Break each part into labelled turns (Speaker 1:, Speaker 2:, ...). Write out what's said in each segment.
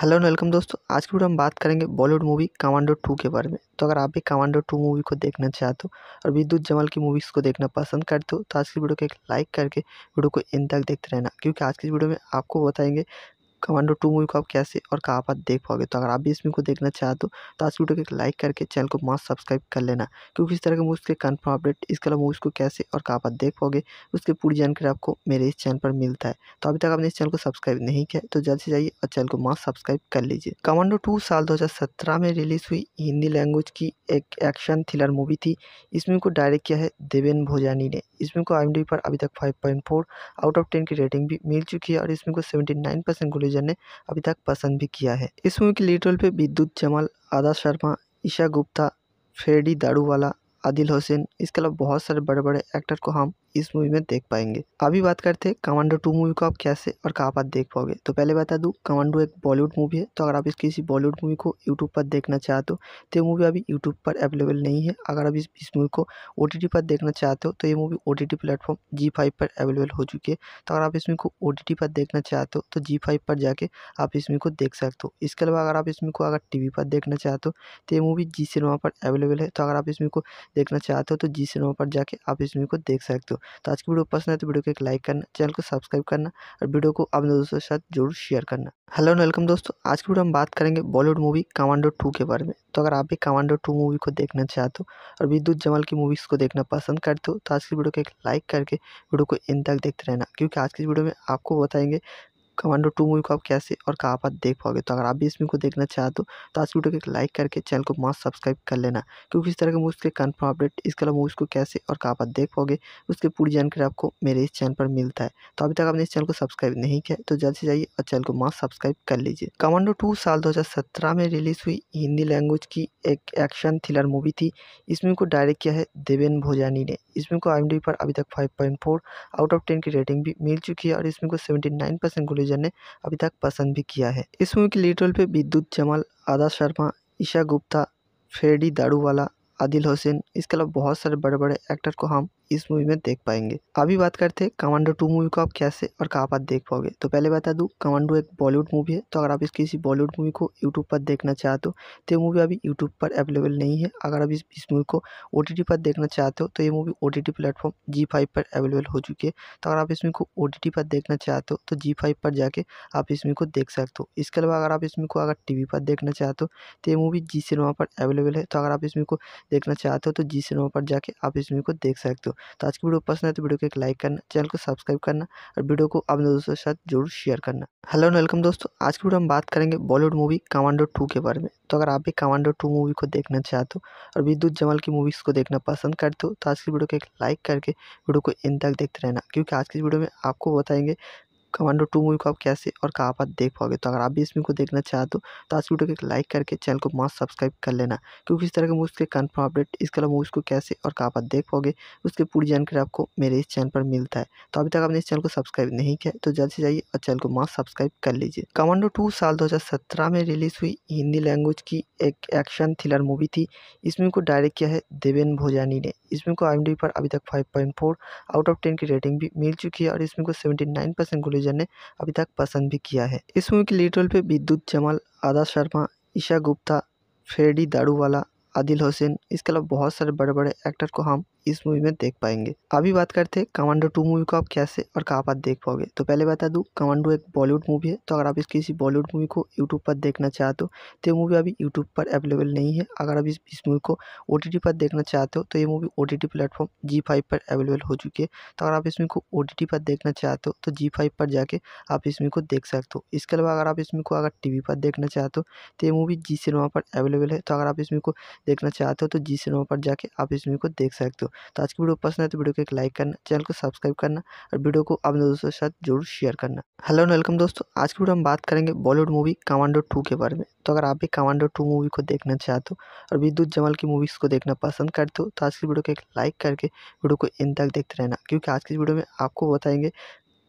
Speaker 1: hello and welcome दोस्तों आज की वीडियो हम बात करेंगे बॉलीवुड मूवी कमांडो टू के बारे में तो अगर आप भी कमांडो टू मूवी को देखना चाहते हो और विद्युत जमाल की मूवीज़ को देखना पसंद करते हो तो आज की वीडियो को एक लाइक करके वीडियो को इन तक देखते रहना क्योंकि आज की वीडियो में आपको बताएंगे कमांडो टू मूवी को आप कैसे और कहाँ पर देख पाओगे तो अगर आप भी इस मूवी को देखना चाहते हो तो आज वीडियो को एक लाइक करके चैनल को मास्क सब्सक्राइब कर लेना क्योंकि इस तरह के मूवीज़ के कन्फर्म अपडेट इसके अलावा मूवीज़ को कैसे और कहाँ पर देख पाओगे उसकी पूरी जानकारी आपको मेरे इस चैनल पर मिलता है तो अभी तक आपने इस चैनल को सब्सक्राइब नहीं किया तो जल्द से जाइए और चैनल को मास्क सब्सक्राइब कर लीजिए कमांडो टू साल दो में रिलीज़ हुई हिंदी लैंग्वेज की एक एक्शन थ्रिलर मूवी थी इस मूवी को डायरेक्ट किया है देवेन भोजानी ने इस मूवी को आई पर अभी तक फाइव आउट ऑफ टेन की रेटिंग भी मिल चुकी है और इस मूवी को सेवेंटी नाइन यूजर ने अभी तक पसंद भी किया है इस मूवी के लीड रोल पे विद्युत जमाल आदा शर्मा ईशा गुप्ता फ्रेडी दारूवाला आदिल हुसैन इसके अलावा बहुत सारे बड़े बड़े एक्टर को हम इस मूवी में देख पाएंगे अभी बात करते हैं कमांडो टू मूवी को आप कैसे और कहाँ पर देख पाओगे तो पहले बता दूँ कमांडो एक बॉलीवुड मूवी है तो अगर आप इस किसी बॉलीवुड मूवी को यूट्यूब पर देखना चाहते हो तो ये मूवी अभी यूट्यूब पर अवेलेबल नहीं है अगर आप इस इस मूवी को ओ पर देखना चाहते हो तो ये मूवी ओ प्लेटफॉर्म जी पर अवेलेबल हो चुकी है तो अगर आप इस मूवी को ओ पर देखना चाहते हो तो जी पर जाके आप इस मूवी को देख सकते हो इसके अलावा अगर आप इस मूवी को अगर टी पर देखना चाहते हो तो ये मूवी जी सिनेमा पर अवेलेबल है तो अगर आप इस मूवी को देखना चाहते हो तो जी सिनेमा पर जाके आप इस मूवी को देख सकते हो तो आज की वीडियो पसंद है तो वीडियो को एक लाइक करना चैनल को सब्सक्राइब करना और वीडियो को अपने दोस्तों के साथ जरूर शेयर करना हेलो एंड वेलकम दोस्तों आज की वीडियो हम बात करेंगे बॉलीवुड मूवी कमांडो टू के बारे में तो अगर आप भी कमांडो टू मूवी को देखना चाहते हो और विद्युत जमाल की मूवीज़ को देखना पसंद करते हो तो आज की वीडियो को एक लाइक करके वीडियो को इन तक देखते रहना क्योंकि आज की वीडियो में आपको बताएंगे कमांडो टू मूवी को आप कैसे और कहाँ पर देख पाओगे तो अगर आप भी इस मूवी को देखना चाहते हो तो आज वीडियो को एक लाइक करके चैनल को मास्ट सब्सक्राइब कर लेना क्योंकि इस तरह के मूवीज़ के कन्फर्म अपडेट इसके अलावा मूवीज़ को कैसे और कहाँ पर देख पाओगे उसकी पूरी जानकारी आपको मेरे इस चैनल पर मिलता है तो अभी तक आपने इस चैनल को सब्सक्राइब नहीं किया तो जल्द से जाइए और चैनल को मास्ट सब्सक्राइब कर लीजिए कमांडो टू साल दो में रिलीज़ हुई हिंदी लैंग्वेज की एक एक्शन थ्रिलर मूवी थी इस मूवी को डायरेक्ट किया है देवेन भोजानी ने इस मूवी को आई पर अभी तक फाइव आउट ऑफ टेन की रेटिंग भी मिल चुकी है और इसमें को सेवेंटी नाइन परसेंट आलोचन ने अभी तक पसंद भी किया है इस मूवी के लीड रोल पे विद्युत जमाल आदा शर्मा ईशा गुप्ता फ्रेडी दारूवाला आदिल हुसैन इसके अलावा बहुत सारे बड़े बड़े एक्टर को हम इस मूवी में देख पाएंगे अभी बात करते हैं कमांडो टू मूवी को आप कैसे और कहाँ पर देख पाओगे तो पहले बता दूँ कमांडो एक बॉलीवुड मूवी है तो अगर आप इस किसी बॉलीवुड मूवी को यूट्यूब पर देखना चाहते हो तो ये मूवी अभी यूट्यूब पर अवेलेबल नहीं है अगर आप इस मूवी को ओ पर देखना चाहते हो तो ये movie O T platform Zee पर अवेलेबल हो चुकी है तो अगर आप इसमें को ओ पर देखना चाहते हो तो जी पर जाके आप इसमें को देख सकते हो इसके अलावा अगर आप इसमें को अगर टी पर देखना चाहते हो तो ये मूवी जी सिनेमा पर अवेलेबल है तो अगर आप इसमें को देखना चाहते हो तो जी सिनेमा पर जाके आप इसमें को देख सकते हो तो आज की वीडियो पसंद है तो वीडियो को एक लाइक करना चैनल को सब्सक्राइब करना और वीडियो को अपने दोस्तों के साथ जरूर शेयर करना हेलो एंड वेलकम दोस्तों आज की वीडियो हम बात करेंगे बॉलीवुड मूवी कमांडो टू के बारे में तो अगर आप भी कमांडो टू मूवी को देखना चाहते हो और विद्युत जमल की मूवीज़ को देखना पसंद करते हो तो आज की वीडियो को एक लाइक करके वीडियो को इन तक देखते रहना क्योंकि आज की वीडियो में आपको बताएंगे कमांडो टू मूवी को आप कैसे और कहाँ पर देख पाओगे तो अगर आप भी इस मूवी को देखना चाहते हो तो, तो आज वीडियो को एक लाइक करके चैनल को मास्क सब्सक्राइब कर लेना क्योंकि इस तरह के मूवीज़ के कन्फर्म अपडेट इसके अलावा मूवीज़ को कैसे और कहाँ पर देख पाओगे उसकी पूरी जानकारी आपको मेरे इस चैनल पर मिलता है तो अभी तक आपने इस चैनल को सब्सक्राइब नहीं किया तो जल्द से जाइए और चैनल को मास्क सब्सक्राइब कर लीजिए कमांडो टू साल दो में रिलीज़ हुई हिंदी लैंग्वेज की एक एक्शन थ्रिलर मूवी थी इस मूवी को डायरेक्ट किया है देवेन भोजानी ने इस मूवी को आई पर अभी तक फाइव आउट ऑफ टेन की रेटिंग भी मिल चुकी है और इसमें को सेवेंटी नाइन परसेंट टेलीविज़न ने अभी तक पसंद भी किया है इस मूवी के लीड रोल पे विद्युत जमाल आदा शर्मा ईशा गुप्ता फ्रेडी दारूवाला आदिल हुसैन इसके अलावा बहुत सारे बड़े बड़े एक्टर को हम इस मूवी में देख पाएंगे अभी बात करते हैं कमांडो टू मूवी को आप कैसे और कहाँ पर देख पाओगे तो पहले बता दूँ कमांडो एक बॉलीवुड मूवी है तो अगर आप तो, तो इस किसी बॉलीवुड मूवी को यूट्यूब पर देखना चाहते हो तो ये मूवी अभी यूट्यूब पर अवेलेबल नहीं है अगर आप इस इस मूवी को ओ पर देखना चाहते हो तो ये movie O T platform Zee पर अवेलेबल हो चुकी है तो अगर आप इस मूवी को ओ पर देखना चाहते हो तो जी पर जाके आप इस मूवी को देख सकते हो इसके अलावा अगर आप इस मूवी को अगर टी पर देखना चाहते हो तो ये मूवी जी सिनेमा पर अवेलेबल है तो अगर आप इस मूवी को देखना चाहते हो तो जी सिनेमा पर जाके आप इस मूवी को देख सकते हो तो आज की वीडियो पसंद है तो वीडियो को एक लाइक करना चैनल को सब्सक्राइब करना और वीडियो को अपने दोस्तों के साथ जरूर शेयर करना हेलो एंड वेलकम दोस्तों आज की वीडियो हम बात करेंगे बॉलीवुड मूवी कमांडो टू के बारे में तो अगर आप भी कमांडो टू मूवी को देखना चाहते हो और विद्युत जमाल की मूवीज़ को देखना पसंद करते हो तो आज की वीडियो को एक लाइक करके वीडियो को इन तक देखते रहना क्योंकि आज की वीडियो में आपको बताएंगे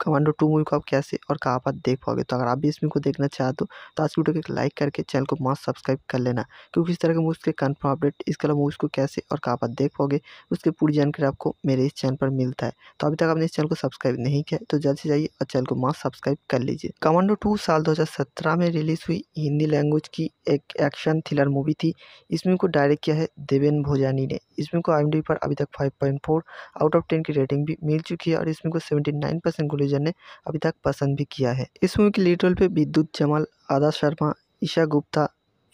Speaker 1: कमांडो टू मूवी को आप कैसे और कहाँ पर देख पाओगे तो अगर आप भी इस मूवी को देखना चाहते हो तो, तो आज वीडियो को एक लाइक करके चैनल को मास्क सब्सक्राइब कर लेना क्योंकि इस तरह के मूवीज़ के कन्फर्म अपडेट इसके अलावा मूवीज़ को कैसे और कहाँ पर देख पाओगे उसकी पूरी जानकारी आपको मेरे इस चैनल पर मिलता है तो अभी तक आपने इस चैनल को सब्सक्राइब नहीं किया तो जल्द से जाइए और चैनल को मास्क सब्सक्राइब कर लीजिए कमांडो टू साल दो में रिलीज़ हुई हिंदी लैंग्वेज की एक एक्शन थ्रिलर मूवी थी इस मूवी को डायरेक्ट किया है देवेन भोजानी ने इस मूवी को आई पर अभी तक फाइव आउट ऑफ टेन की रेटिंग भी मिल चुकी है और इसमें को सेवेंटी नाइन परसेंट टेलीविज़न ने अभी तक पसंद भी किया है इस मूवी के लीड रोल पे विद्युत जमाल आदा शर्मा ईशा गुप्ता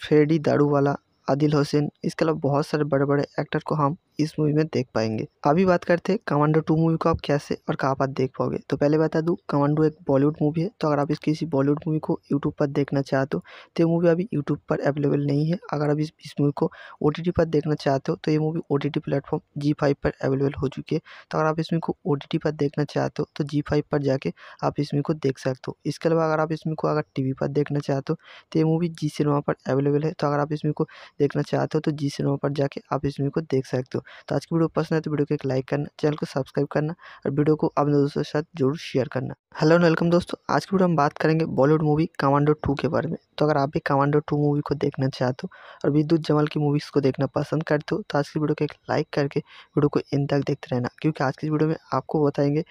Speaker 1: फेडी दारूवाला आदिल हुसैन इसके अलावा बहुत सारे बड़े बड़े एक्टर को हम इस मूवी में देख पाएंगे अभी बात करते हैं कमांडो टू मूवी को आप कैसे और कहाँ पर देख पाओगे तो पहले बता दूँ कमांडो एक बॉलीवुड मूवी है तो अगर आप इस किसी बॉलीवुड मूवी को यूट्यूब पर देखना चाहते हो तो ये मूवी अभी यूट्यूब पर अवेलेबल नहीं है अगर आप इस मूवी को ओ पर देखना चाहते हो तो ये movie O T platform Zee पर अवेलेबल हो चुकी है तो अगर आप इस मूवी को ओ पर देखना चाहते हो तो जी पर जाके आप इस मूवी को देख सकते हो इसके अलावा अगर आप इस मूवी को अगर टी पर देखना चाहते हो तो ये मूवी जी सिनेमा पर अवेलेबल है तो अगर आप इस मूवी को देखना चाहते हो तो जी सिनेमा पर जाके आप इस मूवी को देख सकते हो तो आज की वीडियो पसंद है तो वीडियो को एक लाइक करना चैनल को सब्सक्राइब करना और वीडियो को अपने दोस्तों के साथ जरूर शेयर करना हेलो एंड वेलकम दोस्तों आज की वीडियो हम बात करेंगे बॉलीवुड मूवी कमांडो टू के बारे में तो अगर आप भी कमांडो टू मूवी को देखना चाहते हो और विद्युत जमल की मूवीज़ को देखना पसंद करते हो तो आज की वीडियो को एक लाइक करके वीडियो को इन तक देखते रहना क्योंकि आज की वीडियो में आपको बताएंगे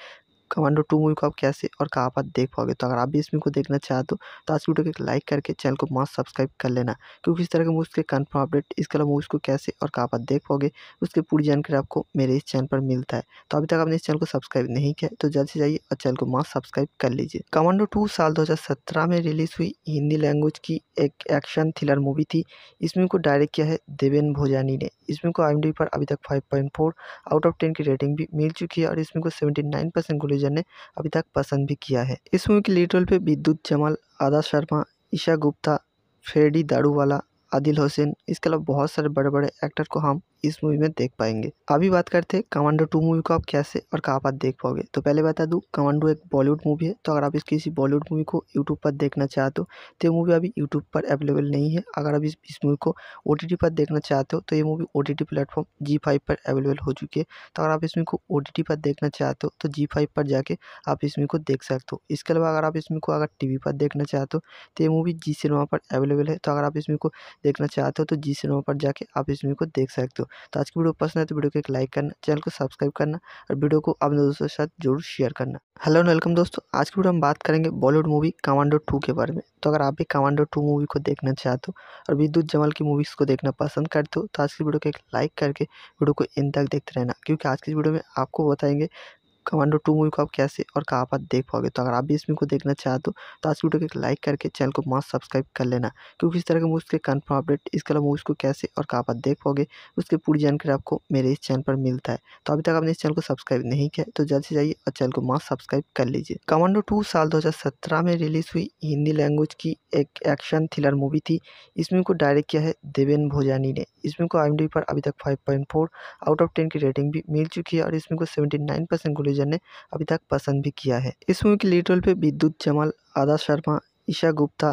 Speaker 1: कमांडो टू मूवी को आप कैसे और कहाँ पर देख पाओगे तो अगर आप भी इस मूवी को देखना चाहते हो तो आज वीडियो को एक लाइक करके चैनल को मास्क सब्सक्राइब कर लेना क्योंकि इस तरह के मूवीज़ के कन्फर्म अपडेट इसके अलावा मूवीज़ को कैसे और कहाँ पर देख पाओगे उसकी पूरी जानकारी आपको मेरे इस चैनल पर मिलता है तो अभी तक आपने इस चैनल को सब्सक्राइब नहीं किया तो जल्द से जाइए और चैनल को मास्क सब्सक्राइब कर लीजिए कमांडो टू साल दो में रिलीज़ हुई हिंदी लैंग्वेज की एक एक्शन थ्रिलर मूवी थी इस मूवी को डायरेक्ट किया है देवेन भोजानी ने इस मूवी को आई पर अभी तक फाइव आउट ऑफ टेन की रेटिंग भी मिल चुकी है और इस मूवी को सेवेंटी नाइन परसेंट टेलीविज़न ने अभी तक पसंद भी किया है इस मूवी के लीड रोल पे विद्युत जमाल आदा शर्मा ईशा गुप्ता फ्रेडी दारूवाला आदिल हुसैन इसके अलावा बहुत सारे बड़े बड़े एक्टर को हम इस मूवी में देख पाएंगे अभी बात करते हैं कमांडो टू मूवी को आप कैसे और कहाँ पर देख पाओगे तो पहले बता दूँ कमांडो एक बॉलीवुड मूवी है तो अगर आप इस किसी बॉलीवुड मूवी को यूट्यूब पर देखना चाहते हो तो ये मूवी अभी यूट्यूब पर अवेलेबल नहीं है अगर आप इस इस मूवी को ओ पर देखना चाहते हो तो ये movie O T platform Zee पर अवेलेबल हो चुकी है तो अगर आप इस मूवी को ओ पर देखना चाहते हो तो जी पर जाके आप इस मूवी को देख सकते हो इसके अलावा अगर आप इस मूवी को अगर टी पर देखना चाहते हो तो ये मूवी जी सिनेमा पर अवेलेबल है तो अगर आप इस मूवी को देखना चाहते हो तो जी सिनेमा पर जाके आप इस मूवी को देख सकते हो तो आज की वीडियो पसंद है तो वीडियो को एक लाइक करना चैनल को सब्सक्राइब करना और वीडियो को अपने दोस्तों के साथ जरूर शेयर करना हेलो एंड वेलकम दोस्तों आज की वीडियो हम बात करेंगे बॉलीवुड मूवी कमांडो टू के बारे में तो अगर आप भी कमांडो टू मूवी को देखना चाहते हो और विद्युत जमल की मूवीज़ को देखना पसंद करते हो तो आज की वीडियो को एक लाइक करके वीडियो को इन तक देखते रहना क्योंकि आज की वीडियो में आपको बताएंगे कमांडो टू मूवी को आप कैसे और कहाँ पर देख पाओगे तो अगर आप भी इस मूवी को देखना चाहते हो तो आज वीडियो को एक लाइक करके चैनल को मास्क सब्सक्राइब कर लेना क्योंकि इस तरह के मूवीज़ के कन्फर्म अपडेट इसके अलावा मूवीज़ को कैसे और कहाँ पर देख पाओगे उसकी पूरी जानकारी आपको मेरे इस चैनल पर मिलता है तो अभी तक आपने इस चैनल को सब्सक्राइब नहीं किया तो जल्द से जाइए और चैनल को मास्क सब्सक्राइब कर लीजिए कमांडो टू साल दो में रिलीज़ हुई हिंदी लैंग्वेज की एक एक्शन थ्रिलर मूवी थी इस मूवी को डायरेक्ट किया है देवेन भोजानी ने इस मूवी को आई पर अभी तक फाइव आउट ऑफ टेन की रेटिंग भी मिल चुकी है और इसमें को सेवेंटी नाइन परसेंट टेलीविज़न ने अभी तक पसंद भी किया है इस मूवी के लीड रोल पे विद्युत जमाल आदा शर्मा ईशा गुप्ता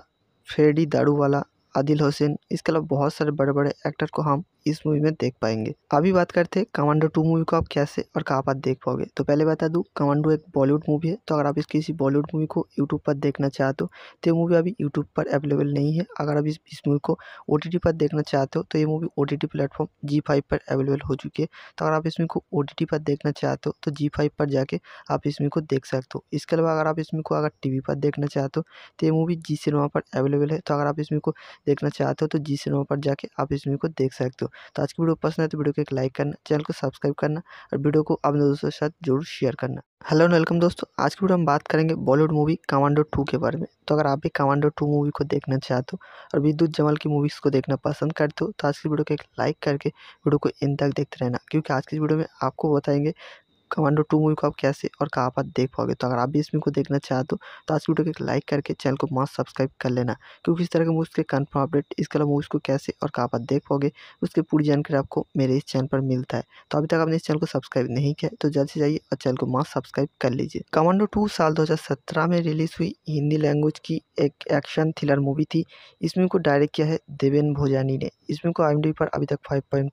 Speaker 1: फ्रेडी दारूवाला आदिल हुसैन इसके अलावा बहुत सारे बड़े बड़े एक्टर को हम इस मूवी में देख पाएंगे अभी बात करते हैं कमांडो टू मूवी को आप कैसे और कहाँ पर देख पाओगे तो पहले बता दूँ कमांडो एक बॉलीवुड मूवी है तो अगर आप इस किसी बॉलीवुड मूवी को यूट्यूब पर देखना चाहते हो तो ये मूवी अभी यूट्यूब पर अवेलेबल नहीं है अगर आप इस मूवी को ओ पर देखना चाहते हो तो ये movie O T T platform Zee पर अवेलेबल हो चुकी है तो अगर आप इसमें को ओ पर देखना चाहते हो तो जी पर जाके आप इसमें को देख सकते हो इसके अलावा अगर आप इसमें को अगर टी पर देखना चाहते हो तो ये मूवी जी सिनेमा पर अवेलेबल है तो अगर आप इसमें को देखना चाहते हो तो जी सिनेमा पर जाके आप इसमें को देख सकते हो तो आज की वीडियो पसंद है तो वीडियो को एक लाइक करना चैनल को सब्सक्राइब करना और वीडियो को अपने दोस्तों के साथ जरूर शेयर करना हेलो एंड वेलकम दोस्तों आज की वीडियो हम बात करेंगे बॉलीवुड मूवी कमांडो टू के बारे में तो अगर आप भी कमांडो टू मूवी को देखना चाहते हो और विद्युत जमाल की मूवीज़ को देखना पसंद करते हो तो आज की वीडियो को एक लाइक करके वीडियो को इन तक देखते रहना क्योंकि आज की वीडियो में आपको बताएंगे कमांडो टू मूवी को आप कैसे और कहाँ पर देख पाओगे तो अगर आप भी इस मूवी को देखना चाहते हो तो आज वीडियो को एक लाइक करके चैनल को मास्ट सब्सक्राइब कर लेना क्योंकि इस तरह के मूवीज़ के कन्फर्म अपडेट इसके अलावा मूवीज़ को कैसे और कहाँ पर देख पाओगे उसकी पूरी जानकारी आपको मेरे इस चैनल पर मिलता है तो अभी तक आपने इस चैनल को सब्सक्राइब नहीं किया तो जल्द से जाइए और चैनल को मास्ट सब्सक्राइब कर लीजिए कमांडो टू साल दो में रिलीज़ हुई हिंदी लैंग्वेज की एक एक्शन थ्रिलर मूवी थी इस मूवी को डायरेक्ट किया है देवेन भोजानी ने इस मूवी को आई पर अभी तक फाइव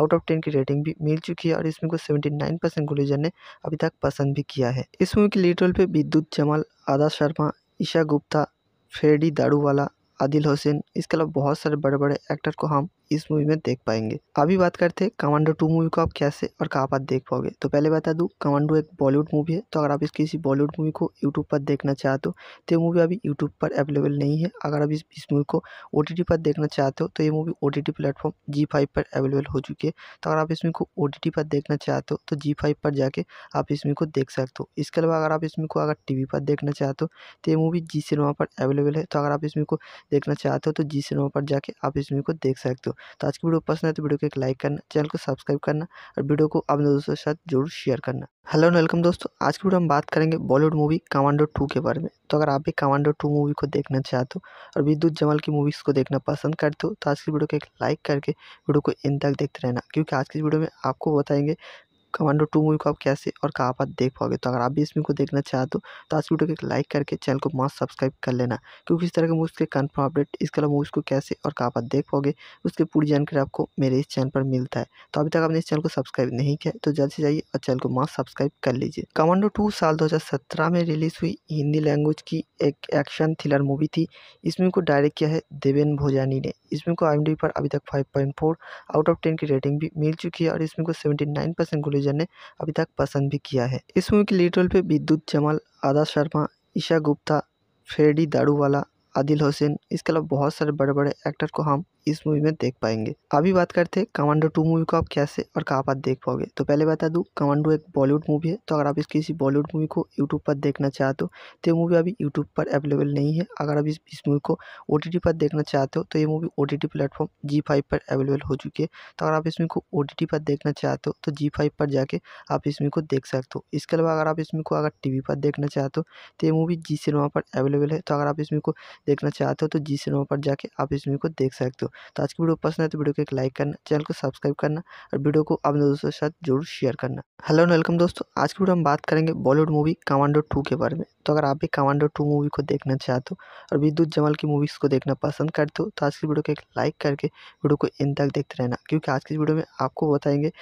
Speaker 1: आउट ऑफ टेन की रेटिंग भी मिल चुकी है और इसमें को सेवेंटी नाइन परसेंट आलोचन ने अभी तक पसंद भी किया है इस मूवी के लीड रोल पे विद्युत जमाल आदा शर्मा ईशा गुप्ता फ्रेडी दारूवाला आदिल हुसैन इसके अलावा बहुत सारे बड़े बड़े एक्टर को हम इस मूवी में देख पाएंगे अभी बात करते हैं कमांडो टू मूवी को आप कैसे और कहाँ पर देख पाओगे तो पहले बता दूँ कमांडो एक बॉलीवुड मूवी है तो अगर आप इस किसी बॉलीवुड मूवी को यूट्यूब पर देखना चाहते हो तो ये मूवी अभी यूट्यूब पर अवेलेबल नहीं है अगर आप इस मूवी को ओ पर देखना चाहते हो तो ये movie O T platform Zee पर अवेलेबल हो चुकी है तो अगर आप इस मूवी को ओ पर देखना चाहते हो तो जी पर जाके आप इस मूवी को देख सकते हो इसके अलावा अगर आप इस मूवी को अगर टी पर देखना चाहते हो तो ये मूवी जी सिनेमा पर अवेलेबल है तो अगर आप इस मूवी को देखना चाहते हो तो जी सिनेमा पर जाके आप इस मूवी को देख सकते हो तो आज की वीडियो पसंद है तो वीडियो को एक लाइक करना चैनल को सब्सक्राइब करना और वीडियो को अपने दोस्तों के साथ जरूर शेयर करना हेलो एंड वेलकम दोस्तों आज की वीडियो हम बात करेंगे बॉलीवुड मूवी कमांडो टू के बारे में तो अगर आप भी कमांडो टू मूवी को देखना चाहते हो और विद्युत जमल की मूवीज़ को देखना पसंद करते हो तो आज की वीडियो को एक लाइक करके वीडियो को इन तक देखते रहना क्योंकि आज की वीडियो में आपको बताएंगे कमांडो टू मूवी को आप कैसे और कहाँ पर देख पाओगे तो अगर आप भी इस मूवी को देखना चाहते हो तो आज की वीडियो को एक लाइक करके चैनल को मास्क सब्सक्राइब कर लेना क्योंकि इस तरह के मूवीज़ के कन्फर्म अपडेट इसके अलावा मूवीज़ को कैसे और कहाँ पर देख पाओगे उसकी पूरी जानकारी आपको मेरे इस चैनल पर मिलता है तो अभी तक आपने इस चैनल को सब्सक्राइब नहीं किया तो जल्द से जाइए और चैनल को मास्क सब्सक्राइब कर लीजिए कमांडो टू साल दो में रिलीज़ हुई हिंदी लैंग्वेज की एक एक्शन थ्रिलर मूवी थी इस मूवी को डायरेक्ट किया है देवेन भोजानी ने इस मूवी को आई पर अभी तक फाइव आउट ऑफ टेन की रेटिंग भी मिल चुकी है और इस मूवी को सेवेंटी नाइन परसेंट टेलीविज़न ने अभी तक पसंद भी किया है इस मूवी के लीड रोल पे विद्युत जमाल आदा शर्मा ईशा गुप्ता फ्रेडी दारूवाला आदिल हुसैन इसके अलावा बहुत सारे बड़े बड़े एक्टर को हम इस मूवी में देख पाएंगे अभी बात करते हैं कमांडो टू मूवी को आप कैसे और कहाँ पर देख पाओगे तो पहले बता दूँ कमांडो एक बॉलीवुड मूवी है तो अगर आप इस किसी बॉलीवुड मूवी को यूट्यूब पर देखना चाहते हो तो ये मूवी अभी यूट्यूब पर अवेलेबल नहीं है अगर आप इस इस मूवी को ओ पर देखना चाहते हो तो ये movie O T platform Zee पर अवेलेबल हो चुकी है तो अगर आप इस मूवी को ओ पर देखना चाहते हो तो जी पर जाके आप इस मूवी को देख सकते हो इसके अलावा अगर आप इस मूवी को अगर टी पर देखना चाहते हो तो ये मूवी जी सिनेमा पर अवेलेबल है तो अगर आप इस मूवी को देखना चाहते हो तो जी सिनेमा पर जाके आप इस मूवी को देख सकते हो तो आज की वीडियो पसंद है तो वीडियो को एक लाइक करना चैनल को सब्सक्राइब करना और वीडियो को अपने दोस्तों के साथ जरूर शेयर करना हेलो एंड वेलकम दोस्तों आज की वीडियो हम बात करेंगे बॉलीवुड मूवी कमांडो टू के बारे में तो अगर आप भी कमांडो टू मूवी को देखना चाहते हो और विद्युत जमल की मूवीज़ को देखना पसंद करते हो तो आज की वीडियो को एक लाइक करके वीडियो को इन तक देखते रहना क्योंकि आज की वीडियो में आपको बताएंगे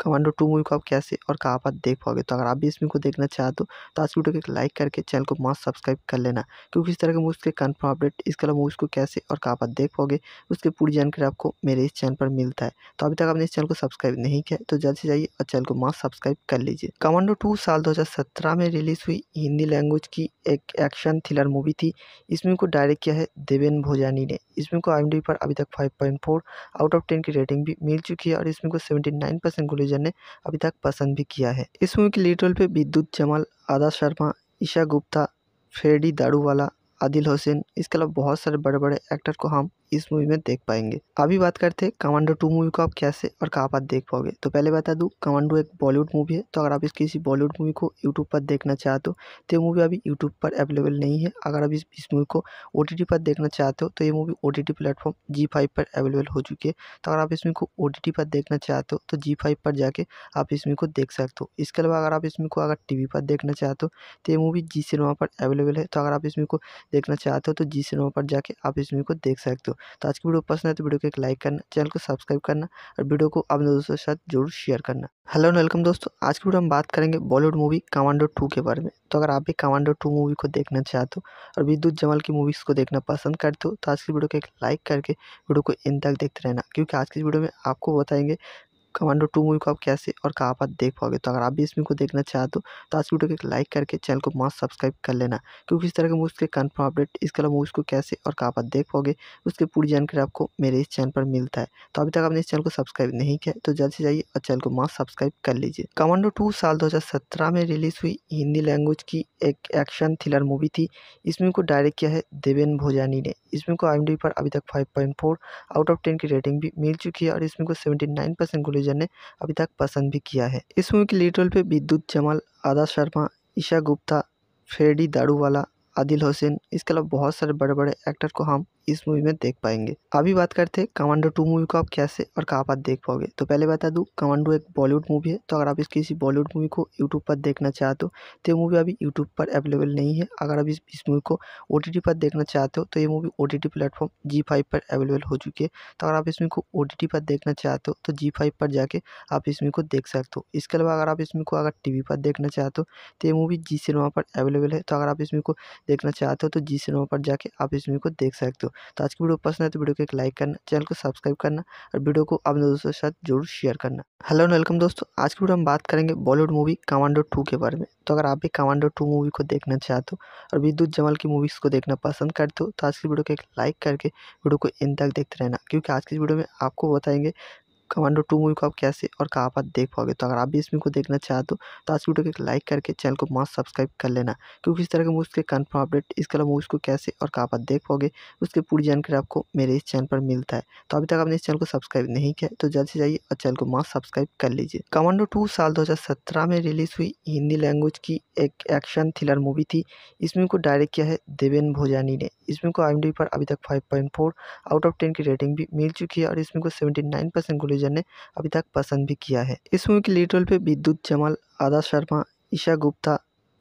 Speaker 1: कमांडो टू मूवी को आप कैसे और कहाँ पर देख पाओगे तो अगर आप भी इस मूवी को देखना चाहते हो तो, तो आज वीडियो को एक लाइक करके चैनल को मास्क सब्सक्राइब कर लेना क्योंकि इस तरह के मूवीज़ के कन्फर्म अपडेट इसके अलावा मूवीज़ को कैसे और कहाँ पर देख पाओगे उसकी पूरी जानकारी आपको मेरे इस चैनल पर मिलता है तो अभी तक आपने इस चैनल को सब्सक्राइब नहीं किया तो जल्द से जाइए और चैनल को मास्क सब्सक्राइब कर लीजिए कमांडो टू साल दो में रिलीज़ हुई हिंदी लैंग्वेज की एक एक्शन थ्रिलर मूवी थी इस मूवी को डायरेक्ट किया है देवेन भोजानी ने इस मूवी को आई पर अभी तक फाइव आउट ऑफ टेन की रेटिंग भी मिल चुकी है और इसमें को सेवेंटी नाइन परसेंट टेलीविज़न ने अभी तक पसंद भी किया है इस मूवी के लीड रोल पे विद्युत जमाल आदा शर्मा ईशा गुप्ता फ्रेडी दारूवाला आदिल हुसैन इसके अलावा बहुत सारे बड़े बड़े एक्टर को हम इस मूवी में देख पाएंगे अभी बात करते हैं कमांडो टू मूवी को आप कैसे और कहाँ पर देख पाओगे तो पहले बता दूँ कमांडो एक बॉलीवुड मूवी है तो अगर आप इस किसी बॉलीवुड मूवी को यूट्यूब पर देखना चाहते हो तो ये मूवी अभी यूट्यूब पर अवेलेबल नहीं है अगर आप इस मूवी को ओ पर देखना चाहते हो तो ये movie O T platform Zee पर अवेलेबल हो चुकी है तो अगर आप इसमें को ओ पर देखना चाहते हो तो जी पर जाके आप इसमें को देख सकते हो इसके अलावा अगर आप इसमें को अगर टी पर देखना चाहते हो तो ये मूवी जी सिनेमा पर अवेलेबल है तो अगर आप इसमें को देखना चाहते हो तो जी सिनेमा पर जाके आप इसमें को देख सकते हो तो आज की वीडियो पसंद है तो वीडियो को एक लाइक करना चैनल को सब्सक्राइब करना और वीडियो को अपने दोस्तों के साथ जरूर शेयर करना हेलो एंड वेलकम दोस्तों आज की वीडियो हम बात करेंगे बॉलीवुड मूवी कमांडो टू के बारे में तो अगर आप भी कमांडो टू मूवी को देखना चाहते हो और विद्युत जमल की मूवीज़ को देखना पसंद करते हो तो आज की वीडियो को एक लाइक करके वीडियो को इन तक देखते रहना क्योंकि आज की वीडियो में आपको बताएंगे कमांडो टू मूवी को आप कैसे और कहाँ पर देख पाओगे तो अगर आप भी इस मूवी को देखना चाहते हो तो आज वीडियो को एक लाइक करके चैनल को मास्क सब्सक्राइब कर लेना क्योंकि इस तरह के मूवीज़ के कन्फर्म अपडेट इसके अलावा मूवीज़ को कैसे और कहाँ पर देख पाओगे उसकी पूरी जानकारी आपको मेरे इस चैनल पर मिलता है तो अभी तक आपने इस चैनल को सब्सक्राइब नहीं किया तो जल्द से जाइए और चैनल को मास्क सब्सक्राइब कर लीजिए कमांडो टू साल दो में रिलीज़ हुई हिंदी लैंग्वेज की एक एक्शन थ्रिलर मूवी थी इस मूवी को डायरेक्ट किया है देवेन भोजानी ने इस मूवी को आई पर अभी तक फाइव आउट ऑफ टेन की रेटिंग भी मिल चुकी है और इस मूवी को सेवेंटी नाइन परसेंट टेलीविज़न ने अभी तक पसंद भी किया है इस मूवी के लीड रोल पे विद्युत जमाल आदा शर्मा ईशा गुप्ता फ्रेडी दारूवाला आदिल हुसैन इसके अलावा बहुत सारे बड़े बड़े एक्टर को हम इस मूवी में देख पाएंगे अभी बात करते हैं कमांडो टू मूवी को आप कैसे और कहाँ पर देख पाओगे तो पहले बता दूँ कमांडो एक बॉलीवुड मूवी है तो अगर आप इस किसी बॉलीवुड मूवी को यूट्यूब पर देखना चाहते हो तो ये मूवी अभी यूट्यूब पर अवेलेबल नहीं है अगर आप इस मूवी को ओ पर देखना चाहते हो तो ये movie O T platform Zee पर अवेलेबल हो चुकी है तो अगर आप इस मूवी को ओ पर देखना चाहते हो तो जी पर जाके आप इस मूवी को देख सकते हो इसके अलावा अगर आप इस मूवी को अगर टी पर देखना चाहते हो तो ये मूवी जी सिनेमा पर अवेलेबल है तो अगर आप इस मूवी को देखना चाहते हो तो जी सिनेमा पर जाके आप इस मूवी को देख सकते हो तो आज की वीडियो पसंद है तो वीडियो को एक लाइक करना चैनल को सब्सक्राइब करना और वीडियो को अपने दोस्तों के साथ जरूर शेयर करना हेलो एंड वेलकम दोस्तों आज की वीडियो हम बात करेंगे बॉलीवुड मूवी कमांडो टू के बारे में तो अगर आप भी कमांडो टू मूवी को देखना चाहते हो और विद्युत जमल की मूवीज़ को देखना पसंद करते हो तो आज की वीडियो को एक लाइक करके वीडियो को इन तक देखते रहना क्योंकि आज की वीडियो में आपको बताएंगे कमांडो टू मूवी को आप कैसे और कहाँ पर देख पाओगे तो अगर आप भी इस मूवी को देखना चाहते हो तो आज वीडियो को एक लाइक करके चैनल को मास्क सब्सक्राइब कर लेना क्योंकि इस तरह के मूवीज़ के कन्फर्म अपडेट इसके अलावा मूवीज़ को कैसे और कहाँ पर देख पाओगे उसकी पूरी जानकारी आपको मेरे इस चैनल पर मिलता है तो अभी तक आपने इस चैनल को सब्सक्राइब नहीं किया तो जल्द से जाइए और चैनल को मास्क सब्सक्राइब कर लीजिए कमांडो टू साल दो में रिलीज़ हुई हिंदी लैंग्वेज की एक एक्शन थ्रिलर मूवी थी इस मूवी को डायरेक्ट किया है देवेन भोजानी ने इस मूवी को आई पर अभी तक फाइव आउट ऑफ टेन की रेटिंग भी मिल चुकी है और इसमें को सेवेंटी नाइन परसेंट टेलीविज़न ने अभी तक पसंद भी किया है इस मूवी के लीड रोल पे विद्युत जमाल आदा शर्मा ईशा गुप्ता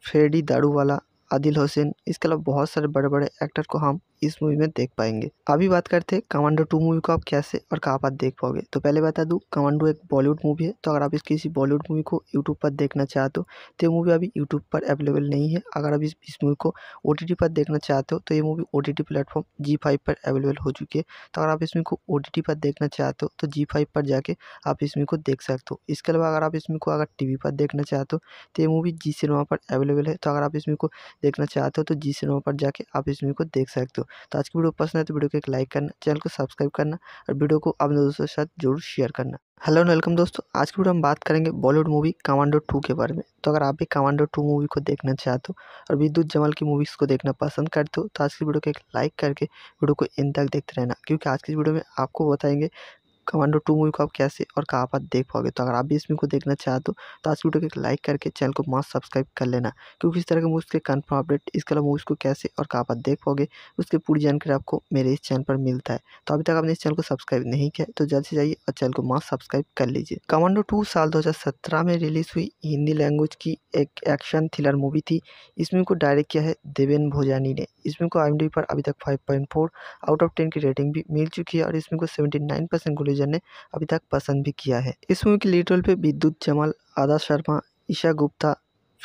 Speaker 1: फ्रेडी दारूवाला आदिल हुसैन इसके अलावा बहुत सारे बड़े बड़े एक्टर को हम इस मूवी में देख पाएंगे अभी बात करते हैं कमांडो टू मूवी को आप कैसे और कहाँ पर देख पाओगे तो पहले बता दूँ कमांडो एक बॉलीवुड मूवी है तो अगर आप इस किसी बॉलीवुड मूवी को यूट्यूब पर देखना चाहते हो तो ये मूवी अभी यूट्यूब पर अवेलेबल नहीं है अगर आप इस मूवी को ओ पर देखना चाहते हो तो ये movie O T T platform Zee पर अवेलेबल हो चुकी है तो अगर आप इसमें को ओ पर देखना चाहते हो तो जी पर जाके आप इसमें को देख सकते हो इसके अलावा अगर आप इसमें को अगर टी पर देखना चाहते हो तो ये मूवी जी सिनेमा पर अवेलेबल है तो अगर आप इसमें को देखना चाहते हो तो जी सिनेमा पर जाके आप इसमें को देख सकते हो तो आज की वीडियो पसंद है तो वीडियो को एक लाइक करना चैनल को सब्सक्राइब करना और वीडियो को अपने दोस्तों के साथ जरूर शेयर करना हेलो एंड वेलकम दोस्तों आज की वीडियो हम बात करेंगे बॉलीवुड मूवी कमांडो टू के बारे में तो अगर आप भी कमांडो टू मूवी को देखना चाहते हो और विद्युत जमाल की मूवीज़ को देखना पसंद करते हो तो आज की वीडियो को एक लाइक करके वीडियो को इन तक देखते रहना क्योंकि आज की वीडियो में आपको बताएंगे कमांडो टू मूवी को आप कैसे और कहाँ पर देख पाओगे तो अगर आप भी इस मूवी को देखना चाहते हो तो आज वीडियो को एक लाइक करके चैनल को मास्ट सब्सक्राइब कर लेना क्योंकि इस तरह के मूवीज़ के कन्फर्म अपडेट इसके अलावा मूवीज़ को कैसे और कहाँ पर देख पाओगे उसकी पूरी जानकारी आपको मेरे इस चैनल पर मिलता है तो अभी तक आपने इस चैनल को सब्सक्राइब नहीं किया तो जल्द से जाइए और चैनल को मास्ट सब्सक्राइब कर लीजिए कमांडो टू साल दो में रिलीज़ हुई हिंदी लैंग्वेज की एक एक्शन थ्रिलर मूवी थी इस मूवी को डायरेक्ट किया है देवेन भोजानी ने इस मूवी को आई पर अभी तक फाइव आउट ऑफ टेन की रेटिंग भी मिल चुकी है और इसमें को सेवेंटी नाइन परसेंट आलोचन ने अभी तक पसंद भी किया है इस मूवी के लीड रोल पे विद्युत जमाल आदा शर्मा ईशा गुप्ता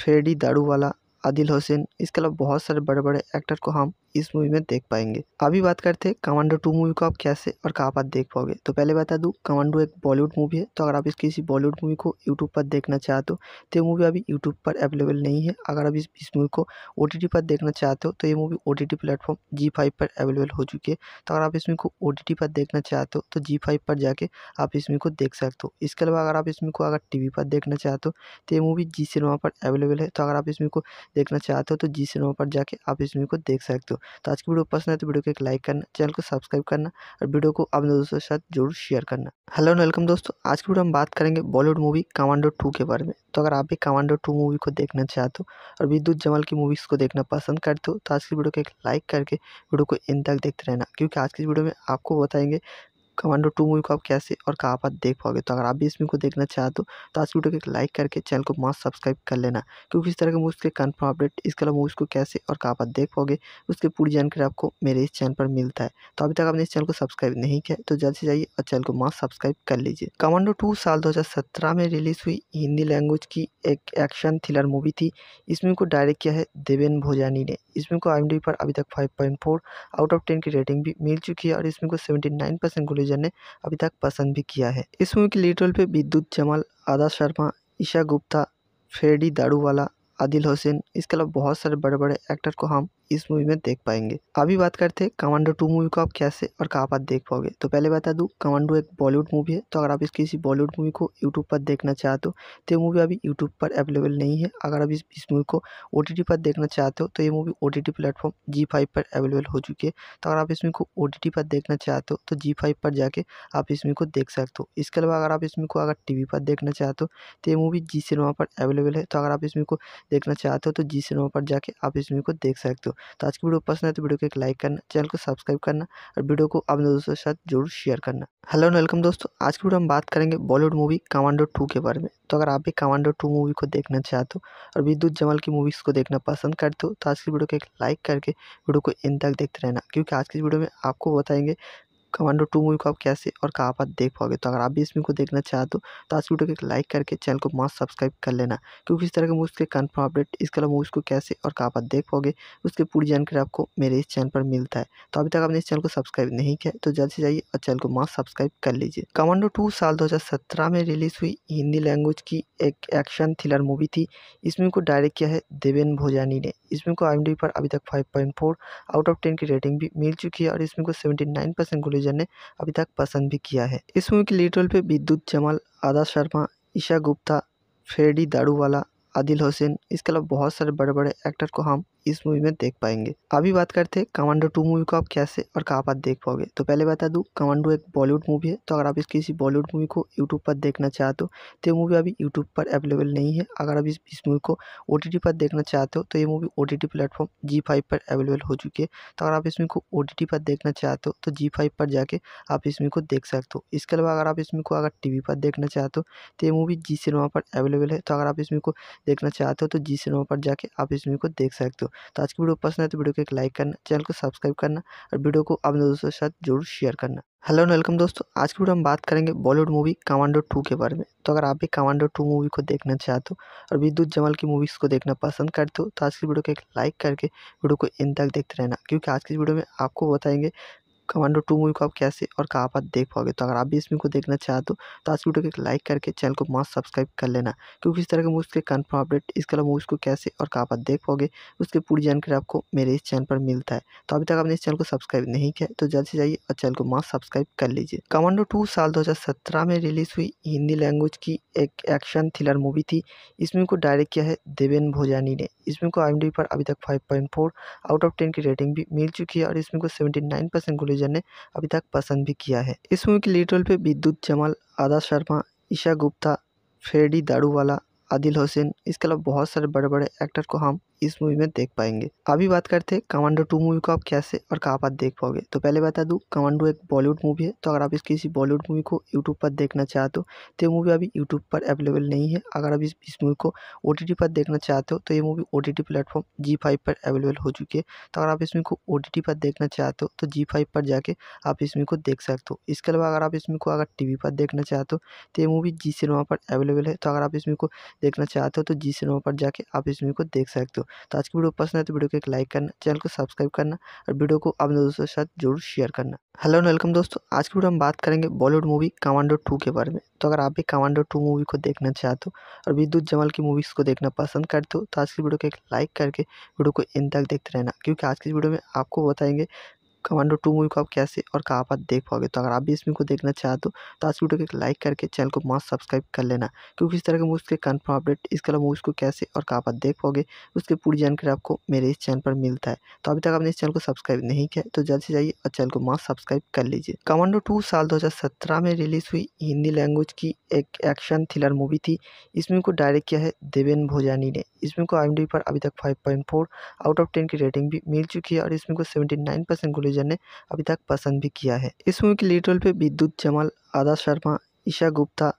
Speaker 1: फ्रेडी दारूवाला आदिल हुसैन इसके अलावा बहुत सारे बड़े बड़े एक्टर को हम इस मूवी में देख पाएंगे अभी बात करते हैं कमांडो टू मूवी को आप कैसे और कहाँ पर देख पाओगे तो पहले बता दूँ कमांडो एक बॉलीवुड मूवी है तो अगर आप इस किसी बॉलीवुड मूवी को यूट्यूब पर देखना चाहते हो तो ये मूवी अभी यूट्यूब पर अवेलेबल नहीं है अगर आप इस मूवी को ओ पर देखना चाहते हो तो ये movie O T platform Zee पर अवेलेबल हो चुकी है तो अगर आप इस मूवी को ओ पर देखना चाहते हो तो जी पर जाके आप इस मूवी को देख सकते हो इसके अलावा अगर आप इस मूवी को अगर टी पर देखना चाहते हो तो ये मूवी जी सिनेमा पर अवेलेबल है तो अगर आप इस मूवी को देखना चाहते हो तो जी सिनेमा पर जाके आप इस मूवी को देख सकते हो तो आज की वीडियो पसंद है तो वीडियो को एक लाइक करना चैनल को सब्सक्राइब करना और वीडियो को अपने दोस्तों के साथ जरूर शेयर करना हेलो एंड वेलकम दोस्तों आज की वीडियो हम बात करेंगे बॉलीवुड मूवी कमांडो टू के बारे में तो अगर आप भी कमांडो टू मूवी को देखना चाहते हो और विद्युत जमल की मूवीज़ को देखना पसंद करते हो तो आज की वीडियो को एक लाइक करके वीडियो को इन तक देखते रहना क्योंकि आज की वीडियो में आपको बताएंगे कमांडो टू मूवी को आप कैसे और कहाँ पर देख पाओगे तो अगर आप भी इस मूवी को देखना चाहते हो तो आज की वीडियो को एक लाइक करके चैनल को मास्क सब्सक्राइब कर लेना क्योंकि इस तरह के मूवीज़ के कन्फर्म अपडेट इसके अलावा मूवीज़ को कैसे और कहाँ पर देख पाओगे उसकी पूरी जानकारी आपको मेरे इस चैनल पर मिलता है तो अभी तक आपने इस चैनल को सब्सक्राइब नहीं किया तो जल्द से जाइए और चैनल को मास्क सब्सक्राइब कर लीजिए कमांडो टू साल दो में रिलीज़ हुई हिंदी लैंग्वेज की एक एक्शन थ्रिलर मूवी थी इस मूवी को डायरेक्ट किया है देवेन भोजानी ने इस मूवी को आई पर अभी तक फाइव आउट ऑफ टेन की रेटिंग भी मिल चुकी है और इस मूवी को सेवेंटी नाइन परसेंट टेलीविज़न ने अभी तक पसंद भी किया है इस मूवी के लीड रोल पे विद्युत जमाल आदा शर्मा ईशा गुप्ता फ्रेडी दारूवाला आदिल हुसैन इसके अलावा बहुत सारे बड़े बड़े एक्टर को हम इस मूवी में देख पाएंगे अभी बात करते हैं कमांडो टू मूवी को आप कैसे और कहाँ पर देख पाओगे तो पहले बता दूँ कमांडो एक बॉलीवुड मूवी है तो अगर आप इस किसी बॉलीवुड मूवी को यूट्यूब पर देखना चाहते हो तो ये मूवी अभी यूट्यूब पर अवेलेबल नहीं है अगर आप इस इस मूवी को ओ पर देखना चाहते हो तो ये movie O T platform Zee पर अवेलेबल हो चुकी है तो अगर आप इस मूवी को ओ पर देखना चाहते हो तो जी पर जाके आप इस मूवी को देख सकते हो इसके अलावा अगर आप इस मूवी को अगर टी पर देखना चाहते हो तो ये मूवी जी सिनेमा पर अवेलेबल है तो अगर आप इस मूवी को देखना चाहते हो तो जी सिनेमा पर जाके आप इस मूवी को देख सकते हो तो आज की वीडियो पसंद है तो वीडियो को एक लाइक करना चैनल को सब्सक्राइब करना और वीडियो को अपने दोस्तों के साथ जरूर शेयर करना हेलो एंड वेलकम दोस्तों आज की वीडियो हम बात करेंगे बॉलीवुड मूवी कमांडो टू के बारे में तो अगर आप भी कमांडो टू मूवी को देखना चाहते हो और विद्युत जमल की मूवीज़ को देखना पसंद करते हो तो आज की वीडियो को एक लाइक करके वीडियो को इन तक देखते रहना क्योंकि आज की वीडियो में आपको बताएंगे कमांडो टू मूवी को आप कैसे और कहाँ पर देख पाओगे तो अगर आप भी इस मूवी को देखना चाहते हो तो आज वीडियो को एक लाइक करके चैनल को मास्ट सब्सक्राइब कर लेना क्योंकि इस तरह के मूवीज़ के कन्फर्म अपडेट इसके अलावा मूवीज़ को कैसे और कहाँ पर देख पाओगे उसकी पूरी जानकारी आपको मेरे इस चैनल पर मिलता है तो अभी तक आपने इस चैनल को सब्सक्राइब नहीं किया तो जल्द से जाइए और चैनल को मास्ट सब्सक्राइब कर लीजिए कमांडो टू साल दो में रिलीज़ हुई हिंदी लैंग्वेज की एक एक्शन थ्रिलर मूवी थी इस मूवी को डायरेक्ट किया है देवेन भोजानी ने इस मूवी को आई पर अभी तक फाइव आउट ऑफ टेन की रेटिंग भी मिल चुकी है और इसमें को सेवेंटी नाइन परसेंट टेलीविजन ने अभी तक पसंद भी किया है इस मूवी के लीड रोल पे विद्युत जमाल आदा शर्मा ईशा गुप्ता फ्रेडी दारूवाला आदिल हुसैन इसके अलावा बहुत सारे बड़े बड़े एक्टर को हम इस मूवी में देख पाएंगे अभी बात करते हैं कमांडो टू मूवी को आप कैसे और कहाँ पर देख पाओगे तो पहले बता दूँ कमांडो एक बॉलीवुड मूवी है तो अगर आप इस किसी बॉलीवुड मूवी को यूट्यूब पर देखना चाहते हो तो ये मूवी अभी यूट्यूब पर अवेलेबल नहीं है अगर आप इस मूवी को ओ पर देखना चाहते हो तो ये movie O T T platform Zee पर अवेलेबल हो चुकी है तो अगर आप इसमें को ओ पर देखना चाहते हो तो जी पर जाके आप इसमें को देख सकते हो इसके अलावा अगर आप इसमें को अगर टी पर देखना चाहते हो तो ये मूवी जी सिनेमा पर अवेलेबल है तो अगर आप इसमें को देखना चाहते हो तो जी सिनेमा पर जाके आप इसमें को देख सकते हो तो आज की वीडियो पसंद है तो वीडियो को एक लाइक करना चैनल को सब्सक्राइब करना और वीडियो को अपने दोस्तों के साथ जरूर शेयर करना हेलो एंड वेलकम दोस्तों आज की वीडियो हम बात करेंगे बॉलीवुड मूवी कमांडो टू के बारे में तो अगर आप भी कमांडो टू मूवी को देखना चाहते हो और विद्युत जमल की मूवीज़ को देखना पसंद करते हो तो आज की वीडियो को एक लाइक करके वीडियो को इन तक देखते रहना क्योंकि आज की वीडियो में आपको बताएंगे कमांडो टू मूवी को आप कैसे और कहाँ पर देख पाओगे तो अगर आप भी इस मूवी को देखना चाहते हो तो, तो आज वीडियो को एक लाइक करके चैनल को मास्क सब्सक्राइब कर लेना क्योंकि इस तरह के मूवीज़ के कन्फर्म अपडेट इसके अलावा मूवीज़ को कैसे और कहाँ पर देख पाओगे उसकी पूरी जानकारी आपको मेरे इस चैनल पर मिलता है तो अभी तक आपने इस चैनल को सब्सक्राइब नहीं किया तो जल्द से जाइए और चैनल को मास्क सब्सक्राइब कर लीजिए कमांडो टू साल दो में रिलीज़ हुई हिंदी लैंग्वेज की एक एक्शन थ्रिलर मूवी थी इस मूवी को डायरेक्ट किया है देवेन भोजानी ने इस मूवी को आई पर अभी तक फाइव आउट ऑफ टेन की रेटिंग भी मिल चुकी है और इसमें को सेवेंटी नाइन टेलीविज़न ने अभी तक पसंद भी किया है इस मूवी के लीड रोल पे विद्युत जमाल आदा शर्मा ईशा गुप्ता फ्रेडी दारूवाला आदिल हुसैन इसके अलावा बहुत सारे बड़े बड़े एक्टर को हम इस मूवी में देख पाएंगे अभी बात करते हैं कमांडो टू मूवी को आप कैसे और कहाँ पर देख पाओगे तो पहले बता दूँ कमांडो एक बॉलीवुड मूवी है तो अगर आप इस किसी बॉलीवुड मूवी को यूट्यूब पर देखना चाहते हो तो ये मूवी अभी यूट्यूब पर अवेलेबल नहीं है अगर आप इस मूवी को ओ पर देखना चाहते हो तो ये movie O T platform Zee पर अवेलेबल हो चुकी है तो अगर आप इस मूवी को ओ पर देखना चाहते हो तो जी पर जाके आप इस मूवी को देख सकते हो इसके अलावा अगर आप इस मूवी को अगर टी पर देखना चाहते हो तो ये मूवी जी सिनेमा पर अवेलेबल है तो अगर आप इस मूवी को देखना चाहते हो तो जी सिनेमा पर जाके आप इस मूवी को देख सकते हो तो आज की वीडियो पसंद है तो वीडियो को एक लाइक करना चैनल को सब्सक्राइब करना और वीडियो को अपने दोस्तों के साथ जरूर शेयर करना हेलो एंड वेलकम दोस्तों आज की वीडियो हम बात करेंगे बॉलीवुड मूवी कमांडो टू के बारे में तो अगर आप भी कमांडो टू मूवी को देखना चाहते हो और विद्युत जमल की मूवीज़ को देखना पसंद करते हो तो आज की वीडियो को एक लाइक करके वीडियो को इन तक देखते रहना क्योंकि आज की वीडियो में आपको बताएंगे कमांडो टू मूवी को आप कैसे और कहाँ पर देख पाओगे तो अगर आप भी इस मूवी को देखना चाहते हो तो, तो आज वीडियो को एक लाइक करके चैनल को मास्क सब्सक्राइब कर लेना क्योंकि इस तरह के मूवी के कन्फर्म अपडेट इसके अलावा मूवीज़ को कैसे और कहाँ पर देख पाओगे उसकी पूरी जानकारी आपको मेरे इस चैनल पर मिलता है तो अभी तक आपने इस चैनल को सब्सक्राइब नहीं किया तो जल्द से जाइए और चैनल को मास्क सब्सक्राइब कर लीजिए कमांडो टू साल सत्रह में रिलीज़ हुई हिंदी लैंग्वेज की एक एक्शन थ्रिलर मूवी थी इसमें को डायरेक्ट किया है देवेन भोजानी ने इसमें को आई पर अभी तक फोर आउट ऑफ टेन की रेटिंग भी मिल चुकी है और इसमें को नाइन परसेंट टेलीविज़न ने अभी तक पसंद भी किया है इस मूवी के लीड रोल पे विद्युत जमाल आदा शर्मा ईशा गुप्ता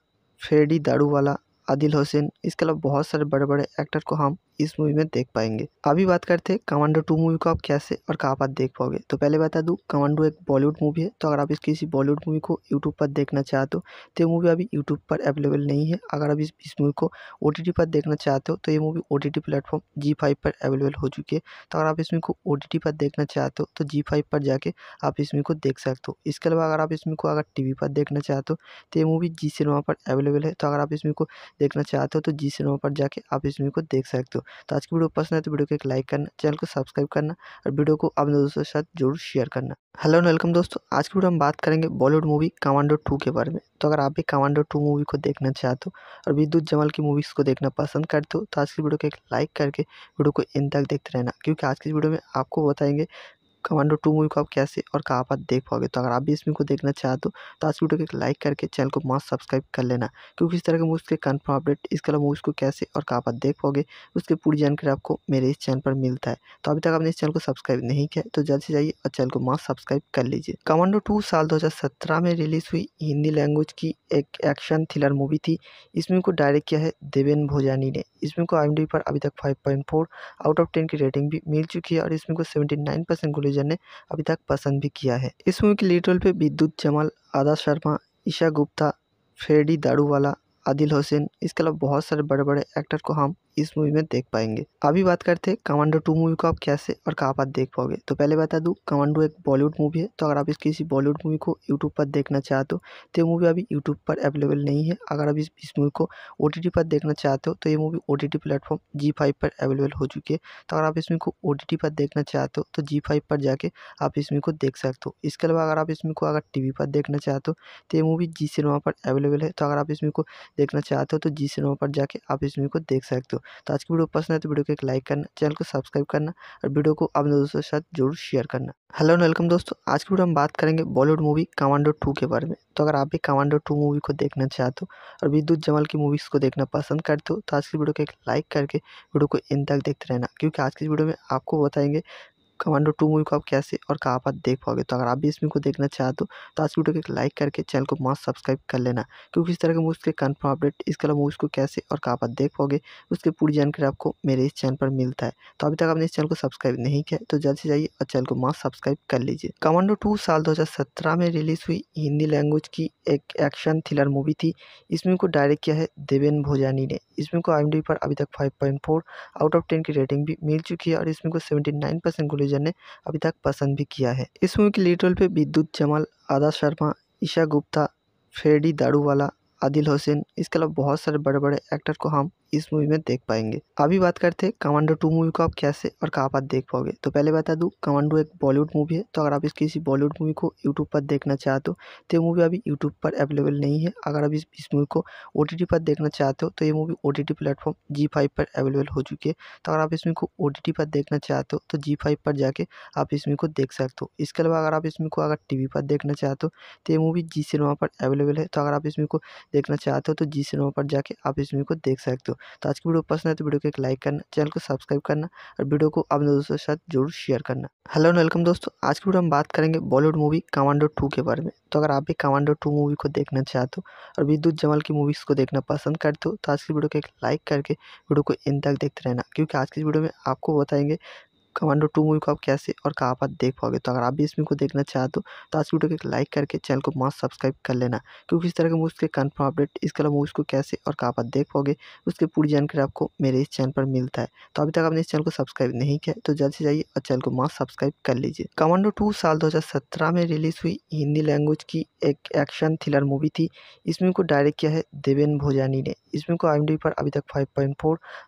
Speaker 1: फ्रेडी दारूवाला आदिल हुसैन इसके अलावा बहुत सारे बड़े बड़े एक्टर को हम इस मूवी में देख पाएंगे अभी बात करते हैं कमांडो टू मूवी को आप कैसे और कहाँ पर देख पाओगे तो पहले बता दूँ कमांडो एक बॉलीवुड मूवी है तो अगर आप इस किसी बॉलीवुड मूवी को यूट्यूब पर देखना चाहते हो तो ये मूवी अभी यूट्यूब पर अवेलेबल नहीं है अगर आप इस मूवी को ओ पर देखना चाहते हो तो ये movie O T T platform Zee पर अवेलेबल हो चुकी है तो अगर आप इसमें को ओ पर देखना चाहते हो तो जी पर जाके आप इसमें को देख सकते हो इसके अलावा अगर आप इसमें को अगर टी पर देखना चाहते हो तो ये मूवी जी सिनेमा पर अवेलेबल है तो अगर आप इसमें को देखना चाहते हो तो जी सिनेमा पर जाके आप इसमें को देख सकते हो तो आज की वीडियो पसंद है तो वीडियो को एक लाइक करना चैनल को सब्सक्राइब करना और वीडियो को अपने दोस्तों के साथ जरूर शेयर करना हेलो एंड वेलकम दोस्तों आज की वीडियो हम बात करेंगे बॉलीवुड मूवी कमांडो टू के बारे में तो अगर आप भी कमांडो टू मूवी को देखना चाहते हो और विद्युत जमाल की मूवीज़ को देखना पसंद करते हो तो आज की वीडियो को एक लाइक करके वीडियो को इन तक देखते रहना क्योंकि आज की वीडियो में आपको बताएंगे कमांडो टू मूवी को आप कैसे और कहाँ पर देख पाओगे तो अगर आप भी इस मूवी को देखना चाहते हो तो आज वीडियो को एक लाइक करके चैनल को मास्ट सब्सक्राइब कर लेना क्योंकि इस तरह के मूवीज़ के कन्फर्म अपडेट इसके अलावा मूवीज़ को कैसे और कहाँ पर देख पाओगे उसकी पूरी जानकारी आपको मेरे इस चैनल पर मिलता है तो अभी तक आपने इस चैनल को सब्सक्राइब नहीं किया तो जल्द से जाइए और चैनल को मास्ट सब्सक्राइब कर लीजिए कमांडो टू साल दो में रिलीज़ हुई हिंदी लैंग्वेज की एक एक्शन थ्रिलर मूवी थी इस मूवी को डायरेक्ट किया है देवेन भोजानी ने इस मूवी को आई पर अभी तक फाइव आउट ऑफ टेन की रेटिंग भी मिल चुकी है और इसमें को सेवेंटी नाइन परसेंट आलोचन ने अभी तक पसंद भी किया है इस मूवी के लीड रोल पे विद्युत जमाल आदा शर्मा ईशा गुप्ता फ्रेडी दारूवाला आदिल हुसैन इसके अलावा बहुत सारे बड़े बड़े एक्टर को हम इस मूवी में देख पाएंगे अभी बात करते हैं कमांडो टू मूवी को आप कैसे और कहाँ पर देख पाओगे तो पहले बता दूँ कमांडो एक बॉलीवुड मूवी है तो अगर आप इस किसी बॉलीवुड मूवी को यूट्यूब पर देखना चाहते हो तो ये मूवी अभी यूट्यूब पर अवेलेबल नहीं है अगर आप इस मूवी को ओ पर देखना चाहते हो तो ये movie O T platform Zee पर अवेलेबल हो चुकी है तो अगर आप इस मूवी को ओ पर देखना चाहते हो तो जी पर जाके आप इस मूवी को देख सकते हो इसके अलावा अगर आप इस मूवी को अगर टी पर देखना चाहते हो तो ये मूवी जी सिनेमा पर अवेलेबल है तो अगर आप इस मूवी को देखना चाहते हो तो जी सिनेमा पर जाके आप इस मूवी को देख सकते हो तो आज की वीडियो पसंद है तो वीडियो को एक लाइक करना चैनल को सब्सक्राइब करना और वीडियो को अपने दोस्तों के साथ जरूर शेयर करना हेलो एंड वेलकम दोस्तों आज की वीडियो हम बात करेंगे बॉलीवुड मूवी कमांडो टू के बारे में तो अगर आप भी कमांडो टू मूवी को देखना चाहते हो और विद्युत जमल की मूवीज़ को देखना पसंद करते हो तो आज की वीडियो को एक लाइक करके वीडियो को इन तक देखते रहना क्योंकि आज की वीडियो में आपको बताएंगे कमांडो टू मूवी को आप कैसे और कहाँ पर देख पाओगे तो अगर आप भी इस मूवी को देखना चाहते हो तो आज की वीडियो को एक लाइक करके चैनल को मास्क सब्सक्राइब कर लेना क्योंकि इस तरह के मूवीज़ के कन्फर्म अपडेट इसके अलावा मूवीज़ को कैसे और कहाँ पर देख पाओगे उसकी पूरी जानकारी आपको मेरे इस चैनल पर मिलता है तो अभी तक आपने इस चैनल को सब्सक्राइब नहीं किया तो जल्द से जाइए और चैनल को मास्क सब्सक्राइब कर लीजिए कमांडो टू साल दो में रिलीज़ हुई हिंदी लैंग्वेज की एक एक्शन थ्रिलर मूवी थी इस मूवी को डायरेक्ट किया है देवेन भोजानी ने इस मूवी को आई पर अभी तक फाइव आउट ऑफ टेन की रेटिंग भी मिल चुकी है और इसमें को सेवेंटी नाइन परसेंट टेलीविज़न ने अभी तक पसंद भी किया है इस मूवी के लीड रोल पे विद्युत जमाल आदा शर्मा ईशा गुप्ता फ्रेडी दारूवाला आदिल हुसैन इसके अलावा बहुत सारे बड़े बड़े एक्टर को हम इस मूवी में देख पाएंगे अभी बात करते हैं कमांडो टू मूवी को आप कैसे और कहाँ पर देख पाओगे तो पहले बता दूँ कमांडो एक बॉलीवुड मूवी है तो अगर आप इस किसी बॉलीवुड मूवी को यूट्यूब पर देखना चाहते हो तो ये मूवी अभी यूट्यूब पर अवेलेबल नहीं है अगर आप इस इस मूवी को ओ पर देखना चाहते हो तो ये movie O T platform Zee पर अवेलेबल हो चुकी है तो अगर आप इस मूवी को ओ पर देखना चाहते हो तो जी पर जाके आप इस मूवी को देख सकते हो इसके अलावा अगर आप इस मूवी को अगर टी पर देखना चाहते हो तो ये मूवी जी सिनेमा पर अवेलेबल है तो अगर आप इस मूवी को देखना चाहते हो तो जी सिनेमा पर जाके आप इस मूवी को देख सकते हो तो आज की वीडियो पसंद है तो वीडियो को एक लाइक करना चैनल को सब्सक्राइब करना और वीडियो को अपने दोस्तों के साथ जरूर शेयर करना हेलो एंड वेलकम दोस्तों आज की वीडियो हम बात करेंगे बॉलीवुड मूवी कमांडो टू के बारे में तो अगर आप भी कमांडो टू मूवी को देखना चाहते हो और विद्युत जमल की मूवीज़ को देखना पसंद करते हो तो आज की वीडियो को एक लाइक करके वीडियो को इन तक देखते रहना क्योंकि आज की वीडियो में आपको बताएंगे कमांडो टू मूवी को आप कैसे और कहाँ पर देख पाओगे तो अगर आप भी इस मूवी को देखना चाहते हो तो आज वीडियो को एक लाइक करके चैनल को मास्ट सब्सक्राइब कर लेना क्योंकि इस तरह के मूवीज़ के कन्फर्म अपडेट इसके अलावा मूवीज़ को कैसे और कहाँ पर देख पाओगे उसकी पूरी जानकारी आपको मेरे इस चैनल पर मिलता है तो अभी तक आपने इस चैनल को सब्सक्राइब नहीं किया तो जल्द से जाइए और चैनल को मास्ट सब्सक्राइब कर लीजिए कमांडो टू साल दो में रिलीज़ हुई हिंदी लैंग्वेज की एक एक्शन थ्रिलर मूवी थी इस मूवी को डायरेक्ट किया है देवेन भोजानी ने इस मूवी को आई पर अभी तक फाइव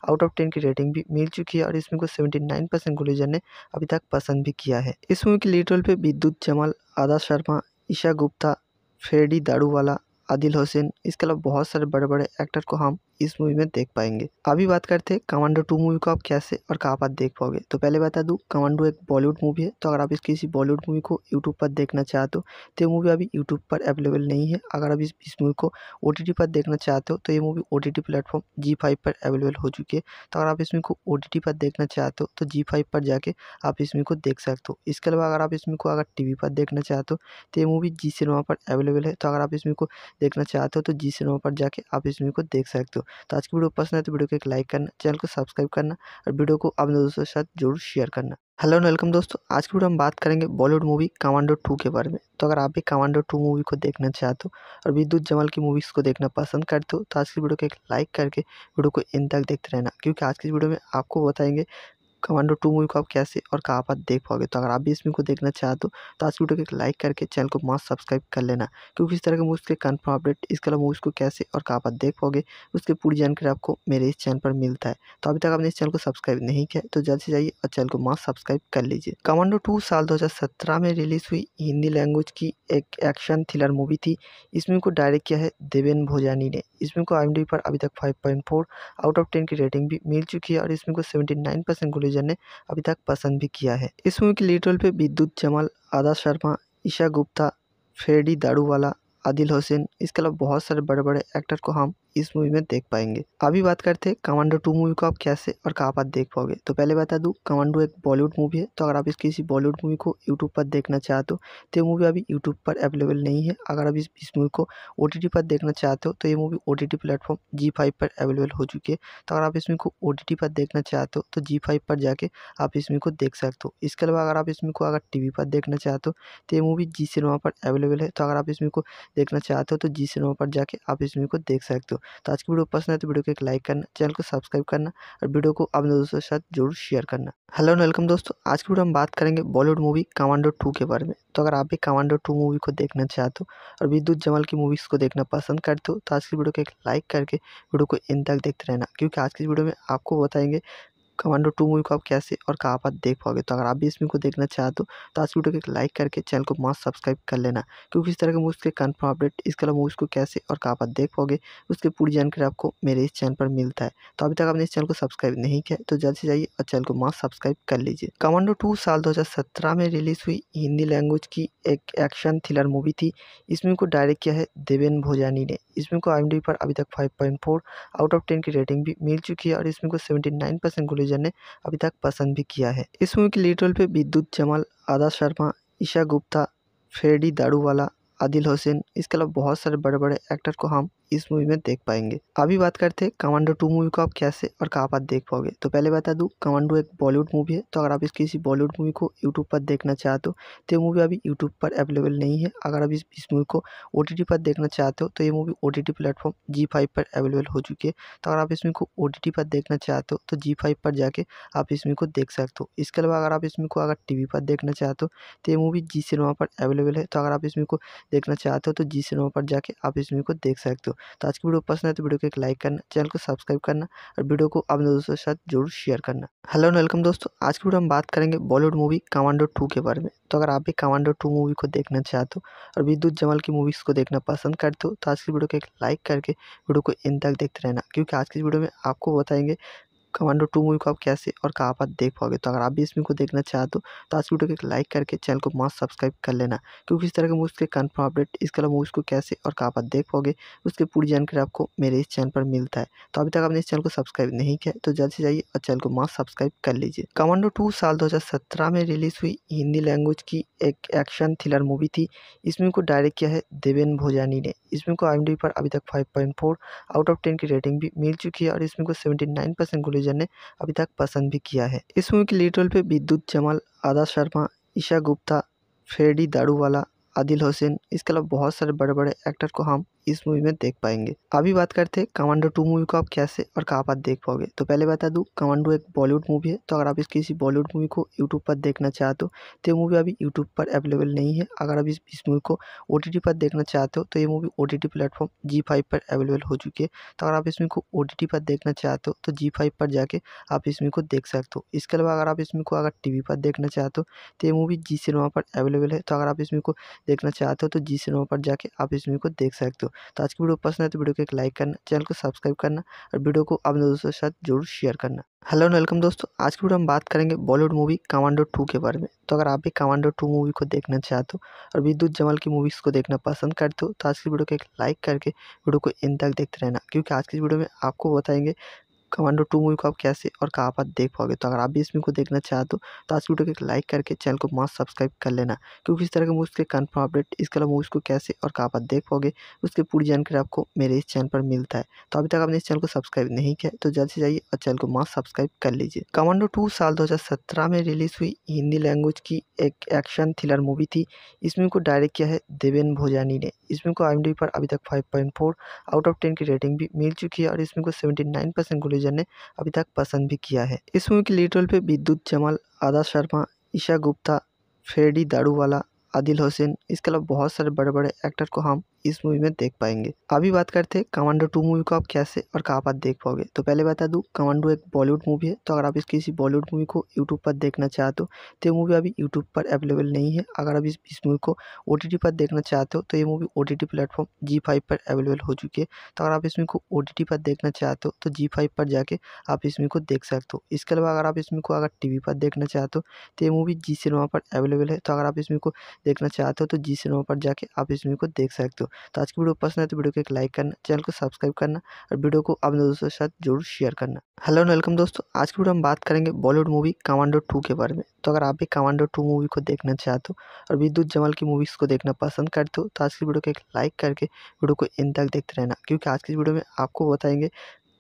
Speaker 1: आउट ऑफ टेन की रेटिंग भी मिल चुकी है और इसमें को सेवेंटी नाइन परसेंट टेलीविजन ने अभी तक पसंद भी किया है इस मूवी की लीड रोल पे विद्युत जमाल आदा शर्मा ईशा गुप्ता फ्रेडी दारूवाला आदिल हुसैन इसके अलावा बहुत सारे बड़े बड़े एक्टर को हम इस मूवी में देख पाएंगे अभी बात करते हैं कमांडो टू मूवी को आप कैसे और कहाँ पर देख पाओगे तो पहले बता दूँ कमांडो एक बॉलीवुड मूवी है तो अगर आप इस किसी बॉलीवुड मूवी को यूट्यूब पर देखना चाहते हो तो ये मूवी अभी यूट्यूब पर अवेलेबल नहीं है अगर आप इस मूवी को ओ पर देखना चाहते हो तो ये movie O T platform Zee पर अवेलेबल हो चुकी है तो अगर आप इसमें को ओ पर देखना चाहते हो तो जी पर जाके आप इसमें को देख सकते हो इसके अलावा अगर आप इसमें को अगर टी पर देखना चाहते हो तो ये मूवी जी सिनेमा पर अवेलेबल है तो अगर आप इसमें को देखना चाहते हो तो जी सिनेमा पर जाके आप इसमें को देख सकते हो तो आज की वीडियो पसंद है तो वीडियो को एक लाइक करना चैनल को सब्सक्राइब करना और वीडियो को अपने दोस्तों के साथ जरूर शेयर करना हेलो एंड वेलकम दोस्तों आज की वीडियो हम बात करेंगे बॉलीवुड मूवी कमांडो टू के बारे में तो अगर आप भी कमांडो टू मूवी को देखना चाहते हो और विद्युत जमल की मूवीज़ को देखना पसंद करते हो तो आज की वीडियो को एक लाइक करके वीडियो को इन तक देखते रहना क्योंकि आज की वीडियो में आपको बताएंगे कमांडो टू मूवी को आप कैसे और कहाँ पर देख पाओगे तो अगर आप भी इस मूवी को देखना चाहते हो तो आज वीडियो को एक लाइक करके चैनल को मास्क सब्सक्राइब कर लेना क्योंकि इस तरह के मूवीज़ के कन्फर्म अपडेट इसके अलावा मूवीज़ को कैसे और कहाँ पर देख पाओगे उसकी पूरी जानकारी आपको मेरे इस चैनल पर मिलता है तो अभी तक आपने इस चैनल को सब्सक्राइब नहीं किया तो जल्द से जाइए और चैनल को मास्क सब्सक्राइब कर लीजिए कमांडो टू साल दो में रिलीज़ हुई हिंदी लैंग्वेज की एक एक्शन थ्रिलर मूवी थी इस मूवी को डायरेक्ट किया है देवेन भोजानी ने इस मूवी को आई पर अभी तक फाइव आउट ऑफ टेन की रेटिंग भी मिल चुकी है और इसमें को सेवेंटी नाइन परसेंट टेलीविज़न ने अभी तक पसंद भी किया है इस मूवी के लीड रोल पे विद्युत जमाल आदा शर्मा ईशा गुप्ता फ्रेडी दारूवाला आदिल हुसैन इसके अलावा बहुत सारे बड़े बड़े एक्टर को हम इस मूवी में देख पाएंगे अभी बात करते हैं कमांडो टू मूवी को आप कैसे और कहाँ पर देख पाओगे तो पहले बता दूँ कमांडो एक बॉलीवुड मूवी है तो अगर आप इस किसी बॉलीवुड मूवी को यूट्यूब पर देखना चाहते हो तो ये मूवी अभी यूट्यूब पर अवेलेबल नहीं है अगर आप इस मूवी को ओ पर देखना चाहते हो तो ये movie O T platform Zee पर अवेलेबल हो चुकी है तो अगर आप इस मूवी को ओ पर देखना चाहते हो तो जी पर जाके आप इस मूवी को देख सकते हो इसके अलावा अगर आप इस मूवी को अगर टी पर देखना चाहते हो तो ये मूवी जी सिनेमा पर अवेलेबल है तो अगर आप इस मूवी को देखना चाहते हो तो जी सिनेमा पर जाके आप इस मूवी को देख सकते हो तो आज की वीडियो पसंद है तो वीडियो को एक लाइक करना चैनल को सब्सक्राइब करना और वीडियो को अपने दोस्तों के साथ जरूर शेयर करना हेलो एंड वेलकम दोस्तों आज की वीडियो हम बात करेंगे बॉलीवुड मूवी कमांडो टू के बारे में तो अगर आप भी कमांडो टू मूवी को देखना चाहते हो और विद्युत जमल की मूवीज़ को देखना पसंद करते हो तो आज की वीडियो को एक लाइक करके वीडियो को इन तक देखते रहना क्योंकि आज की वीडियो में आपको बताएंगे कमांडो टू मूवी को आप कैसे और कहाँ पर देख पाओगे तो अगर आप भी इस मूवी को देखना चाहते हो तो, तो आज वीडियो को एक लाइक करके चैनल को मास्क सब्सक्राइब कर लेना क्योंकि इस तरह के मूवी के कन्फर्म अपडेट इसके अलावा मूवीज़ को कैसे और कहाँ पर देख पाओगे उसकी पूरी जानकारी आपको मेरे इस चैनल पर मिलता है तो अभी तक आपने इस चैनल को सब्सक्राइब नहीं किया तो जल्द से जाइए और चैनल को मास्क सब्सक्राइब कर लीजिए कमांडो टू साल दो में रिलीज़ हुई हिंदी लैंग्वेज की एक एक्शन थ्रिलर मूवी थी इस मूवी को डायरेक्ट किया है देवेन भोजानी ने इस मूवी को आई पर अभी तक फाइव आउट ऑफ टेन की रेटिंग भी मिल चुकी है और इसमें को सेवेंटी नाइन परसेंट यूजर ने अभी तक पसंद भी किया है इस मूवी के लीड रोल पे विद्युत जमाल आदा शर्मा ईशा गुप्ता फ्रेडी दारूवाला आदिल हुसैन इसके अलावा बहुत सारे बड़े बड़े एक्टर को हम इस मूवी में देख पाएंगे अभी बात करते हैं कमांडो टू मूवी को आप कैसे और कहाँ पर देख पाओगे तो पहले बता दूँ कमांडो एक बॉलीवुड मूवी है तो अगर आप इस किसी बॉलीवुड मूवी को यूट्यूब पर देखना चाहते हो तो ये मूवी अभी यूट्यूब पर अवेलेबल नहीं है अगर आप इस मूवी को ओ पर देखना चाहते हो तो ये movie O T T platform Zee पर अवेलेबल हो चुकी है तो अगर आप इसमें को ओ पर देखना चाहते हो तो जी पर जाके आप इसमें को देख सकते हो इसके अलावा अगर आप इसमें को अगर टी पर देखना चाहते हो तो ये मूवी जी सिनेमा पर अवेलेबल है तो अगर आप इसमें को देखना चाहते हो तो जी सिनेमा पर जाके आप इसमें को देख सकते हो तो आज की वीडियो पसंद है तो वीडियो को एक लाइक करना चैनल को सब्सक्राइब करना और वीडियो को अपने दोस्तों के साथ जरूर शेयर करना हेलो एंड वेलकम दोस्तों आज की वीडियो हम बात करेंगे बॉलीवुड मूवी कमांडो टू के बारे में तो अगर आप भी कमांडो टू मूवी को देखना चाहते हो और विद्युत जमाल की मूवीज़ को देखना पसंद करते हो तो आज की वीडियो को एक लाइक करके वीडियो को इन तक देखते रहना क्योंकि आज की वीडियो में आपको बताएंगे कमांडो टू मूवी को आप कैसे और कहाँ पर देख पाओगे तो अगर आप भी इस मूवी को देखना चाहते हो तो आज वीडियो को एक लाइक करके चैनल को मास्ट सब्सक्राइब कर लेना क्योंकि इस तरह के मूवीज़ के कन्फर्म अपडेट इसके अलावा मूवीज़ को कैसे और कहाँ पर देख पाओगे उसकी पूरी जानकारी आपको मेरे इस चैनल पर मिलता है तो अभी तक आपने इस चैनल को सब्सक्राइब नहीं किया तो जल्द से जाइए और चैनल को मास्ट सब्सक्राइब कर लीजिए कमांडो टू साल दो में रिलीज़ हुई हिंदी लैंग्वेज की एक एक्शन थ्रिलर मूवी थी इस मूवी को डायरेक्ट किया है देवेन भोजानी ने इस मूवी को आई पर अभी तक फाइव आउट ऑफ टेन की रेटिंग भी मिल चुकी है और इस मूवी को सेवेंटी नाइन डिवीजन ने अभी तक पसंद भी किया है इस मूवी के लीड रोल पे विद्युत जमाल आदा शर्मा ईशा गुप्ता फ्रेडी दारूवाला आदिल हुसैन इसके अलावा बहुत सारे बड़े बड़े एक्टर को हम इस मूवी में देख पाएंगे अभी बात करते हैं कमांडो टू मूवी को आप कैसे और कहाँ पर देख पाओगे तो पहले बता दूँ कमांडो एक बॉलीवुड मूवी है तो अगर आप इस किसी बॉलीवुड मूवी को यूट्यूब पर देखना चाहते हो तो, तो ये मूवी अभी यूट्यूब पर अवेलेबल नहीं है अगर आप इस इस मूवी को ओ पर देखना चाहते हो तो ये movie O T platform Zee पर अवेलेबल हो चुकी है तो अगर आप इस मूवी को ओ पर देखना चाहते हो तो जी पर जाके आप इस मूवी को देख सकते हो इसके अलावा अगर आप इस मूवी को अगर टी पर देखना चाहते हो तो ये मूवी जी सिनेमा पर अवेलेबल है तो अगर आप इस मूवी को देखना चाहते हो तो जी सिनेमा पर जाके आप इस मूवी को देख सकते हो तो आज की वीडियो पसंद है तो वीडियो को एक लाइक करना चैनल को सब्सक्राइब करना और वीडियो को अपने दोस्तों के साथ जरूर शेयर करना हेलो एंड वेलकम दोस्तों आज की वीडियो हम बात करेंगे बॉलीवुड मूवी कमांडो टू के बारे में तो अगर आप भी कमांडो टू मूवी को देखना चाहते हो और विद्युत जमल की मूवीज़ को देखना पसंद करते हो तो आज की वीडियो को एक लाइक करके वीडियो को इन तक देखते रहना क्योंकि आज की वीडियो में आपको बताएंगे कमांडो टू मूवी को आप कैसे और कहाँ पर देख पाओगे तो अगर आप भी इस मूवी को देखना चाहते हो तो आज वीडियो को एक लाइक करके चैनल को मास्क सब्सक्राइब कर लेना क्योंकि इस तरह के मूवीज़ के कन्फर्म अपडेट इसके अलावा मूवीज़ को कैसे और कहाँ पर देख पाओगे उसकी पूरी जानकारी आपको मेरे इस चैनल पर मिलता है तो अभी तक आपने इस चैनल को सब्सक्राइब नहीं किया तो जल्द से जाइए और चैनल को मास्क सब्सक्राइब कर लीजिए कमांडो टू साल दो में रिलीज़ हुई हिंदी लैंग्वेज की एक एक्शन थ्रिलर मूवी थी इस मूवी को डायरेक्ट किया है देवेन भोजानी ने इस मूवी को आई पर अभी तक फाइव आउट ऑफ टेन की रेटिंग भी मिल चुकी है और इसमें को सेवेंटी नाइन परसेंट टेलीविज़न ने अभी तक पसंद भी किया है इस मूवी के लीड रोल पे विद्युत जमाल आदा शर्मा ईशा गुप्ता फ्रेडी दारूवाला आदिल हुसैन इसके अलावा बहुत सारे बड़े बड़े एक्टर को हम इस मूवी में देख पाएंगे अभी बात करते हैं कमांडो टू मूवी को आप कैसे और कहाँ पर देख पाओगे तो पहले बता दूँ कमांडो एक बॉलीवुड मूवी है तो अगर आप इस किसी बॉलीवुड मूवी को यूट्यूब पर देखना चाहते हो तो ये मूवी अभी यूट्यूब पर अवेलेबल नहीं है अगर आप इस इस मूवी को ओ पर देखना चाहते हो तो ये movie O T platform Zee five पर अवेलेबल हो चुकी है तो अगर आप इस मूवी को ओ पर देखना चाहते हो तो जी फाइव पर जाके आप इस मूवी को देख सकते हो इसके अलावा अगर आप इस मूवी को अगर टी पर देखना चाहते हो तो ये मूवी जी सिनेमा पर अवेलेबल है तो अगर आप इस मूवी को देखना चाहते हो तो जी सिनेमा पर जाके आप इस मूवी को देख सकते हो तो आज की वीडियो पसंद है तो वीडियो को एक लाइक करना चैनल को सब्सक्राइब करना और वीडियो को अपने दोस्तों के साथ जरूर शेयर करना हेलो एंड वेलकम दोस्तों आज की वीडियो हम बात करेंगे बॉलीवुड मूवी कमांडो टू के बारे में तो अगर आप भी कमांडो टू मूवी को देखना चाहते हो और विद्युत जमल की मूवीज़ को देखना पसंद करते हो तो आज की वीडियो को एक लाइक करके वीडियो को इन तक देखते रहना क्योंकि आज की वीडियो में आपको बताएंगे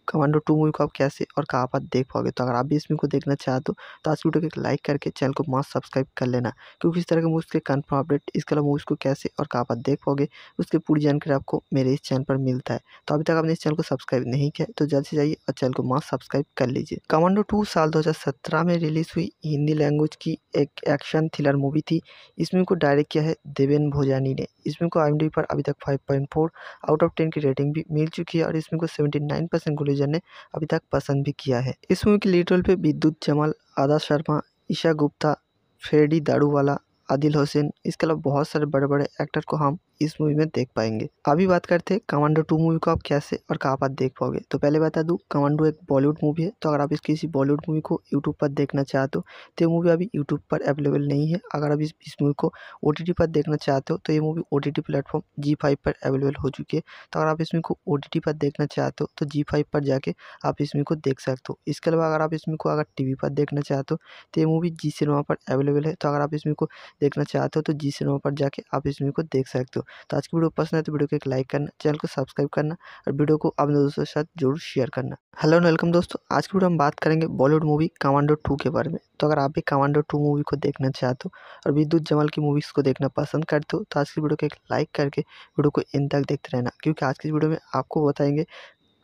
Speaker 1: कमांडो टू मूवी को आप कैसे और कहाँ पर देख पाओगे तो अगर आप भी इस मूवी को देखना चाहते हो तो आज वीडियो को एक लाइक करके चैनल को मास्क सब्सक्राइब कर लेना क्योंकि इस तरह के मूवीज़ के कन्फर्म अपडेट इसके अलावा मूवीज़ को कैसे और कहाँ पर देख पाओगे उसकी पूरी जानकारी आपको मेरे इस चैनल पर मिलता है तो अभी तक आपने इस चैनल को सब्सक्राइब नहीं किया तो जल्द से जाइए और चैनल को मास्क सब्सक्राइब कर लीजिए कमांडो टू साल दो में रिलीज़ हुई हिंदी लैंग्वेज की एक एक्शन थ्रिलर मूवी थी इस मूवी को डायरेक्ट किया है देवेन भोजानी ने इसमें को आई पर अभी तक five point four out of ten की रेटिंग भी मिल चुकी है और इसमें को सेवेंटी नाइन परसेंट टेलीविजन ने अभी तक पसंद भी किया है इस मूवी की लीड रोल पे विद्युत जमाल आदा शर्मा ईशा गुप्ता फ्रेडी दारूवाला आदिल हुसैन इसके अलावा बहुत सारे बड़े बड़े एक्टर को हम इस मूवी में देख पाएंगे अभी बात करते हैं कमांडो टू मूवी को आप कैसे और कहाँ पर देख पाओगे तो पहले बता दूँ कमांडो एक बॉलीवुड मूवी है तो अगर आप इस किसी बॉलीवुड मूवी को यूट्यूब पर देखना चाहते हो तो ये मूवी अभी यूट्यूब पर अवेलेबल नहीं है अगर आप इस मूवी को ओ पर देखना चाहते हो तो ये movie O T platform Zee पर अवेलेबल हो चुकी है तो अगर आप इसमें को ओ पर देखना चाहते हो तो जी पर जाके आप इसमें को देख सकते हो इसके अलावा अगर आप इसमें को अगर टी पर देखना चाहते हो तो ये मूवी जी सिनेमा पर अवेलेबल है तो अगर आप इसमें को देखना चाहते हो तो जी सिनेमा पर जाके आप इसमें को देख सकते हो तो आज की वीडियो पसंद है तो वीडियो को एक लाइक करना चैनल को सब्सक्राइब करना और वीडियो को अपने दोस्तों के साथ जरूर शेयर करना हेलो एंड वेलकम दोस्तों आज की वीडियो हम बात करेंगे बॉलीवुड मूवी कमांडो टू के बारे में तो अगर आप भी कमांडो टू मूवी को देखना चाहते हो और विद्युत जमल की मूवीज़ को देखना पसंद करते हो तो आज की वीडियो को एक लाइक करके वीडियो को इन तक देखते रहना क्योंकि आज की वीडियो में आपको बताएंगे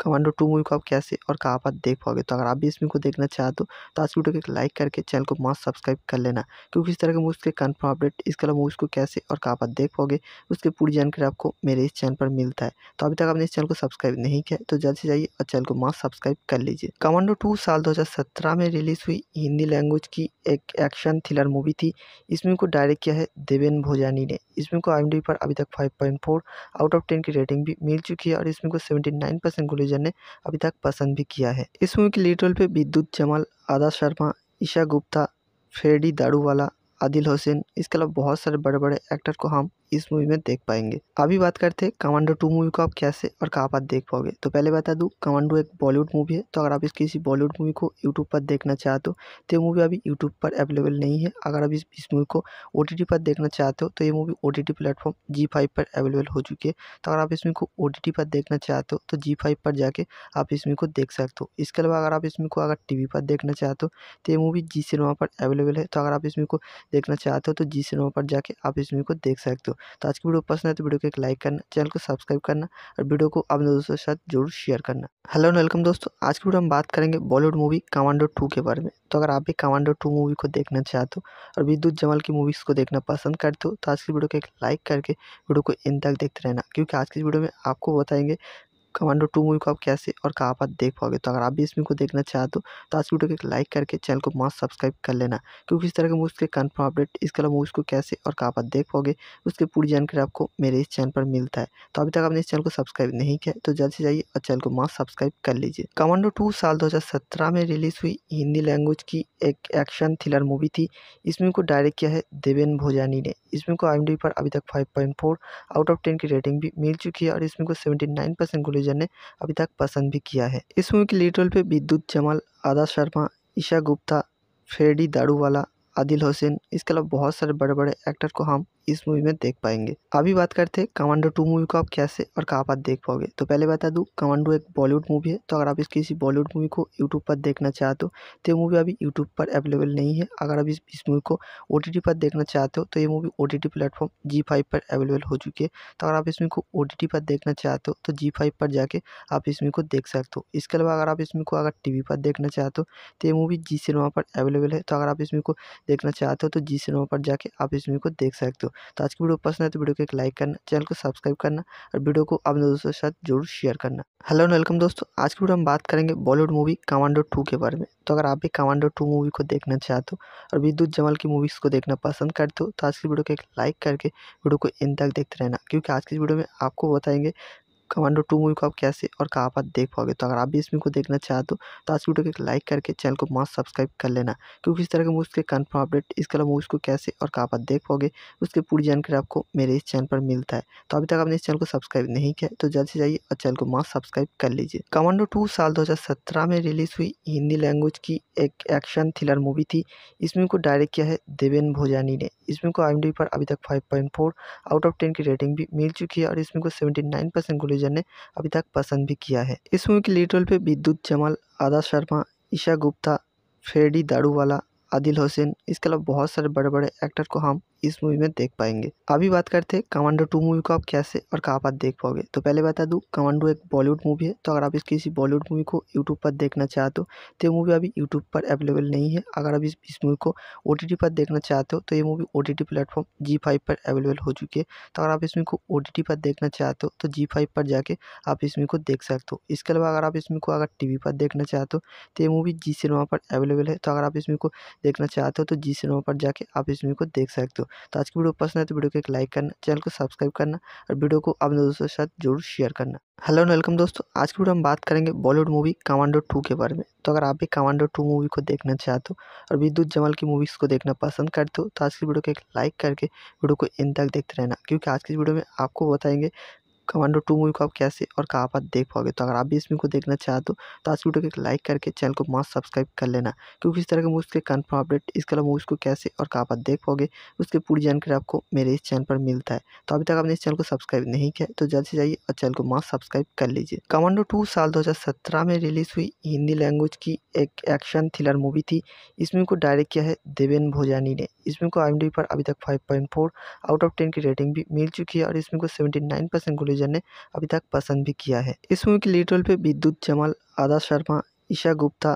Speaker 1: कमांडो टू मूवी को आप कैसे और कहाँ पर देख पाओगे तो अगर आप भी इस मूवी को देखना चाहते हो तो आज वीडियो को एक लाइक करके चैनल को मास्क सब्सक्राइब कर लेना क्योंकि इस तरह के मूवीज़ के कन्फर्म अपडेट इसके अलावा मूवीज़ को कैसे और कहाँ पर देख पाओगे उसकी पूरी जानकारी आपको मेरे इस चैनल पर मिलता है तो अभी तक आपने इस चैनल को सब्सक्राइब नहीं किया तो जल्द से जाइए और चैनल को मास्क सब्सक्राइब कर लीजिए कमांडो टू साल दो में रिलीज़ हुई हिंदी लैंग्वेज की एक एक्शन थ्रिलर मूवी थी इस मूवी को डायरेक्ट किया है देवेन भोजानी ने इस मूवी को आई पर अभी तक फाइव आउट ऑफ टेन की रेटिंग भी मिल चुकी है और इसमें को सेवेंटी नाइन परसेंट टेलीविज़न ने अभी तक पसंद भी किया है इस मूवी के लीड रोल पे विद्युत जमाल आदा शर्मा ईशा गुप्ता फ्रेडी दारूवाला आदिल हुसैन इसके अलावा बहुत सारे बड़े बड़े एक्टर को हम इस मूवी में देख पाएंगे अभी बात करते हैं कमांडो टू मूवी को आप कैसे और कहाँ पर देख पाओगे तो पहले बता दूँ कमांडो एक बॉलीवुड मूवी है तो अगर आप इस किसी बॉलीवुड मूवी को यूट्यूब पर देखना चाहते हो तो ये मूवी अभी यूट्यूब पर अवेलेबल नहीं है अगर आप इस मूवी को ओ पर देखना चाहते हो तो ये movie O T platform Zee पर अवेलेबल हो चुकी है तो अगर आप इस मूवी को ओ पर देखना चाहते हो तो जी पर जाके आप इस मूवी को देख सकते हो इसके अलावा अगर आप इस मूवी को अगर टी पर देखना चाहते हो तो ये मूवी जी सिनेमा पर अवेलेबल है तो अगर आप इस मूवी को देखना चाहते हो तो जी सिनेमा पर जाके आप इस मूवी को देख सकते हो तो आज की वीडियो पसंद है तो वीडियो को एक लाइक करना चैनल को सब्सक्राइब करना और वीडियो को अपने दोस्तों के साथ जरूर शेयर करना हेलो एंड वेलकम दोस्तों आज की वीडियो हम बात करेंगे बॉलीवुड मूवी कमांडो टू के बारे में तो अगर आप भी कमांडो टू मूवी को देखना चाहते हो और विद्युत जमल की मूवीज़ को देखना पसंद करते हो तो आज की वीडियो को एक लाइक करके वीडियो को इन तक देखते रहना क्योंकि आज की वीडियो में आपको बताएंगे कमांडो टू मूवी को आप कैसे और कहाँ पर देख पाओगे तो अगर आप भी इस मूवी को देखना चाहते हो तो, तो आज वीडियो को एक लाइक करके चैनल को मास्क सब्सक्राइब कर लेना क्योंकि इस तरह के मूवी के कन्फर्म अपडेट इसके अलावा मूवीज़ को कैसे और कहाँ पर देख पाओगे उसकी पूरी जानकारी आपको मेरे इस चैनल पर मिलता है तो अभी तक आपने इस चैनल को सब्सक्राइब नहीं किया तो जल्द से जाइए और चैनल को मस्त सब्सक्राइब कर लीजिए कमांडो टू साल दो में रिलीज़ हुई हिंदी लैंग्वेज की एक एक्शन थ्रिलर मूवी थी इस मूवी को डायरेक्ट किया है देवेन भोजानी ने इस मूवी को आई पर अभी तक फाइव आउट ऑफ टेन की रेटिंग भी मिल चुकी है और इसमें को सेवेंटी नाइन परसेंट यूजर ने अभी तक पसंद भी किया है इस मूवी के लीड रोल पे विद्युत जमाल आदा शर्मा ईशा गुप्ता फ्रेडी दारूवाला आदिल हुसैन इसके अलावा बहुत सारे बड़े बड़े एक्टर को हम इस मूवी में देख पाएंगे अभी बात करते हैं कमांडो टू मूवी को आप कैसे और कहाँ पर देख पाओगे तो पहले बता दूँ कमांडो एक बॉलीवुड मूवी है तो अगर आप इस किसी बॉलीवुड मूवी को यूट्यूब पर देखना चाहते हो तो ये मूवी अभी यूट्यूब पर अवेलेबल नहीं है अगर आप इस मूवी को ओ पर देखना चाहते हो तो ये मूवी ओ प्लेटफॉर्म जी पर अवेलेबल हो चुकी है तो अगर आप इस मूवी को ओ पर देखना चाहते हो तो जी पर जाके आप इस मूवी को देख सकते हो इसके अलावा अगर आप इस मूवी को अगर टी पर देखना चाहते हो तो ये मूवी जी सिनेमा पर अवेलेबल है तो अगर आप इस मूवी को देखना चाहते हो तो जी सिनेमा पर जाके आप इस मूवी को देख सकते हो तो आज की वीडियो पसंद है तो वीडियो को एक लाइक करना चैनल को सब्सक्राइब करना और वीडियो को अपने दोस्तों के साथ जरूर शेयर करना हेलो एंड वेलकम दोस्तों आज की वीडियो हम बात करेंगे बॉलीवुड मूवी कमांडो टू के बारे में तो अगर आप भी कमांडो टू मूवी को देखना चाहते हो और विद्युत जमाल की मूवीज़ को देखना पसंद करते हो तो आज की वीडियो को एक लाइक करके वीडियो को इन तक देखते रहना क्योंकि आज की वीडियो में आपको बताएंगे कमांडो टू मूवी को आप कैसे और कहाँ पर देख पाओगे तो अगर आप भी इस मूवी को देखना चाहते हो तो आज वीडियो को एक लाइक करके चैनल को मास्ट सब्सक्राइब कर लेना क्योंकि इस तरह के मूवीज़ के कन्फर्म अपडेट इसके अलावा मूवीज़ को कैसे और कहाँ पर देख पाओगे उसकी पूरी जानकारी आपको मेरे इस चैनल पर मिलता है तो अभी तक आपने इस चैनल को सब्सक्राइब नहीं किया तो जल्द से जाइए और चैनल को मास्ट सब्सक्राइब कर लीजिए कमांडो टू साल दो में रिलीज़ हुई हिंदी लैंग्वेज की एक एक्शन थ्रिलर मूवी थी इस मूवी को डायरेक्ट किया है देवेन भोजानी ने इस मूवी को आई पर अभी तक फाइव आउट ऑफ टेन की रेटिंग भी मिल चुकी है और इस मूवी को सेवेंटी नाइन डिवीजन ने अभी तक पसंद भी किया है इस मूवी के लीड रोल पे विद्युत जमाल आदा शर्मा ईशा गुप्ता फ्रेडी दारूवाला आदिल हुसैन इसके अलावा बहुत सारे बड़े बड़े एक्टर को हम इस मूवी में देख पाएंगे अभी बात करते हैं कमांडो टू मूवी को आप कैसे और कहाँ पर देख पाओगे तो पहले बता दूँ कमांडो एक बॉलीवुड मूवी है तो अगर आप इस किसी बॉलीवुड मूवी को यूट्यूब पर देखना चाहते हो तो ये मूवी अभी यूट्यूब पर अवेलेबल नहीं है अगर आप इस इस मूवी को ओ पर देखना चाहते हो तो ये movie O T platform Zee पर अवेलेबल हो चुकी है तो अगर आप इस मूवी को ओ पर देखना चाहते हो तो जी पर जाके आप इस मूवी को देख सकते हो इसके अलावा अगर आप इस मूवी को अगर टी पर देखना चाहते हो तो ये मूवी जी सिनेमा पर अवेलेबल है तो अगर आप इस मूवी को देखना चाहते हो तो जी सिनेमा पर जाके आप इस मूवी को देख सकते हो तो आज की वीडियो पसंद है तो वीडियो को एक लाइक करना चैनल को सब्सक्राइब करना और वीडियो को अपने दोस्तों के साथ जरूर शेयर करना हेलो एंड वेलकम दोस्तों आज की वीडियो हम बात करेंगे बॉलीवुड मूवी कमांडो टू के बारे में तो अगर आप भी कमांडो टू मूवी को देखना चाहते हो और विद्युत जमल की मूवीज़ को देखना पसंद करते हो तो आज की वीडियो को एक लाइक करके वीडियो को इन तक देखते रहना क्योंकि आज की वीडियो में आपको बताएंगे कमांडो टू मूवी को आप कैसे और कहाँ पर देख पाओगे तो अगर आप भी इस मूवी को देखना चाहते हो तो आज वीडियो को एक लाइक करके चैनल को मास्क सब्सक्राइब कर लेना क्योंकि इस तरह के मूवीज़ के कन्फर्म अपडेट इसके अलावा मूवीज़ को कैसे और कहाँ पर देख पाओगे उसकी पूरी जानकारी आपको मेरे इस चैनल पर मिलता है तो अभी तक आपने इस चैनल को सब्सक्राइब नहीं किया तो जल्द से जाइए और चैनल को मास्क सब्सक्राइब कर लीजिए कमांडो टू साल दो में रिलीज़ हुई हिंदी लैंग्वेज की एक एक्शन थ्रिलर मूवी थी इस मूवी को डायरेक्ट किया है देवेन भोजानी ने इस मूवी को आई पर अभी तक फाइव आउट ऑफ टेन की रेटिंग भी मिल चुकी है और इस मूवी को सेवेंटी नाइन परसेंट टेलीविज़न ने अभी तक पसंद भी किया है इस मूवी के लीड रोल पे विद्युत जमाल आदा शर्मा ईशा गुप्ता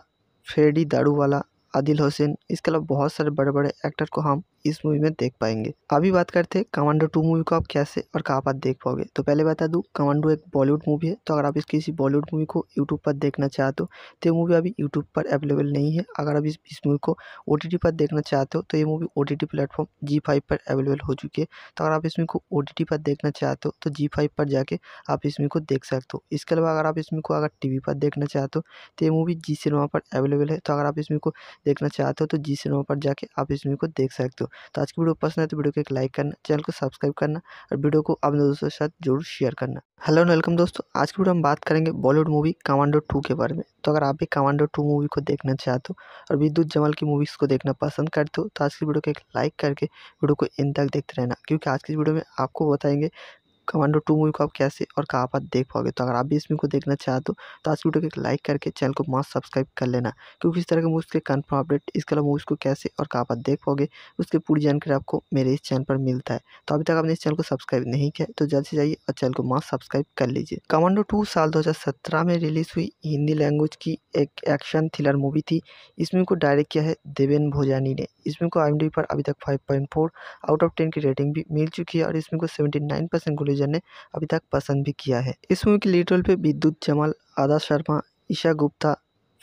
Speaker 1: फ्रेडी दारूवाला आदिल हुसैन इसके अलावा बहुत सारे बड़े बड़े एक्टर को हम इस मूवी में देख पाएंगे अभी बात करते हैं कमांडो टू मूवी को आप कैसे और कहाँ पर देख पाओगे तो पहले बता दूँ कमांडो एक बॉलीवुड मूवी है तो अगर आप इस किसी बॉलीवुड मूवी को यूट्यूब पर देखना चाहते हो तो ये मूवी अभी यूट्यूब पर अवेलेबल नहीं है अगर आप इस इस मूवी को ओ पर देखना चाहते हो तो ये movie O T platform Zee five पर अवेलेबल हो चुकी है तो अगर आप इस मूवी को ओ पर देखना चाहते हो तो जी फाइव पर जाके आप इस मूवी को देख सकते हो इसके अलावा अगर आप इस मूवी को अगर टी पर देखना चाहते हो तो ये मूवी जी सिनेमा पर अवेलेबल है तो अगर आप इस मूवी को देखना चाहते हो तो जी सिनेमा पर जाके आप इस मूवी को देख सकते हो तो आज की वीडियो पसंद है तो वीडियो को एक लाइक करना चैनल को सब्सक्राइब करना और वीडियो को अपने दोस्तों के साथ जरूर शेयर करना हेलो एंड वेलकम दोस्तों आज की वीडियो हम बात करेंगे बॉलीवुड मूवी कमांडो टू के बारे में तो अगर आप भी कमांडो टू मूवी को देखना चाहते हो और विद्युत जमल की मूवीज़ को देखना पसंद करते हो तो आज की वीडियो को एक लाइक करके वीडियो को इन तक देखते रहना क्योंकि आज की वीडियो में आपको बताएंगे कमांडो टू मूवी को आप कैसे और कहाँ पर देख पाओगे तो अगर आप भी इस मूवी को देखना चाहते हो तो आज वीडियो को एक लाइक करके चैनल को मास्क सब्सक्राइब कर लेना क्योंकि इस तरह के मूवीज़ के कन्फर्म अपडेट इसके अलावा मूवीज़ को कैसे और कहाँ पर देख पाओगे उसकी पूरी जानकारी आपको मेरे इस चैनल पर मिलता है तो अभी तक आपने इस चैनल को सब्सक्राइब नहीं किया तो जल्द से जाइए और चैनल को मास्क सब्सक्राइब कर लीजिए कमांडो टू साल दो में रिलीज़ हुई हिंदी लैंग्वेज की एक एक्शन थ्रिलर मूवी थी इस मूवी को डायरेक्ट किया है देवेन भोजानी ने इस मूवी को आई पर अभी तक फाइव आउट ऑफ टेन की रेटिंग भी मिल चुकी है और इसमें को सेवेंटी नाइन परसेंट टेलीविजन ने अभी तक पसंद भी किया है इस मूवी के लीड रोल पे विद्युत जमाल आदा शर्मा ईशा गुप्ता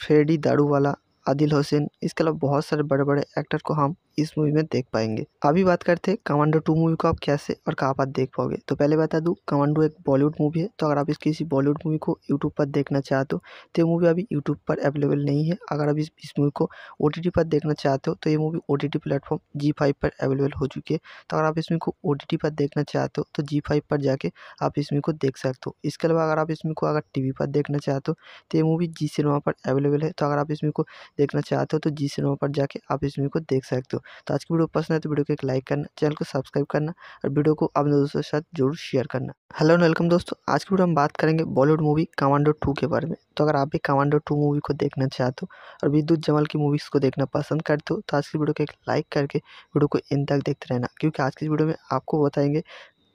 Speaker 1: फेडी दारूवाला आदिल हुसैन इसके अलावा बहुत सारे बड़े बड़े एक्टर को हम इस मूवी में देख पाएंगे अभी बात करते हैं कमांडो टू मूवी को आप कैसे और कहाँ पर देख पाओगे तो पहले बता दूँ कमांडो एक बॉलीवुड मूवी है तो अगर आप इस किसी बॉलीवुड मूवी को यूट्यूब पर देखना चाहते हो तो ये मूवी अभी यूट्यूब पर अवेलेबल नहीं है अगर आप इस मूवी को ओ पर देखना चाहते हो तो ये movie O T T platform Zee पर अवेलेबल हो चुकी है तो अगर आप इसमें को ओ पर देखना चाहते हो तो जी पर जाके आप इसमें को देख सकते हो इसके अलावा अगर आप इसमें को अगर टी पर देखना चाहते हो तो ये मूवी जी सिनेमा पर अवेलेबल है तो अगर आप इसमें को देखना चाहते हो तो जी सिनेमा पर जाके आप इस मूवी को देख सकते हो तो आज की वीडियो पसंद है तो वीडियो को एक लाइक करना चैनल को सब्सक्राइब करना और वीडियो को अपने दोस्तों के साथ जरूर शेयर करना हेलो एंड वेलकम दोस्तों आज की वीडियो हम बात करेंगे बॉलीवुड मूवी कमांडो टू के बारे में तो अगर आप भी कमांडो टू मूवी को देखना चाहते हो और विद्युत जमल की मूवीज़ को देखना पसंद करते हो तो आज की वीडियो को एक लाइक करके वीडियो को इन तक देखते रहना क्योंकि आज की वीडियो में आपको बताएंगे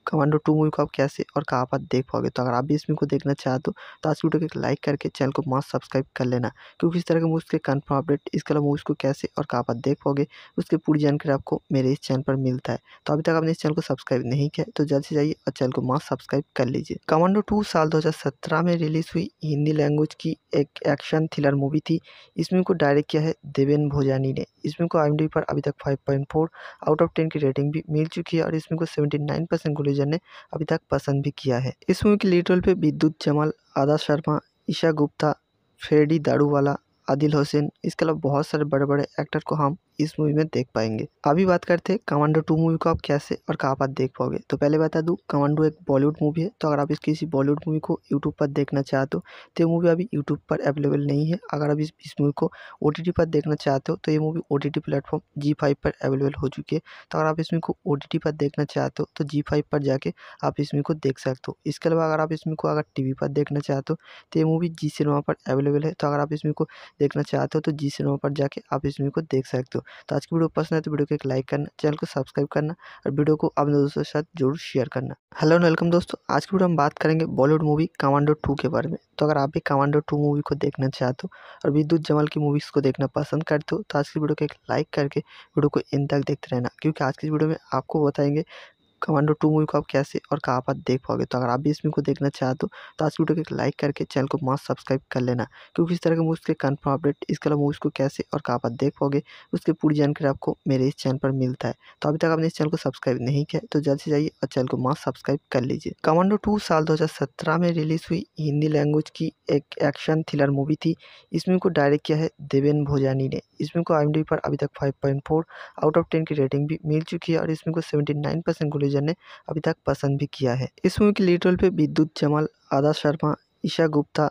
Speaker 1: कमांडो टू मूवी को आप कैसे और कहाँ पर देख पाओगे तो अगर आप भी इस मूवी को देखना चाहते हो तो आज वीडियो को एक लाइक करके चैनल को मास्ट सब्सक्राइब कर लेना क्योंकि इस तरह के मूवीज़ के कन्फर्म अपडेट इसके अलावा मूवीज़ को कैसे और कहाँ पर देख पाओगे उसकी पूरी जानकारी आपको मेरे इस चैनल पर मिलता है तो अभी तक आपने इस चैनल को सब्सक्राइब नहीं किया तो जल्द से जाइए और चैनल को मास्ट सब्सक्राइब कर लीजिए कमांडो टू साल दो में रिलीज़ हुई हिंदी लैंग्वेज की एक एक्शन थ्रिलर मूवी थी इस मूवी को डायरेक्ट किया है देवेन भोजानी ने इस मूवी को आई पर अभी तक फाइव आउट ऑफ टेन की रेटिंग भी मिल चुकी है और इसमें को सेवेंटी नाइन परसेंट टेलीविज़न ने अभी तक पसंद भी किया है इस मूवी के लीड रोल पे विद्युत जमाल आदा शर्मा ईशा गुप्ता फ्रेडी दारूवाला आदिल हुसैन इसके अलावा बहुत सारे बड़े बड़े एक्टर को हम इस मूवी में देख पाएंगे अभी बात करते हैं कमांडो टू मूवी को आप कैसे और कहाँ पर देख पाओगे तो पहले बता दूँ कमांडो एक बॉलीवुड मूवी है तो अगर आप इस किसी बॉलीवुड मूवी को यूट्यूब पर देखना चाहते हो तो, तो ये मूवी अभी यूट्यूब पर अवेलेबल नहीं है अगर आप इस इस मूवी को ओ पर देखना चाहते हो तो ये movie O T platform Zee पर अवेलेबल हो चुकी है तो अगर आप इस मूवी को ओ पर देखना चाहते हो तो जी पर जाके आप इस मूवी को देख सकते हो इसके अलावा अगर आप इस मूवी को अगर टी पर देखना चाहते हो तो ये मूवी जी सिनेमा पर अवेलेबल है तो अगर आप इस मूवी को देखना चाहते हो तो जी सिनेमा पर जाके आप इस मूवी को देख सकते हो तो आज की वीडियो पसंद है तो वीडियो को एक लाइक करना चैनल को सब्सक्राइब करना और वीडियो को अपने दोस्तों के साथ जरूर शेयर करना हेलो एंड वेलकम दोस्तों आज की वीडियो हम बात करेंगे बॉलीवुड मूवी कमांडो टू के बारे में तो अगर आप भी कमांडो टू मूवी को देखना चाहते हो और विद्युत जमल की मूवीज़ को देखना पसंद करते हो तो आज की वीडियो को एक लाइक करके वीडियो को इन तक देखते रहना क्योंकि आज की वीडियो में आपको बताएंगे कमांडो टू मूवी को आप कैसे और कहाँ पर देख पाओगे तो अगर आप भी इस मूवी को देखना चाहते हो तो, तो आज वीडियो को एक लाइक करके चैनल को मास्क सब्सक्राइब कर लेना क्योंकि इस तरह के मूवीज़ के कन्फर्म अपडेट इसके अलावा मूवीज़ को कैसे और कहाँ पर देख पाओगे उसकी पूरी जानकारी आपको मेरे इस चैनल पर मिलता है तो अभी तक आपने इस चैनल को सब्सक्राइब नहीं किया तो जल्द से जाइए और चैनल को मस्त सब्सक्राइब कर लीजिए कमांडो टू साल दो में रिलीज़ हुई हिंदी लैंग्वेज की एक एक्शन थ्रिलर मूवी थी इस मूवी को डायरेक्ट किया है देवेन भोजानी ने इस मूवी को आई पर अभी तक फाइव आउट ऑफ टेन की रेटिंग भी मिल चुकी है और इसमें को सेवेंटी नाइन परसेंट टेलीविज़न ने अभी तक पसंद भी किया है इस मूवी के लीड रोल पे विद्युत जमाल आदा शर्मा ईशा गुप्ता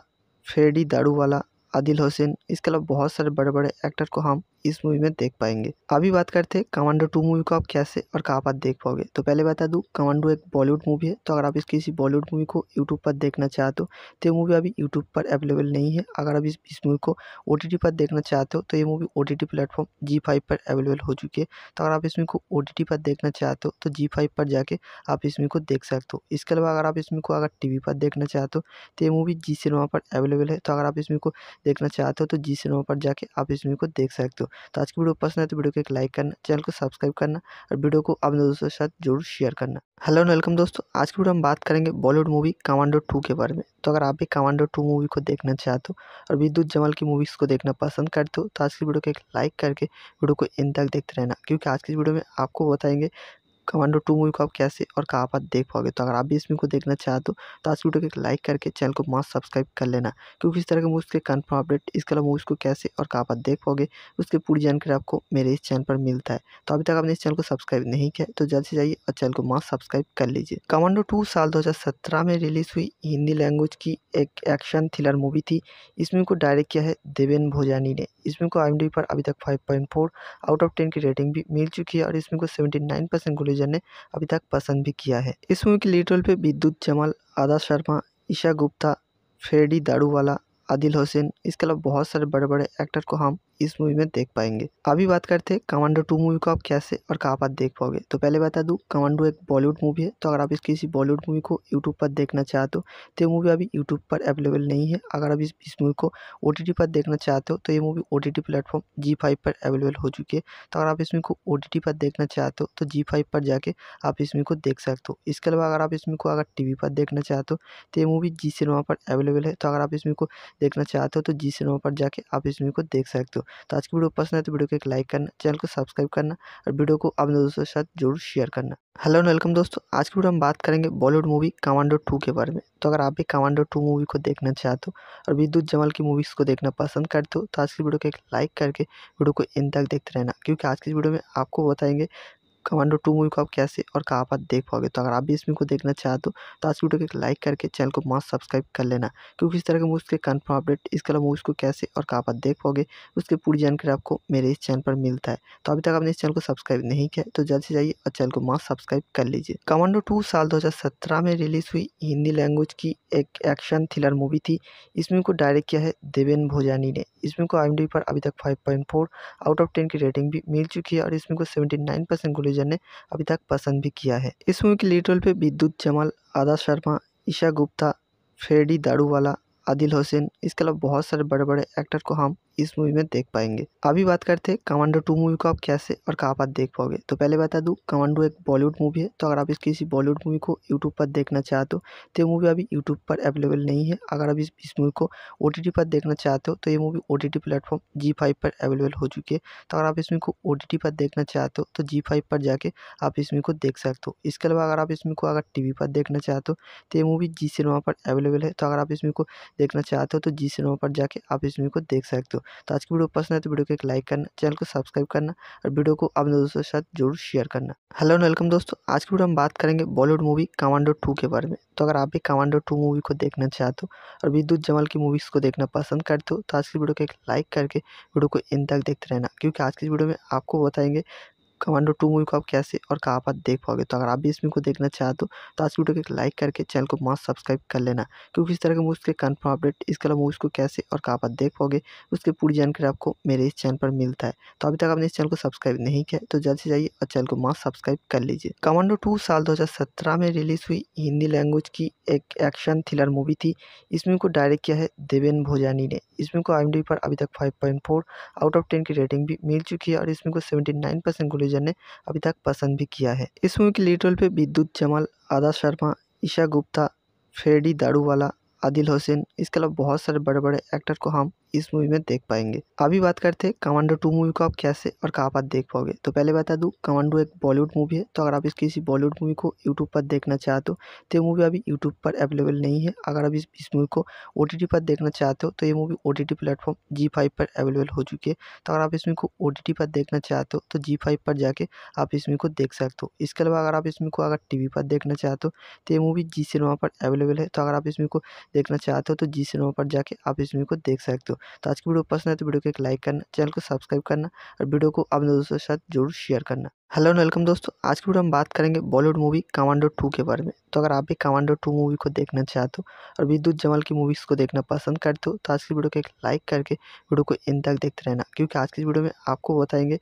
Speaker 1: फ्रेडी दारूवाला आदिल हुसैन इसके अलावा बहुत सारे बड़े बड़े एक्टर को हम इस मूवी में देख पाएंगे अभी बात करते हैं कमांडो टू मूवी को आप कैसे और कहाँ पर देख पाओगे तो पहले बता दूँ कमांडो एक बॉलीवुड मूवी है तो अगर आप इस किसी बॉलीवुड मूवी को यूट्यूब पर देखना चाहते हो तो ये मूवी अभी यूट्यूब पर अवेलेबल नहीं है अगर आप इस मूवी को ओ पर देखना चाहते हो तो ये मूवी ओ प्लेटफॉर्म जी पर अवेलेबल हो चुकी है तो अगर आप इस मूवी को ओ पर देखना चाहते हो तो जी पर जाके आप इस मूवी को देख सकते हो इसके अलावा अगर आप इस मूवी को अगर टी पर देखना चाहते हो तो ये मूवी जी सिनेमा पर अवेलेबल है तो अगर आप इस मूवी को देखना चाहते हो तो जी सिनेमा पर जाके आप इस मूवी को देख सकते हो तो आज की वीडियो पसंद है तो वीडियो को एक लाइक करना चैनल को सब्सक्राइब करना और वीडियो को अपने दोस्तों के साथ जरूर शेयर करना हेलो एंड वेलकम दोस्तों आज की वीडियो हम बात करेंगे बॉलीवुड मूवी कमांडो टू के बारे में तो अगर आप भी कमांडो टू मूवी को देखना चाहते हो और विद्युत जमाल की मूवीज़ को देखना पसंद करते हो तो आज की वीडियो को एक लाइक करके वीडियो को इन तक देखते रहना क्योंकि आज की वीडियो में आपको बताएंगे कमांडो टू मूवी को आप कैसे और कहाँ पर देख पाओगे तो अगर आप भी इस मूवी को देखना चाहते हो तो आज वीडियो को एक लाइक करके चैनल को मास्ट सब्सक्राइब कर लेना क्योंकि इस तरह के मूवीज़ के कन्फर्म अपडेट इसके अलावा मूवीज़ को कैसे और कहाँ पर देख पाओगे उसकी पूरी जानकारी आपको मेरे इस चैनल पर मिलता है तो अभी तक आपने इस चैनल को सब्सक्राइब नहीं किया तो जल्द से जाइए और चैनल को मास्ट सब्सक्राइब कर लीजिए कमांडो टू साल दो में रिलीज़ हुई हिंदी लैंग्वेज की एक एक्शन थ्रिलर मूवी थी इस मूवी को डायरेक्ट किया है देवेन भोजानी ने इस मूवी को आई पर अभी तक फाइव आउट ऑफ टेन की रेटिंग भी मिल चुकी है और इस मूवी को सेवेंटी नाइन डिवीजन ने अभी तक पसंद भी किया है इस मूवी के लीड रोल पे विद्युत जमाल आदा शर्मा ईशा गुप्ता फ्रेडी दारूवाला आदिल हुसैन इसके अलावा बहुत सारे बड़े बड़े एक्टर को हम इस मूवी में देख पाएंगे अभी बात करते हैं कमांडो टू मूवी को आप कैसे और कहाँ पर देख पाओगे तो पहले बता दूँ कमांडो एक बॉलीवुड मूवी है तो अगर आप इस किसी बॉलीवुड मूवी को यूट्यूब पर देखना चाहते हो तो ये मूवी अभी यूट्यूब पर अवेलेबल नहीं है अगर आप इस इस मूवी को ओ पर देखना चाहते हो तो ये movie O T platform Zee पर अवेलेबल हो चुकी है तो अगर आप इस मूवी को ओ पर देखना चाहते हो तो जी पर जाके आप इस मूवी को देख सकते हो इसके अलावा अगर आप इस मूवी को अगर टी पर देखना चाहते हो तो ये मूवी जी सिनेमा पर अवेलेबल है तो अगर आप इस मूवी को देखना चाहते हो तो जी सिनेमा पर जाके आप इस मूवी को देख सकते हो तो आज की वीडियो पसंद है तो वीडियो को एक लाइक करना चैनल को सब्सक्राइब करना और वीडियो को अपने दोस्तों के साथ जरूर शेयर करना हेलो एंड वेलकम दोस्तों आज की वीडियो हम बात करेंगे बॉलीवुड मूवी कमांडो टू के बारे में तो अगर आप भी कमांडो टू मूवी को देखना चाहते हो और विद्युत जमल की मूवीज़ को देखना पसंद करते हो तो आज की वीडियो को एक लाइक करके वीडियो को इन तक देखते रहना क्योंकि आज की वीडियो में आपको बताएंगे कमांडो टू मूवी को आप कैसे और कहाँ पर देख पाओगे तो अगर आप भी इस मूवी को देखना चाहते हो तो आज वीडियो को एक लाइक करके चैनल को मास्क सब्सक्राइब कर लेना क्योंकि इस तरह के मूवीज़ के कन्फर्म अपडेट इसके अलावा मूवीज़ को कैसे और कहाँ पर देख पाओगे उसकी पूरी जानकारी आपको मेरे इस चैनल पर मिलता है तो अभी तक आपने इस चैनल को सब्सक्राइब नहीं किया तो जल्द से जाइए और चैनल को मास्क सब्सक्राइब कर लीजिए कमांडो टू साल दो में रिलीज़ हुई हिंदी लैंग्वेज की एक एक्शन थ्रिलर मूवी थी इस मूवी को डायरेक्ट किया है देवेन भोजानी ने इस मूवी को आई पर अभी तक फाइव आउट ऑफ टेन की रेटिंग भी मिल चुकी है और इसमें को सेवेंटी नाइन परसेंट टेलीविज़न ने अभी तक पसंद भी किया है इस मूवी के लीड रोल पे विद्युत जमाल आदा शर्मा ईशा गुप्ता फ्रेडी दारूवाला आदिल हुसैन इसके अलावा बहुत सारे बड़े बड़े एक्टर को हम इस मूवी में देख पाएंगे तो अभी बात करते हैं कमांडो टू मूवी को आप कैसे और कहाँ पर देख पाओगे तो पहले बता दूँ कमांडो एक बॉलीवुड मूवी है तो अगर आप इस किसी बॉलीवुड मूवी को यूट्यूब पर देखना चाहते हो तो ये मूवी अभी यूट्यूब पर अवेलेबल नहीं है अगर आप इस इस मूवी को ओ पर देखना चाहते हो तो ये movie O T platform Zee five पर अवेलेबल हो चुकी है तो अगर आप इस मूवी को ओ पर देखना चाहते हो तो जी फाइव पर जाके आप इस मूवी को देख सकते हो इसके अलावा अगर आप इस मूवी को अगर टी पर देखना चाहते हो तो ये मूवी जी सिनेमा पर अवेलेबल है तो अगर आप इस मूवी को देखना चाहते हो तो जी सिनेमा पर जाके आप इस मूवी को देख सकते हो तो आज की वीडियो पसंद है तो वीडियो को एक लाइक करना चैनल को सब्सक्राइब करना और वीडियो को अपने दोस्तों के साथ जरूर शेयर करना हेलो एंड वेलकम दोस्तों आज की वीडियो हम बात करेंगे बॉलीवुड मूवी कमांडो टू के बारे में तो अगर आप भी कमांडो टू मूवी को देखना चाहते हो और विद्युत जमल की मूवीज़ को देखना पसंद करते हो तो आज की वीडियो को एक लाइक करके वीडियो को इन तक देखते रहना क्योंकि आज की वीडियो में आपको बताएंगे कमांडो टू मूवी को आप कैसे और कहाँ पर देख पाओगे तो अगर आप भी इस मूवी को देखना चाहते हो तो आज वीडियो को एक लाइक करके चैनल को मास्क सब्सक्राइब कर लेना क्योंकि इस तरह के मूवीज़ के कन्फर्म अपडेट इसके अलावा मूवीज़ को कैसे और कहाँ पर देख पाओगे उसकी पूरी जानकारी आपको मेरे इस चैनल पर मिलता है तो अभी तक आपने इस चैनल को सब्सक्राइब नहीं किया तो जल्द से जाइए और चैनल को मास्क सब्सक्राइब कर लीजिए कमांडो टू साल दो में रिलीज़ हुई हिंदी लैंग्वेज की एक एक्शन थ्रिलर मूवी थी इस मूवी को डायरेक्ट किया है देवेन भोजानी ने इस मूवी को आई पर अभी तक फाइव आउट ऑफ टेन की रेटिंग भी मिल चुकी है और इसमें को सेवेंटी नाइन परसेंट टेलीविजन ने अभी तक पसंद भी किया है इस मूवी के लीड रोल पे विद्युत जमाल आदा शर्मा ईशा गुप्ता फ्रेडी दारूवाला आदिल हुसैन इसके अलावा बहुत सारे बड़े बड़े एक्टर को हम इस मूवी में देख पाएंगे अभी बात करते हैं कमांडो टू मूवी को आप कैसे और कहाँ पर देख पाओगे तो पहले बता दूँ कमांडो एक बॉलीवुड मूवी है तो अगर आप इस किसी बॉलीवुड मूवी को यूट्यूब पर देखना चाहते हो तो ये मूवी अभी यूट्यूब पर अवेलेबल नहीं है अगर आप इस मूवी को ओ पर देखना चाहते हो तो ये movie O T T platform Zee पर अवेलेबल हो चुकी है तो अगर आप इसमें को ओ पर देखना चाहते हो तो जी पर जाके आप इसमें को देख सकते हो इसके अलावा अगर आप इसमें को अगर टी पर देखना चाहते हो तो ये मूवी जी सिनेमा पर अवेलेबल है तो अगर आप इसमें को देखना चाहते हो तो जी सिनेमा पर जाके आप इसमें को देख सकते हो तो आज की वीडियो पसंद है तो वीडियो को एक लाइक करना चैनल को सब्सक्राइब करना और वीडियो को अपने दोस्तों के साथ जरूर शेयर करना हेलो एंड वेलकम दोस्तों आज की वीडियो हम बात करेंगे बॉलीवुड मूवी कमांडो टू के बारे में तो अगर आप भी कमांडो टू मूवी को देखना चाहते हो और विद्युत जमल की मूवीज़ को देखना पसंद करते हो तो आज की वीडियो को एक लाइक करके वीडियो को इन तक देखते रहना क्योंकि आज की वीडियो में आपको बताएंगे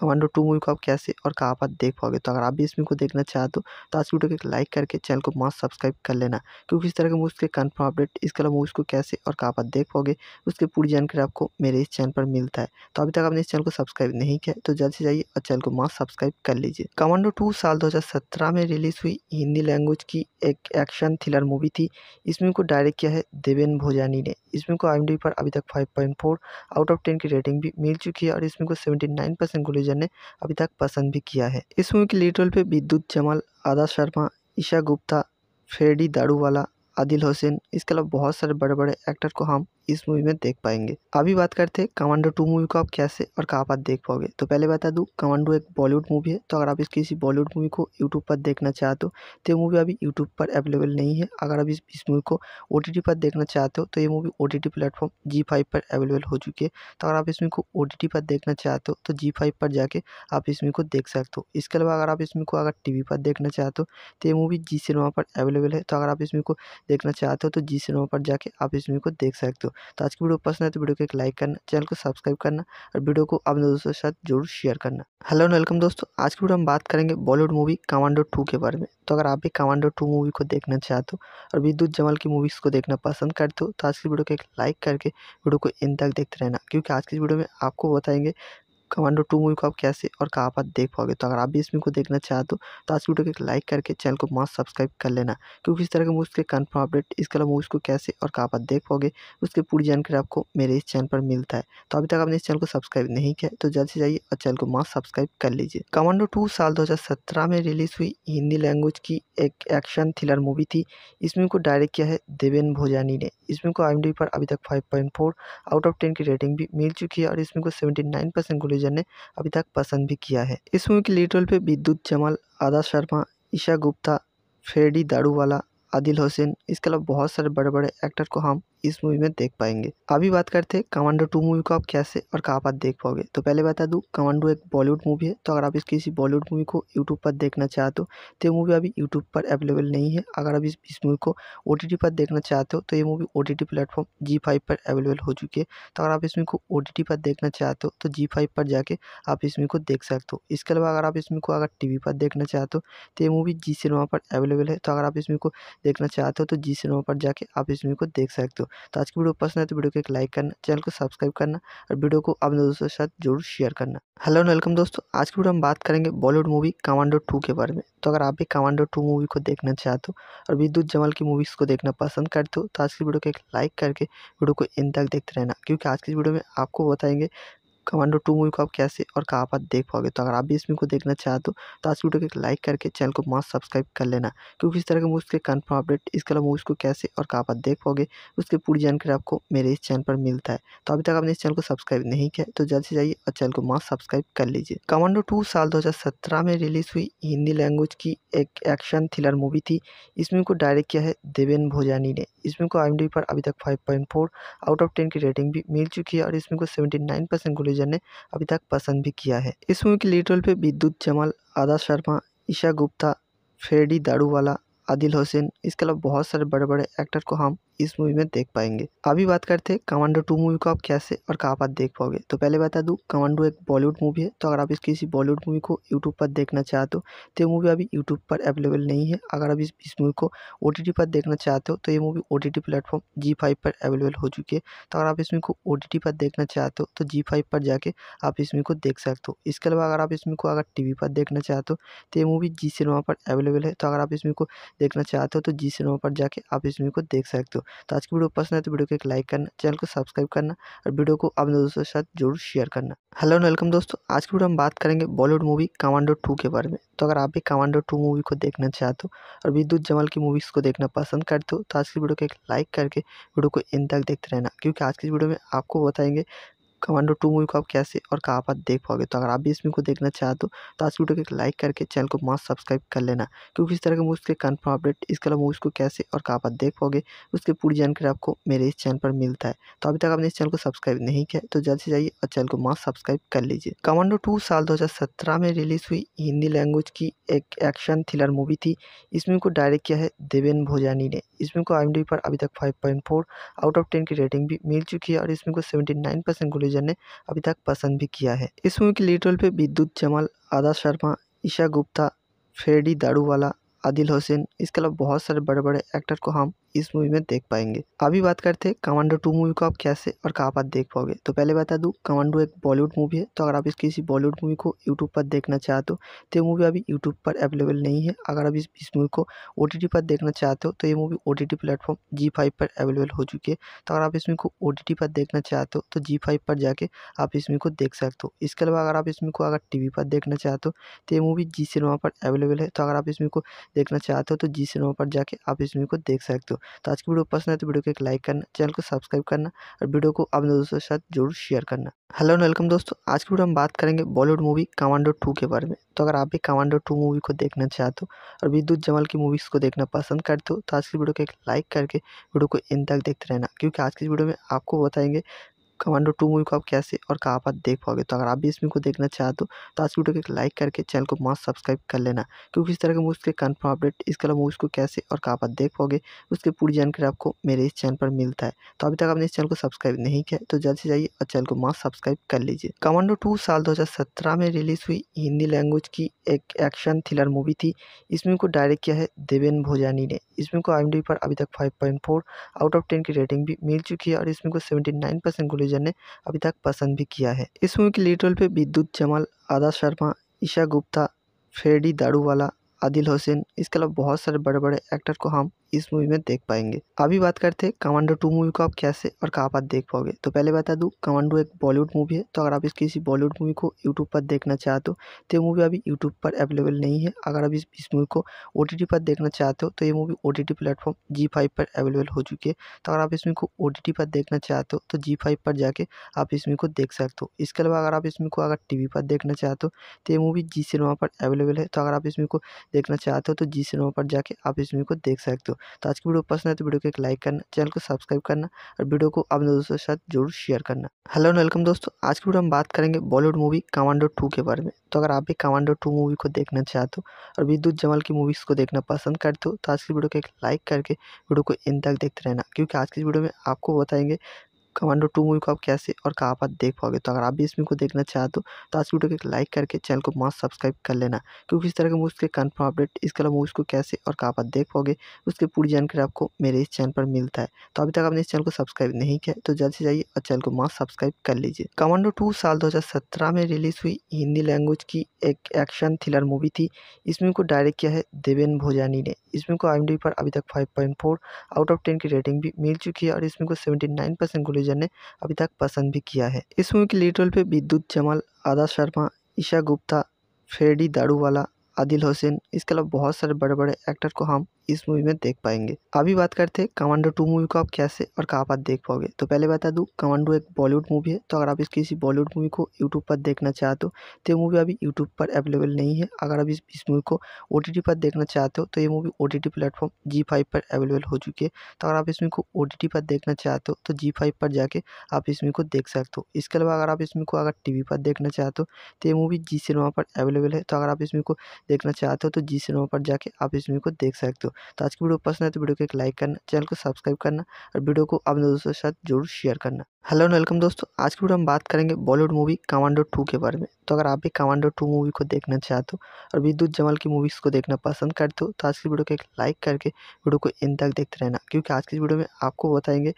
Speaker 1: कमांडो टू मूवी को आप कैसे और कहाँ पर देख पाओगे तो अगर आप भी इस मूवी को देखना चाहते हो तो आज वीडियो को एक लाइक करके चैनल को मास्क सब्सक्राइब कर लेना क्योंकि इस तरह के मूवीज़ के कन्फर्म अपडेट इसके अलावा मूवीज़ को कैसे और कहाँ पर देख पाओगे उसकी पूरी जानकारी आपको मेरे इस चैनल पर मिलता है तो अभी तक आपने इस चैनल को सब्सक्राइब नहीं किया तो जल्द से जाइए और चैनल को मास्क सब्सक्राइब कर लीजिए कमांडो टू साल सत्रह में रिलीज हुई हिंदी लैंग्वेज की एक एक्शन थ्रिलर मूवी थी इस मूवी को डायरेक्ट किया है देवेन भोजानी ने इस मूवी को आई पर अभी तक फाइव आउट ऑफ टेन की रेटिंग भी मिल चुकी है और इसमें को सेवेंटी नाइन यूजर ने अभी तक पसंद भी किया है इस मूवी के लीड रोल पे विद्युत जमाल आदा शर्मा ईशा गुप्ता फ्रेडी दारूवाला आदिल हुसैन इसके अलावा बहुत सारे बड़े बड़े एक्टर को हम इस मूवी में देख पाएंगे अभी बात करते हैं कमांडो टू मूवी को आप कैसे और कहाँ पर देख पाओगे तो पहले बता दूँ कमांडो एक बॉलीवुड मूवी है तो अगर आप इस किसी बॉलीवुड मूवी को यूट्यूब पर देखना चाहते हो तो ये मूवी अभी यूट्यूब पर अवेलेबल नहीं है अगर आप इस इस मूवी को ओ पर देखना चाहते हो तो ये movie O T platform Zee पर अवेलेबल हो चुकी है तो अगर आप इस मूवी को ओ पर देखना चाहते हो तो जी पर जाके आप इस मूवी को देख सकते हो इसके अलावा अगर आप इस मूवी को अगर टी पर देखना चाहते हो तो ये मूवी जी सिनेमा पर अवेलेबल है तो अगर आप इस मूवी को देखना चाहते हो तो जी सिनेमा पर जाके आप इस मूवी को देख सकते हो तो आज की वीडियो पसंद है तो वीडियो को एक लाइक करना चैनल को सब्सक्राइब करना और वीडियो को अपने दोस्तों के साथ जरूर शेयर करना हेलो एंड वेलकम दोस्तों आज की वीडियो हम बात करेंगे बॉलीवुड मूवी कमांडो टू के बारे में तो अगर आप भी कमांडो टू मूवी को देखना चाहते हो और विद्युत जमल की मूवीज़ को देखना पसंद करते हो तो आज की वीडियो को एक लाइक करके वीडियो को इन तक देखते रहना क्योंकि आज की वीडियो में आपको बताएंगे कमांडो टू मूवी को आप कैसे और कहाँ पर देख पाओगे तो अगर आप भी इस मूवी को देखना चाहते हो तो, तो आज वीडियो को एक लाइक करके चैनल को मास्क सब्सक्राइब कर लेना क्योंकि इस तरह के मूवी के कन्फर्म अपडेट इसके अलावा मूवीज़ को कैसे और कहाँ पर देख पाओगे उसकी पूरी जानकारी आपको मेरे इस चैनल पर मिलता है तो अभी तक आपने इस चैनल को सब्सक्राइब नहीं किया तो जल्द से जाइए और चैनल को मस्त सब्सक्राइब कर लीजिए कमांडो टू साल दो में रिलीज़ हुई हिंदी लैंग्वेज की एक एक्शन थ्रिलर मूवी थी इस मूवी को डायरेक्ट किया है देवेन भोजानी ने इस मूवी को आई पर अभी तक फाइव आउट ऑफ टेन की रेटिंग भी मिल चुकी है और इसमें को सेवेंटी नाइन परसेंट यूजर ने अभी तक पसंद भी किया है इस मूवी के लीड रोल पे विद्युत जमाल आदा शर्मा ईशा गुप्ता फ्रेडी दारूवाला आदिल हुसैन इसके अलावा बहुत सारे बड़े बड़े एक्टर को हम इस मूवी में देख पाएंगे अभी बात करते हैं कमांडो टू मूवी को आप कैसे और कहाँ पर देख पाओगे तो पहले बता दूँ कमांडो एक बॉलीवुड मूवी है तो अगर आप इस किसी बॉलीवुड मूवी को यूट्यूब पर देखना चाहते हो तो ये मूवी अभी यूट्यूब पर अवेलेबल नहीं है अगर आप इस मूवी को ओ पर देखना चाहते हो तो ये मूवी ओ प्लेटफॉर्म जी पर अवेलेबल हो चुकी है तो अगर आप इस मूवी को ओ पर देखना चाहते हो तो जी पर जाके आप इस मूवी को देख सकते हो इसके अलावा अगर आप इस मूवी को अगर टी पर देखना चाहते हो तो ये मूवी जी सिनेमा पर अवेलेबल है तो अगर आप इस मूवी को देखना चाहते हो तो जी सिनेमा पर जाके आप इस मूवी को देख सकते हो तो आज की वीडियो पसंद है तो वीडियो को एक लाइक करना चैनल को सब्सक्राइब करना और वीडियो को अपने दोस्तों के साथ जरूर शेयर करना हेलो एंड वेलकम दोस्तों आज की वीडियो हम बात करेंगे बॉलीवुड मूवी कमांडो टू के बारे में तो अगर आप भी कमांडो टू मूवी को देखना चाहते हो और विद्युत जमाल की मूवीज़ को देखना पसंद करते हो तो आज की वीडियो को एक लाइक करके वीडियो को इन तक देखते रहना क्योंकि आज की वीडियो में आपको बताएंगे कमांडो टू मूवी को आप कैसे और कहाँ पर देख पाओगे तो अगर आप भी इस मूवी को देखना चाहते हो तो आज वीडियो को एक लाइक करके चैनल को मास्ट सब्सक्राइब कर लेना क्योंकि इस तरह के मूवीज़ के कन्फर्म अपडेट इसके अलावा मूवीज़ को कैसे और कहाँ पर देख पाओगे उसकी पूरी जानकारी आपको मेरे इस चैनल पर मिलता है तो अभी तक आपने इस चैनल को सब्सक्राइब नहीं किया तो जल्द से जाइए और चैनल को मास्ट सब्सक्राइब कर लीजिए कमांडो टू साल दो में रिलीज़ हुई हिंदी लैंग्वेज की एक एक्शन थ्रिलर मूवी थी इस मूवी को डायरेक्ट किया है देवेन भोजानी ने इस मूवी को आई पर अभी तक फाइव आउट ऑफ टेन की रेटिंग भी मिल चुकी है और इस मूवी को सेवेंटी नाइन डिवीजन ने अभी तक पसंद भी किया है इस मूवी के लीड रोल पे विद्युत जमाल आदा शर्मा ईशा गुप्ता फ्रेडी दारूवाला आदिल हुसैन इसके अलावा बहुत सारे बड़े बड़े एक्टर को हम इस मूवी में देख पाएंगे अभी बात करते हैं कमांडो टू मूवी को आप कैसे और कहाँ पर देख पाओगे तो पहले बता दूँ कमांडो एक बॉलीवुड मूवी है तो अगर आप इस किसी बॉलीवुड मूवी को तो, तो यूट्यूब पर देखना चाहते हो तो ये मूवी अभी यूट्यूब पर अवेलेबल नहीं है अगर आप इस मूवी को ओ पर देखना चाहते हो तो ये movie O T platform Zee पर अवेलेबल हो चुकी है तो अगर आप इसमें को ओ पर देखना चाहते हो तो जी पर जाके आप इसमें को देख सकते हो इसके अलावा अगर आप इसमें को अगर टी पर देखना चाहते हो तो ये मूवी जी सिनेमा पर अवेलेबल है तो अगर आप इसमें को देखना चाहते हो तो जी सिनेमा पर जाके आप इसमें को देख सकते हो तो आज की वीडियो पसंद है तो वीडियो को एक लाइक करना चैनल को सब्सक्राइब करना और वीडियो को अपने दोस्तों के साथ जरूर शेयर करना हेलो एंड वेलकम दोस्तों आज की वीडियो हम बात करेंगे बॉलीवुड मूवी कमांडो टू के बारे में तो अगर आप भी कमांडो टू मूवी को देखना चाहते हो और विद्युत जमल की मूवीज़ को देखना पसंद करते हो तो आज की वीडियो को एक लाइक करके वीडियो को इन तक देखते रहना क्योंकि आज की वीडियो में आपको बताएंगे कमांडो टू मूवी को आप कैसे और कहाँ पर देख पाओगे तो अगर आप भी इस मूवी को देखना चाहते हो तो आज वीडियो को एक लाइक करके चैनल को मास्क सब्सक्राइब कर लेना क्योंकि इस तरह के मूवीज़ के कन्फर्म अपडेट इसके अलावा मूवीज़ को कैसे और कहाँ पर देख पाओगे उसकी पूरी जानकारी आपको मेरे इस चैनल पर मिलता है तो अभी तक आपने इस चैनल को सब्सक्राइब नहीं किया तो जल्द से जाइए और चैनल को मास्क सब्सक्राइब कर लीजिए कमांडो टू साल दो में रिलीज़ हुई हिंदी लैंग्वेज की एक एक्शन थ्रिलर मूवी थी इस मूवी को डायरेक्ट किया है देवेन भोजानी ने इस मूवी को आई पर अभी तक फाइव आउट ऑफ टेन की रेटिंग भी मिल चुकी है और इसमें को सेवेंटी परसेंट यूजर ने अभी तक पसंद भी किया है इस मूवी के लीड रोल पे विद्युत जमाल आदा शर्मा ईशा गुप्ता फ्रेडी दारूवाला आदिल हुसैन इसके अलावा बहुत सारे बड़े बड़े एक्टर को हम इस मूवी में देख पाएंगे अभी बात करते हैं कमांडो टू मूवी को आप कैसे और कहाँ पर देख पाओगे तो पहले बता दूँ कमांडो एक बॉलीवुड मूवी है तो अगर आप इस किसी बॉलीवुड मूवी को यूट्यूब पर देखना चाहते हो तो ये मूवी अभी यूट्यूब पर अवेलेबल नहीं है अगर आप इस इस मूवी को ओ पर देखना चाहते हो तो ये मूवी ओ प्लेटफॉर्म जी पर अवेलेबल हो चुकी है तो अगर आप इसमें को ओ पर देखना चाहते हो तो जी पर जाके आप इसमें को देख सकते हो इसके अलावा अगर आप इसमें को अगर टी पर देखना चाहते हो तो ये मूवी जी सिनेमा पर अवेलेबल है तो अगर आप इसमें को देखना चाहते हो तो जी सिनेमा पर जाके आप इसमें को देख सकते हो तो आज की वीडियो पसंद है तो वीडियो को एक लाइक करना चैनल को सब्सक्राइब करना और वीडियो को अपने दोस्तों के साथ जरूर शेयर करना हेलो एंड वेलकम दोस्तों आज की वीडियो हम बात करेंगे बॉलीवुड मूवी कमांडो टू के बारे में तो अगर आप भी कमांडो टू मूवी को देखना चाहते हो और विद्युत जमल की मूवीज़ को देखना पसंद करते हो तो आज की वीडियो को एक लाइक करके वीडियो को इन तक देखते रहना क्योंकि आज की वीडियो में आपको बताएंगे कमांडो टू मूवी को आप कैसे और कहाँ पर देख पाओगे तो अगर आप भी इस मूवी को देखना चाहते हो तो, तो आज वीडियो को एक लाइक करके चैनल को मास्क सब्सक्राइब कर लेना क्योंकि इस तरह के मूवीज़ के कन्फर्म अपडेट इसके अलावा मूवीज़ को कैसे और कहाँ पर देख पाओगे उसकी पूरी जानकारी आपको मेरे इस चैनल पर मिलता है तो अभी तक आपने इस चैनल को सब्सक्राइब नहीं किया तो जल्द से जाइए और चैनल को मास्क सब्सक्राइब कर लीजिए कमांडो टू साल दो में रिलीज़ हुई हिंदी लैंग्वेज की एक एक्शन थ्रिलर मूवी थी इस मूवी को डायरेक्ट किया है देवेन भोजानी ने इस मूवी को आई पर अभी तक फाइव आउट ऑफ टेन की रेटिंग भी मिल चुकी है और इसमें को सेवेंटी नाइन परसेंट टेलीविज़न ने अभी तक पसंद भी किया है इस मूवी के लीड रोल पे विद्युत जमाल आदा शर्मा ईशा गुप्ता फ्रेडी दारूवाला आदिल हुसैन इसके अलावा बहुत सारे बड़े बड़े एक्टर को हम इस मूवी में देख पाएंगे अभी बात करते हैं कमांडो टू मूवी को आप कैसे और कहाँ पर देख पाओगे तो पहले बता दूँ कमांडो एक बॉलीवुड मूवी है तो अगर आप इस किसी बॉलीवुड मूवी को यूट्यूब पर देखना चाहते हो तो ये मूवी अभी यूट्यूब पर अवेलेबल नहीं है अगर आप इस मूवी को ओ पर देखना चाहते हो तो ये movie O T T platform Zee पर अवेलेबल हो चुकी है तो अगर आप इसमें को ओ पर देखना चाहते हो तो जी पर जाके आप इसमें को देख सकते हो इसके अलावा अगर आप इसमें को अगर टी पर देखना चाहते हो तो ये मूवी जी सिनेमा पर अवेलेबल है तो अगर आप इसमें को देखना चाहते हो तो जी सिनेमा पर जाके आप इसमें को देख सकते हो तो आज की वीडियो पसंद आए तो वीडियो को एक लाइक करना चैनल को सब्सक्राइब करना और वीडियो को अपने दोस्तों के साथ जरूर शेयर करना हेलो एंड वेलकम दोस्तों आज की वीडियो हम बात करेंगे बॉलीवुड मूवी कमांडो टू के बारे में तो अगर आप भी कमांडो टू मूवी को देखना चाहते हो और विद्युत जमाल की मूवीज़ को देखना पसंद करते हो तो आज की वीडियो को एक लाइक करके वीडियो को इन तक देखते रहना क्योंकि आज की वीडियो में आपको बताएंगे कमांडो टू मूवी को आप कैसे और कहाँ पर देख पाओगे तो अगर आप भी इस मूवी को देखना चाहते हो तो आज वीडियो को एक लाइक करके चैनल को मास्क सब्सक्राइब कर लेना क्योंकि इस तरह के मूवीज़ के कन्फर्म अपडेट इसके अलावा मूवीज़ को कैसे और कहाँ पर देख पाओगे उसकी पूरी जानकारी आपको मेरे इस चैनल पर मिलता है तो अभी तक आपने इस चैनल को सब्सक्राइब नहीं किया तो जल्द से जाइए और चैनल को मास्क सब्सक्राइब कर लीजिए कमांडो टू साल सत्रह में रिलीज हुई हिंदी लैंग्वेज की एक एक्शन थ्रिलर मूवी थी इस मूवी को डायरेक्ट किया है देवेन भोजानी ने इस मूवी को आई पर अभी तक फाइव आउट ऑफ टेन की रेटिंग भी मिल चुकी है और इसमें को सेवेंटी नाइन यूजर ने अभी तक पसंद भी किया है इस मूवी के लीड रोल पे विद्युत जमाल आदा शर्मा ईशा गुप्ता फ्रेडी दारूवाला आदिल हुसैन इसके अलावा बहुत सारे बड़े बड़े एक्टर को हम इस मूवी में देख पाएंगे अभी बात करते हैं कमांडो टू मूवी को आप कैसे और कहाँ पर देख पाओगे तो पहले बता दूँ कमांडो एक बॉलीवुड मूवी है तो अगर आप इस किसी बॉलीवुड मूवी को यूट्यूब पर देखना चाहते हो तो ये मूवी अभी यूट्यूब पर अवेलेबल नहीं है अगर आप इस मूवी को ओ पर देखना चाहते हो तो ये movie O T platform Zee पर अवेलेबल हो चुकी है तो अगर आप इस मूवी को ओ पर देखना चाहते हो तो जी पर जाके आप इस मूवी को देख सकते हो इसके अलावा अगर आप इस मूवी को अगर टी पर देखना चाहते हो तो ये मूवी जी सिनेमा पर अवेलेबल है तो अगर आप इस मूवी को देखना चाहते हो तो जी सिनेमा पर जाके आप इस मूवी को देख सकते हो तो आज की वीडियो पसंद है तो वीडियो को एक लाइक करना चैनल को सब्सक्राइब करना और वीडियो को अपने दोस्तों के साथ जरूर शेयर करना हेलो एंड वेलकम दोस्तों आज की वीडियो हम बात करेंगे बॉलीवुड मूवी कमांडो टू के बारे में तो अगर आप भी कमांडो टू मूवी को देखना चाहते हो और विद्युत जमल की मूवीज़ को देखना पसंद करते हो तो आज की वीडियो को एक लाइक करके वीडियो को इन तक देखते रहना क्योंकि आज की वीडियो में आपको बताएंगे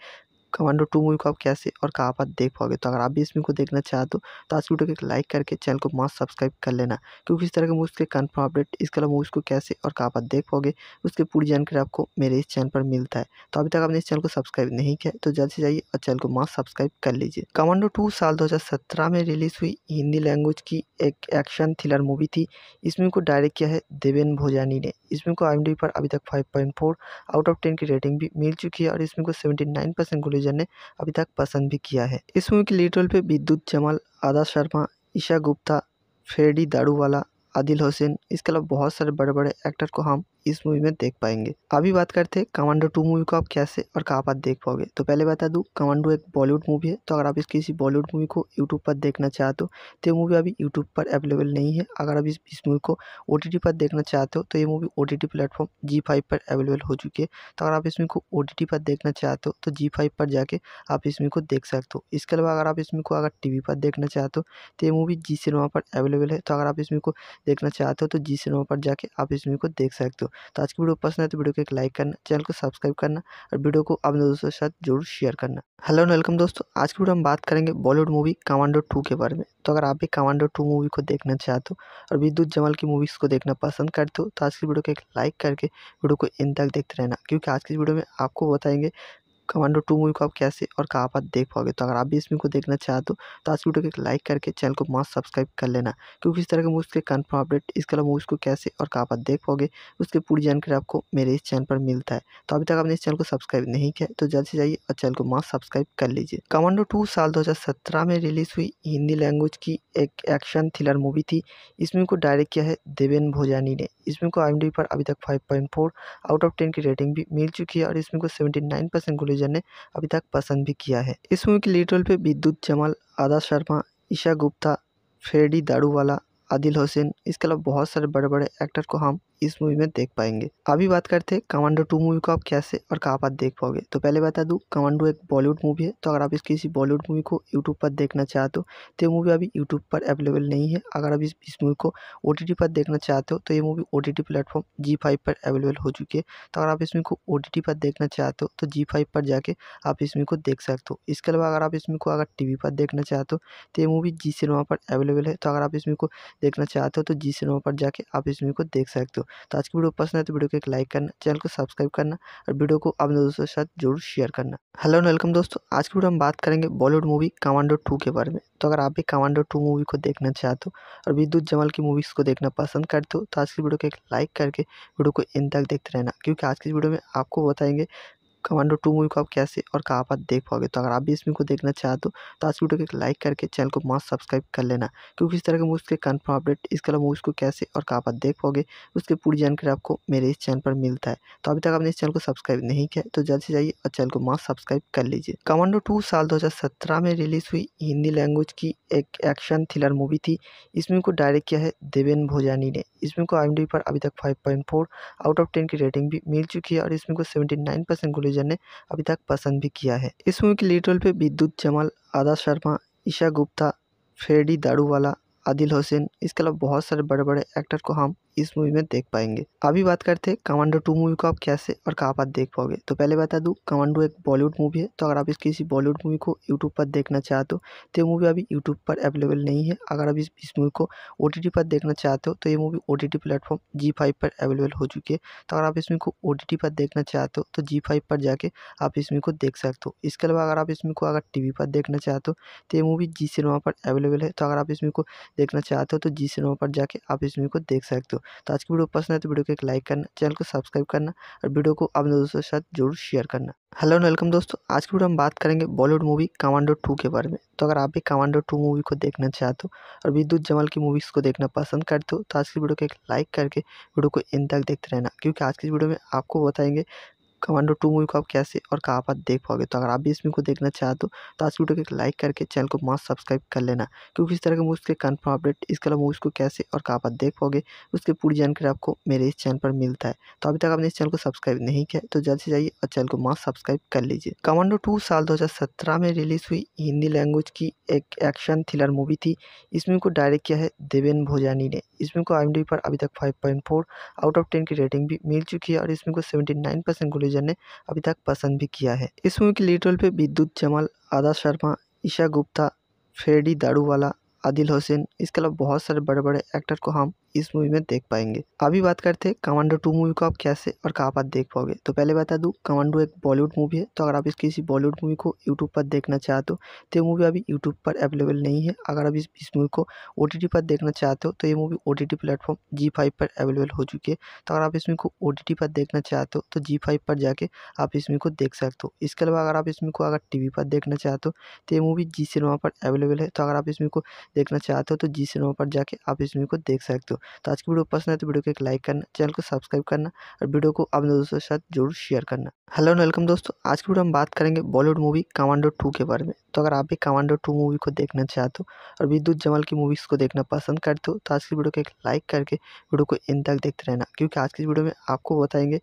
Speaker 1: कमांडो टू मूवी को आप कैसे और कहाँ पर देख पाओगे तो अगर आप भी इस मूवी को देखना चाहते हो तो, तो आज वीडियो को एक लाइक करके चैनल को मास्क सब्सक्राइब कर लेना क्योंकि इस तरह के मूवीज़ के कन्फर्म अपडेट इसके अलावा मूवीज़ को कैसे और कहाँ पर देख पाओगे उसकी पूरी जानकारी आपको मेरे इस चैनल पर मिलता है तो अभी तक आपने इस चैनल को सब्सक्राइब नहीं किया तो जल्द से जाइए और चैनल को मास्क सब्सक्राइब कर लीजिए कमांडो टू साल दो में रिलीज़ हुई हिंदी लैंग्वेज की एक एक्शन थ्रिलर मूवी थी इस मूवी को डायरेक्ट किया है देवेन भोजानी ने इस मूवी को आई पर अभी तक फाइव आउट ऑफ टेन की रेटिंग भी मिल चुकी है और इसमें को सेवेंटी नाइन परसेंट यूजर ने अभी तक पसंद भी किया है इस मूवी के लीड रोल पे विद्युत जमाल आदा शर्मा ईशा गुप्ता फ्रेडी दारूवाला आदिल हुसैन इसके अलावा बहुत सारे बड़े बड़े एक्टर को हम इस मूवी में देख पाएंगे अभी बात करते हैं कमांडो टू मूवी को आप कैसे और कहाँ पर देख पाओगे तो पहले बता दूँ कमांडो एक बॉलीवुड मूवी है तो अगर आप इस किसी बॉलीवुड मूवी को यूट्यूब पर देखना चाहते हो तो ये मूवी अभी यूट्यूब पर अवेलेबल नहीं है अगर आप इस मूवी को ओ पर देखना चाहते हो तो ये मूवी ओ प्लेटफॉर्म जी पर अवेलेबल हो चुकी है तो अगर आप इसमें को ओ पर देखना चाहते हो तो जी पर जाके आप इसमें को देख सकते हो इसके अलावा अगर आप इसमें को अगर टी पर देखना चाहते हो तो ये मूवी जी सिनेमा पर अवेलेबल है तो अगर आप इसमें को देखना चाहते हो तो जी सिनेमा पर जाके आप इसमें को देख सकते हो तो आज की वीडियो पसंद है तो वीडियो को एक लाइक करना चैनल को सब्सक्राइब करना और वीडियो को अपने दोस्तों के साथ जरूर शेयर करना हेलो एंड वेलकम दोस्तों आज की वीडियो हम बात करेंगे बॉलीवुड मूवी कमांडो टू के बारे में तो अगर आप भी कमांडो टू मूवी को देखना चाहते हो और विद्युत जमाल की मूवीज़ को देखना पसंद करते हो तो आज की वीडियो को एक लाइक करके वीडियो को इन तक देखते रहना क्योंकि आज की वीडियो में आपको बताएंगे कमांडो टू मूवी को आप कैसे और कहाँ पर देख पाओगे तो अगर आप भी इस मूवी को देखना चाहते हो तो आज वीडियो को एक लाइक करके चैनल को मास्ट सब्सक्राइब कर लेना क्योंकि इस तरह के मूवीज़ के कन्फर्म अपडेट इसके अलावा मूवीज़ को कैसे और कहाँ पर देख पाओगे उसकी पूरी जानकारी आपको मेरे इस चैनल पर मिलता है तो अभी तक आपने इस चैनल को सब्सक्राइब नहीं किया तो जल्द से जाइए और चैनल को मास्ट सब्सक्राइब कर लीजिए कमांडो टू साल दो में रिलीज़ हुई हिंदी लैंग्वेज की एक एक्शन थ्रिलर मूवी थी इस मूवी को डायरेक्ट किया है देवेन भोजानी ने इस मूवी को आई पर अभी तक फाइव आउट ऑफ टेन की रेटिंग भी मिल चुकी है और इसमें को सेवेंटी नाइन डिवीजन ने अभी तक पसंद भी किया है इस मूवी के लीड रोल पे विद्युत जमाल आदा शर्मा ईशा गुप्ता फ्रेडी दारूवाला आदिल हुसैन इसके अलावा बहुत सारे बड़े बड़े एक्टर को हम इस मूवी में देख पाएंगे अभी बात करते हैं कमांडो टू मूवी को आप कैसे और कहाँ पर देख पाओगे तो पहले बता दूँ कमांडो एक बॉलीवुड मूवी है तो अगर आप इस किसी बॉलीवुड मूवी को तो, तो यूट्यूब पर देखना चाहते हो तो ये मूवी अभी यूट्यूब पर अवेलेबल नहीं है अगर आप इस मूवी को ओ पर देखना चाहते हो तो ये movie O T platform Zee पर अवेलेबल हो चुकी है तो अगर आप इसमें को ओ पर देखना चाहते हो तो जी पर जाके आप इसमें को देख सकते हो इसके अलावा अगर आप इसमें को अगर टी पर देखना चाहते हो तो ये मूवी जी सिनेमा पर अवेलेबल है तो अगर आप इसमें को देखना चाहते हो तो जी सिनेमा पर जाके आप इसमें को देख सकते हो तो आज की वीडियो पसंद है तो वीडियो को एक लाइक करना चैनल को सब्सक्राइब करना और वीडियो को अपने दोस्तों के साथ जरूर शेयर करना हेलो एंड वेलकम दोस्तों आज की वीडियो हम बात करेंगे बॉलीवुड मूवी कमांडो टू के बारे में तो अगर आप भी कमांडो टू मूवी को देखना चाहते हो और विद्युत जमल की मूवीज़ को देखना पसंद करते हो तो आज की वीडियो को एक लाइक करके वीडियो को इन तक देखते रहना क्योंकि आज की वीडियो में आपको बताएंगे कमांडो टू मूवी को आप कैसे और कहाँ पर देख पाओगे तो अगर आप भी इस मूवी को देखना चाहते हो तो आज वीडियो को एक लाइक करके चैनल को मास्क सब्सक्राइब कर लेना क्योंकि इस तरह के मूवीज़ के कन्फर्म अपडेट इसके अलावा मूवीज़ को कैसे और कहाँ पर देख पाओगे उसकी पूरी जानकारी आपको मेरे इस चैनल पर मिलता है तो अभी तक आपने इस चैनल को सब्सक्राइब नहीं किया तो जल्द से जाइए और चैनल को मास्क सब्सक्राइब कर लीजिए कमांडो टू साल दो में रिलीज़ हुई हिंदी लैंग्वेज की एक एक्शन थ्रिलर मूवी थी इस मूवी को डायरेक्ट किया है देवेन भोजानी ने इस मूवी को आई पर अभी तक फाइव आउट ऑफ टेन की रेटिंग भी मिल चुकी है और इस मूवी को सेवेंटी नाइन यूजर ने अभी तक पसंद भी किया है इस मूवी के लीड रोल पे विद्युत जमाल आदा शर्मा ईशा गुप्ता फ्रेडी दाड़ूवाला आदिल हुसैन इसके अलावा बहुत सारे बड़े बड़े एक्टर को हम इस मूवी में देख पाएंगे अभी बात करते हैं कमांडो टू मूवी को आप कैसे और कहाँ पर देख पाओगे तो पहले बता दूँ कमांडो एक बॉलीवुड मूवी है तो अगर आप इस किसी बॉलीवुड मूवी को यूट्यूब पर देखना चाहते हो तो ये मूवी अभी यूट्यूब पर अवेलेबल नहीं है अगर आप इस इस मूवी को ओ पर देखना चाहते हो तो ये मूवी ओ प्लेटफॉर्म जी पर अवेलेबल हो चुकी है तो अगर आप इस मूवी को ओ पर देखना चाहते हो तो जी पर जाके आप इस मूवी को देख सकते हो इसके अलावा अगर आप इस मूवी को अगर टी पर देखना चाहते हो तो ये मूवी जी सिनेमा पर अवेलेबल है तो अगर आप इस मूवी को देखना चाहते हो तो जी सिनेमा पर जाके आप इस मूवी को देख सकते हो तो आज की वीडियो पसंद है तो वीडियो को एक लाइक करना चैनल को सब्सक्राइब करना और वीडियो को अपने दोस्तों के साथ जरूर शेयर करना हेलो एंड वेलकम दोस्तों आज की वीडियो हम बात करेंगे बॉलीवुड मूवी कमांडो टू के बारे में तो अगर आप भी कमांडो टू मूवी को देखना चाहते हो और विद्युत जमल की मूवीज़ को देखना पसंद करते हो तो आज की वीडियो को एक लाइक करके वीडियो को इन तक देखते रहना क्योंकि आज की वीडियो में आपको बताएंगे कमांडो टू मूवी को आप कैसे और कहाँ पर देख पाओगे तो अगर आप भी इस मूवी को देखना चाहते हो तो आज वीडियो को एक लाइक करके चैनल को मास्क सब्सक्राइब कर लेना क्योंकि इस तरह के मूवीज़ के कन्फर्म अपडेट इसके अलावा मूवीज़ को कैसे और कहाँ पर देख पाओगे उसकी पूरी जानकारी आपको मेरे इस चैनल पर मिलता है तो अभी तक आपने इस चैनल को सब्सक्राइब नहीं किया तो जल्द से जाइए और चैनल को मास्क सब्सक्राइब कर लीजिए कमांडो टू साल दो में रिलीज़ हुई हिंदी लैंग्वेज की एक एक्शन थ्रिलर मूवी थी इस मूवी को डायरेक्ट किया है देवेन भोजानी ने इस मूवी को आई पर अभी तक फाइव आउट ऑफ टेन की रेटिंग भी मिल चुकी है और इसमें को सेवेंटी नाइन परसेंट टेलीविज़न ने अभी तक पसंद भी किया है इस मूवी के लीड रोल पे विद्युत जमाल आदा शर्मा ईशा गुप्ता फ्रेडी दारूवाला आदिल हुसैन इसके अलावा बहुत सारे बड़े बड़े एक्टर को हम इस मूवी में देख पाएंगे अभी बात करते हैं कमांडो टू मूवी को आप कैसे और कहाँ पर देख पाओगे तो पहले बता दूँ कमांडो एक बॉलीवुड मूवी है तो अगर आप इस किसी बॉलीवुड मूवी को यूट्यूब पर देखना चाहते हो तो ये मूवी अभी यूट्यूब पर अवेलेबल नहीं है अगर आप इस मूवी को ओ पर देखना चाहते हो तो ये movie O T T platform Zee पर अवेलेबल हो चुकी है तो अगर आप इसमें को ओ पर देखना चाहते हो तो जी पर जाके आप इसमें को देख सकते हो इसके अलावा अगर आप इसमें को अगर टी पर देखना चाहते हो तो ये मूवी जी सिनेमा पर अवेलेबल है तो अगर आप इसमें को देखना चाहते हो तो जी सिनेमा पर जाके आप इसमें को देख सकते हो तो आज की वीडियो पसंद है तो वीडियो को एक लाइक करना चैनल को सब्सक्राइब करना और वीडियो को अपने दोस्तों के साथ जरूर शेयर करना हेलो एंड वेलकम दोस्तों आज की वीडियो हम बात करेंगे बॉलीवुड मूवी कमांडो टू के बारे में तो अगर आप भी कमांडो टू मूवी को देखना चाहते हो और विद्युत जमाल की मूवीज़ को देखना पसंद करते हो तो आज की वीडियो को एक लाइक करके वीडियो को इन तक देखते रहना क्योंकि आज की वीडियो में आपको बताएंगे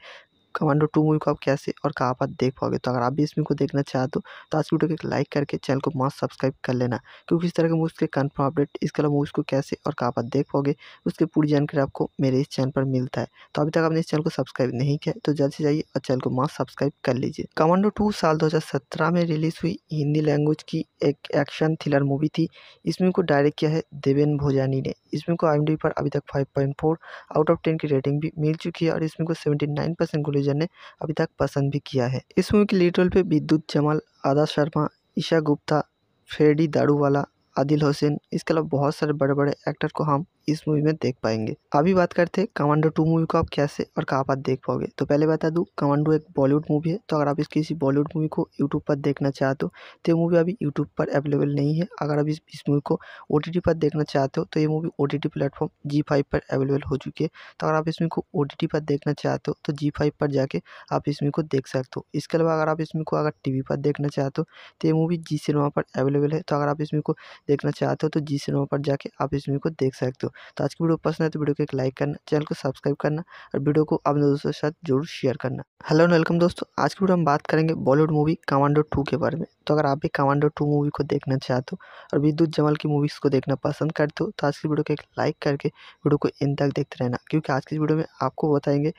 Speaker 1: कमांडो टू मूवी को आप कैसे और कहाँ पर देख पाओगे तो अगर आप भी इस मूवी को देखना चाहते हो तो आज वीडियो को एक लाइक करके चैनल को मास्ट सब्सक्राइब कर लेना क्योंकि इस तरह के मूवीज़ के कन्फर्म अपडेट इसके अलावा मूवीज़ को कैसे और कहाँ पर देख पाओगे उसकी पूरी जानकारी आपको मेरे इस चैनल पर मिलता है तो अभी तक आपने इस चैनल को सब्सक्राइब नहीं किया तो जल्द से जाइए और चैनल को मास्ट सब्सक्राइब कर लीजिए कमांडो टू साल दो में रिलीज़ हुई हिंदी लैंग्वेज की एक एक्शन थ्रिलर मूवी थी इस मूवी को डायरेक्ट किया है देवेन भोजानी ने इस मूवी को आई पर अभी तक फाइव आउट ऑफ टेन की रेटिंग भी मिल चुकी है और इसमें को सेवेंटी नाइन परसेंट प्रोड्यूसर ने अभी तक पसंद भी किया है इस मूवी के लीड रोल पे विद्युत जमाल आदा शर्मा ईशा गुप्ता फ्रेडी दारूवाला आदिल हुसैन इसके अलावा बहुत सारे बड़े बड़े एक्टर को हम इस मूवी में देख पाएंगे अभी बात करते हैं कमांडो टू मूवी को आप कैसे और कहाँ पर देख पाओगे तो पहले बता दूँ कमांडो एक बॉलीवुड मूवी है तो अगर आप इस किसी बॉलीवुड मूवी को तो, तो यूट्यूब पर देखना चाहते हो तो ये मूवी अभी यूट्यूब पर अवेलेबल नहीं है अगर आप इस मूवी को ओ पर देखना चाहते हो तो ये movie O T platform Zee पर अवेलेबल हो चुकी है तो अगर आप इस मूवी को ओ पर देखना चाहते हो तो जी पर जाके आप इस मूवी को देख सकते हो इसके अलावा अगर आप इस मूवी को अगर टी पर देखना चाहते हो तो ये मूवी जी सिनेमा पर अवेलेबल है तो अगर आप इस मूवी को देखना चाहते हो तो जी सिनेमा पर जाके आप इस मूवी को देख सकते हो तो आज की वीडियो पसंद है तो वीडियो को एक लाइक करना चैनल को सब्सक्राइब करना और वीडियो को अपने दोस्तों के साथ जरूर शेयर करना हेलो एंड वेलकम दोस्तों आज की वीडियो हम बात करेंगे बॉलीवुड मूवी कमांडो टू के बारे में तो अगर आप भी कमांडो टू मूवी को देखना चाहते हो और विद्युत जमल की मूवीज़ को देखना पसंद करते हो तो आज की वीडियो को एक लाइक करके वीडियो को इन तक देखते रहना क्योंकि आज की वीडियो में आपको बताएंगे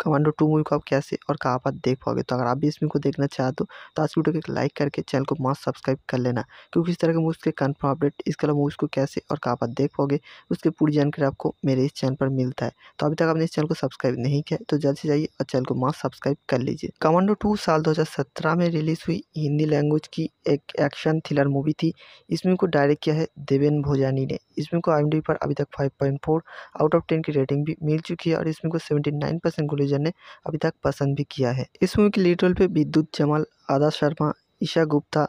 Speaker 1: कमांडो टू मूवी को आप कैसे और कहाँ पर देख पाओगे तो अगर आप भी इस मूवी को देखना चाहते हो तो आज वीडियो को एक लाइक करके चैनल को मास्क सब्सक्राइब कर लेना क्योंकि इस तरह के मूवी के कन्फर्म अपडेट इसके अलावा मूवीज़ को कैसे और कहाँ पर देख पाओगे उसकी पूरी जानकारी आपको मेरे इस चैनल पर मिलता है तो अभी तक आपने इस चैनल को सब्सक्राइब नहीं किया तो जल्द से जाइए और चैनल को मस्त सब्सक्राइब कर लीजिए कमांडो टू साल सत्रह में रिलीज़ हुई हिंदी लैंग्वेज की एक एक्शन थ्रिलर मूवी थी इसमें को डायरेक्ट किया है देवेन भोजानी ने इसमें को आई पर अभी तक फोर आउट ऑफ टेन की रेटिंग भी मिल चुकी है और इसमें को नाइन परसेंट टेलीविज़न ने अभी तक पसंद भी किया है इस मूवी के लीड रोल पे विद्युत जमाल आदा शर्मा ईशा गुप्ता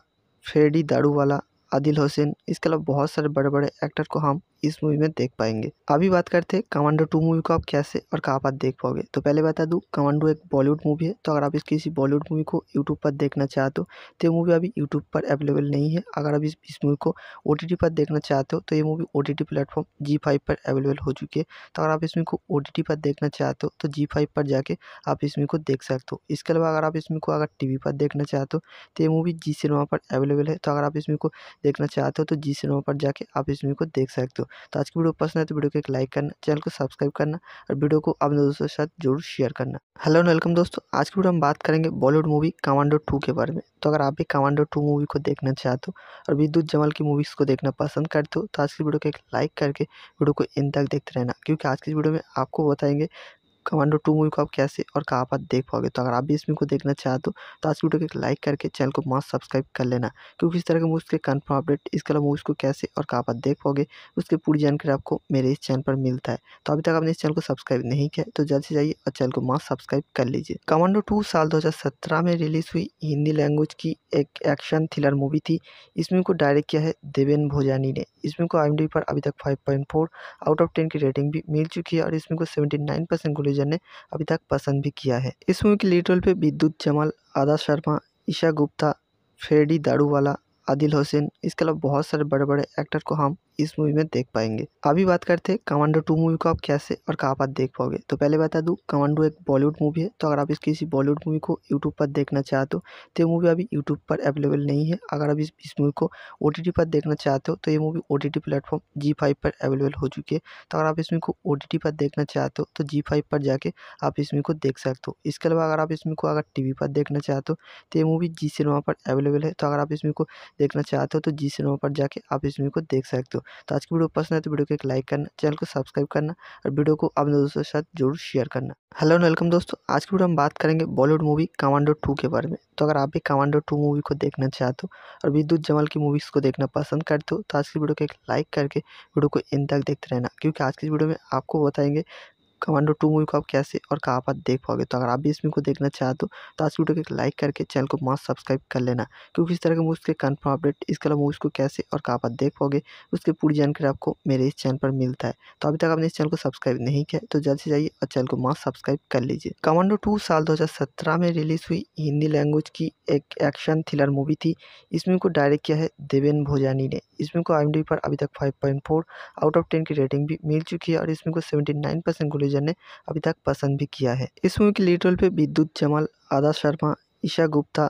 Speaker 1: फ्रेडी दारूवाला आदिल हुसैन इसके अलावा बहुत सारे बड़े बड़े एक्टर को हम इस मूवी में देख पाएंगे अभी बात करते हैं कमांडो टू मूवी को आप कैसे और कहाँ पर देख पाओगे तो पहले बता दूँ कमांडो एक बॉलीवुड मूवी है तो अगर आप इस किसी बॉलीवुड मूवी को यूट्यूब पर देखना चाहते हो तो ये मूवी अभी यूट्यूब पर अवेलेबल नहीं है अगर आप इस मूवी को ओ पर देखना चाहते हो तो ये मूवी ओ प्लेटफॉर्म जी पर अवेलेबल हो चुकी है तो अगर आप इसमें को ओ पर देखना चाहते हो तो जी पर जाके आप इसमें को देख सकते हो इसके अलावा अगर आप इसमें को अगर टी पर देखना चाहते हो तो ये मूवी जी सिनेमा पर अवेलेबल है तो अगर आप इसमें को देखना चाहते हो तो जी सिनेमा पर जाके आप इसमें को देख सकते हो तो आज की वीडियो पसंद है तो वीडियो को एक लाइक करना चैनल को सब्सक्राइब करना और वीडियो को अपने दोस्तों के साथ जरूर शेयर करना हेलो एंड वेलकम दोस्तों आज की वीडियो हम बात करेंगे बॉलीवुड मूवी कमांडो टू के बारे में तो अगर आप भी कमांडो टू मूवी को देखना चाहते हो और विद्युत जमाल की मूवीज़ को देखना पसंद करते हो तो आज की वीडियो को एक लाइक करके वीडियो को इन तक देखते रहना क्योंकि आज की वीडियो में आपको बताएंगे कमांडो टू मूवी को आप कैसे और कहाँ पर देख पाओगे तो अगर आप भी इस मूवी को देखना चाहते हो तो, तो आज वीडियो को एक लाइक करके चैनल को मास्ट सब्सक्राइब कर लेना क्योंकि इस तरह के मूवीज़ के कन्फर्म अपडेट इसके अलावा मूवीज़ को कैसे और कहाँ पर देख पाओगे उसकी पूरी जानकारी आपको मेरे इस चैनल पर मिलता है तो अभी तक आपने इस चैनल को सब्सक्राइब नहीं किया तो जल्द से जाइए और चैनल को मास्ट सब्सक्राइब कर लीजिए कमांडो टू साल दो में रिलीज़ हुई हिंदी लैंग्वेज की एक एक्शन थ्रिलर मूवी थी इस मूवी को डायरेक्ट किया है देवेन भोजानी ने इस मूवी को आई पर अभी तक फाइव आउट ऑफ टेन की रेटिंग भी मिल चुकी है और इसमें को सेवेंटी नाइन परसेंट डिवीजन ने अभी तक पसंद भी किया है इस मूवी के लीड रोल पे विद्युत जमाल आदा शर्मा ईशा गुप्ता फ्रेडी दारूवाला आदिल हुसैन इसके अलावा बहुत सारे बड़े बड़े एक्टर को हम इस मूवी में देख पाएंगे अभी बात करते हैं कमांडो टू मूवी को आप कैसे और कहाँ पर देख पाओगे तो पहले बता दूँ कमांडो एक बॉलीवुड मूवी है तो अगर आप इस किसी बॉलीवुड मूवी को तो, तो यूट्यूब पर देखना चाहते हो तो ये मूवी अभी यूट्यूब पर अवेलेबल नहीं है अगर आप इस मूवी को ओ पर देखना चाहते हो तो ये movie O T platform Zee पर अवेलेबल हो चुकी है तो अगर आप इसमें को ओ पर देखना चाहते हो तो जी पर जाके आप इसमें को देख सकते हो इसके अलावा अगर आप इसमें को अगर टी पर देखना चाहते हो तो ये मूवी जी सिनेमा पर अवेलेबल है तो अगर आप इसमें को देखना चाहते हो तो जी सिनेमा पर जाके आप इसमें को देख सकते हो तो आज की वीडियो पसंद है तो वीडियो को एक लाइक करना चैनल को सब्सक्राइब करना और वीडियो को अपने दोस्तों के साथ जरूर शेयर करना हेलो एंड वेलकम दोस्तों आज की वीडियो हम बात करेंगे बॉलीवुड मूवी कमांडो टू के बारे में तो अगर आप भी कमांडो टू मूवी को देखना चाहते हो और विद्युत जमल की मूवीज़ को देखना पसंद करते हो तो आज की वीडियो को एक लाइक करके वीडियो को इन तक देखते रहना क्योंकि आज की वीडियो में आपको बताएंगे कमांडो टू मूवी को आप कैसे और कहाँ पर देख पाओगे तो अगर आप भी इस मूवी को देखना चाहते हो तो, तो आज वीडियो को एक लाइक करके चैनल को मास्क सब्सक्राइब कर लेना क्योंकि इस तरह के मूवीज़ के कन्फर्म अपडेट इसके अलावा मूवीज़ को कैसे और कहाँ पर देख पाओगे उसकी पूरी जानकारी आपको मेरे इस चैनल पर मिलता है तो अभी तक आपने इस चैनल को सब्सक्राइब नहीं किया तो जल्द से जाइए और चैनल को मास्क सब्सक्राइब कर लीजिए कमांडो टू साल दो में रिलीज़ हुई हिंदी लैंग्वेज की एक एक्शन थ्रिलर मूवी थी इस मूवी को डायरेक्ट किया है देवेन भोजानी ने इस मूवी को आई पर अभी तक फाइव आउट ऑफ टेन की रेटिंग भी मिल चुकी है और इस मूवी को सेवेंटी नाइन यूजर ने अभी तक पसंद भी किया है इस मूवी के लीड रोल पे विद्युत जमाल आदा शर्मा ईशा गुप्ता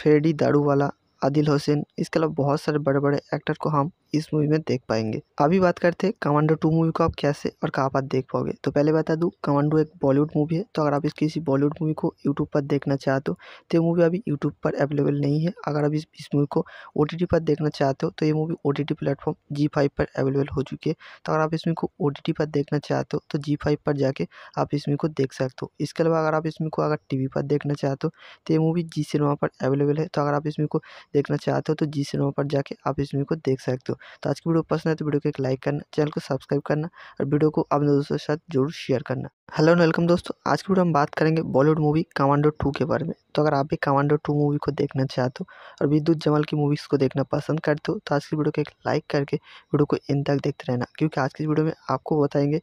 Speaker 1: फ्रेडी दारूवाला आदिल हुसैन इसके अलावा बहुत सारे बड़े बड़े एक्टर को हम इस मूवी में देख पाएंगे अभी बात करते हैं कमांडो टू मूवी को आप कैसे और कहाँ पर देख पाओगे तो पहले बता दूँ कमांडो एक बॉलीवुड मूवी है तो अगर आप इस किसी बॉलीवुड मूवी को यूट्यूब पर देखना चाहते हो तो ये मूवी अभी यूट्यूब पर अवेलेबल नहीं है अगर आप इस इस मूवी को ओ पर देखना चाहते हो तो ये मूवी ओ प्लेटफॉर्म जी पर अवेलेबल हो चुकी है तो अगर आप इस मूवी को ओ पर देखना चाहते हो तो जी पर जाके आप इस मूवी को देख सकते हो इसके अलावा अगर आप इस मूवी को अगर टी पर देखना चाहते हो तो ये मूवी जी सिनेमा पर अवेलेबल है तो अगर आप इस मूवी को देखना चाहते हो तो जी सिनेमा पर जाके आप इस मूवी को देख सकते हो तो आज की वीडियो पसंद है तो वीडियो को एक लाइक करना चैनल को सब्सक्राइब करना और वीडियो को अपने दोस्तों के साथ जरूर शेयर करना हेलो एंड वेलकम दोस्तों आज की वीडियो हम बात करेंगे बॉलीवुड मूवी कमांडो टू के बारे में तो अगर आप भी कमांडो टू मूवी को देखना चाहते हो और विद्युत जमल की मूवीज़ को देखना पसंद करते हो तो आज की वीडियो को एक लाइक करके वीडियो को इन तक देखते रहना क्योंकि आज की वीडियो में आपको बताएंगे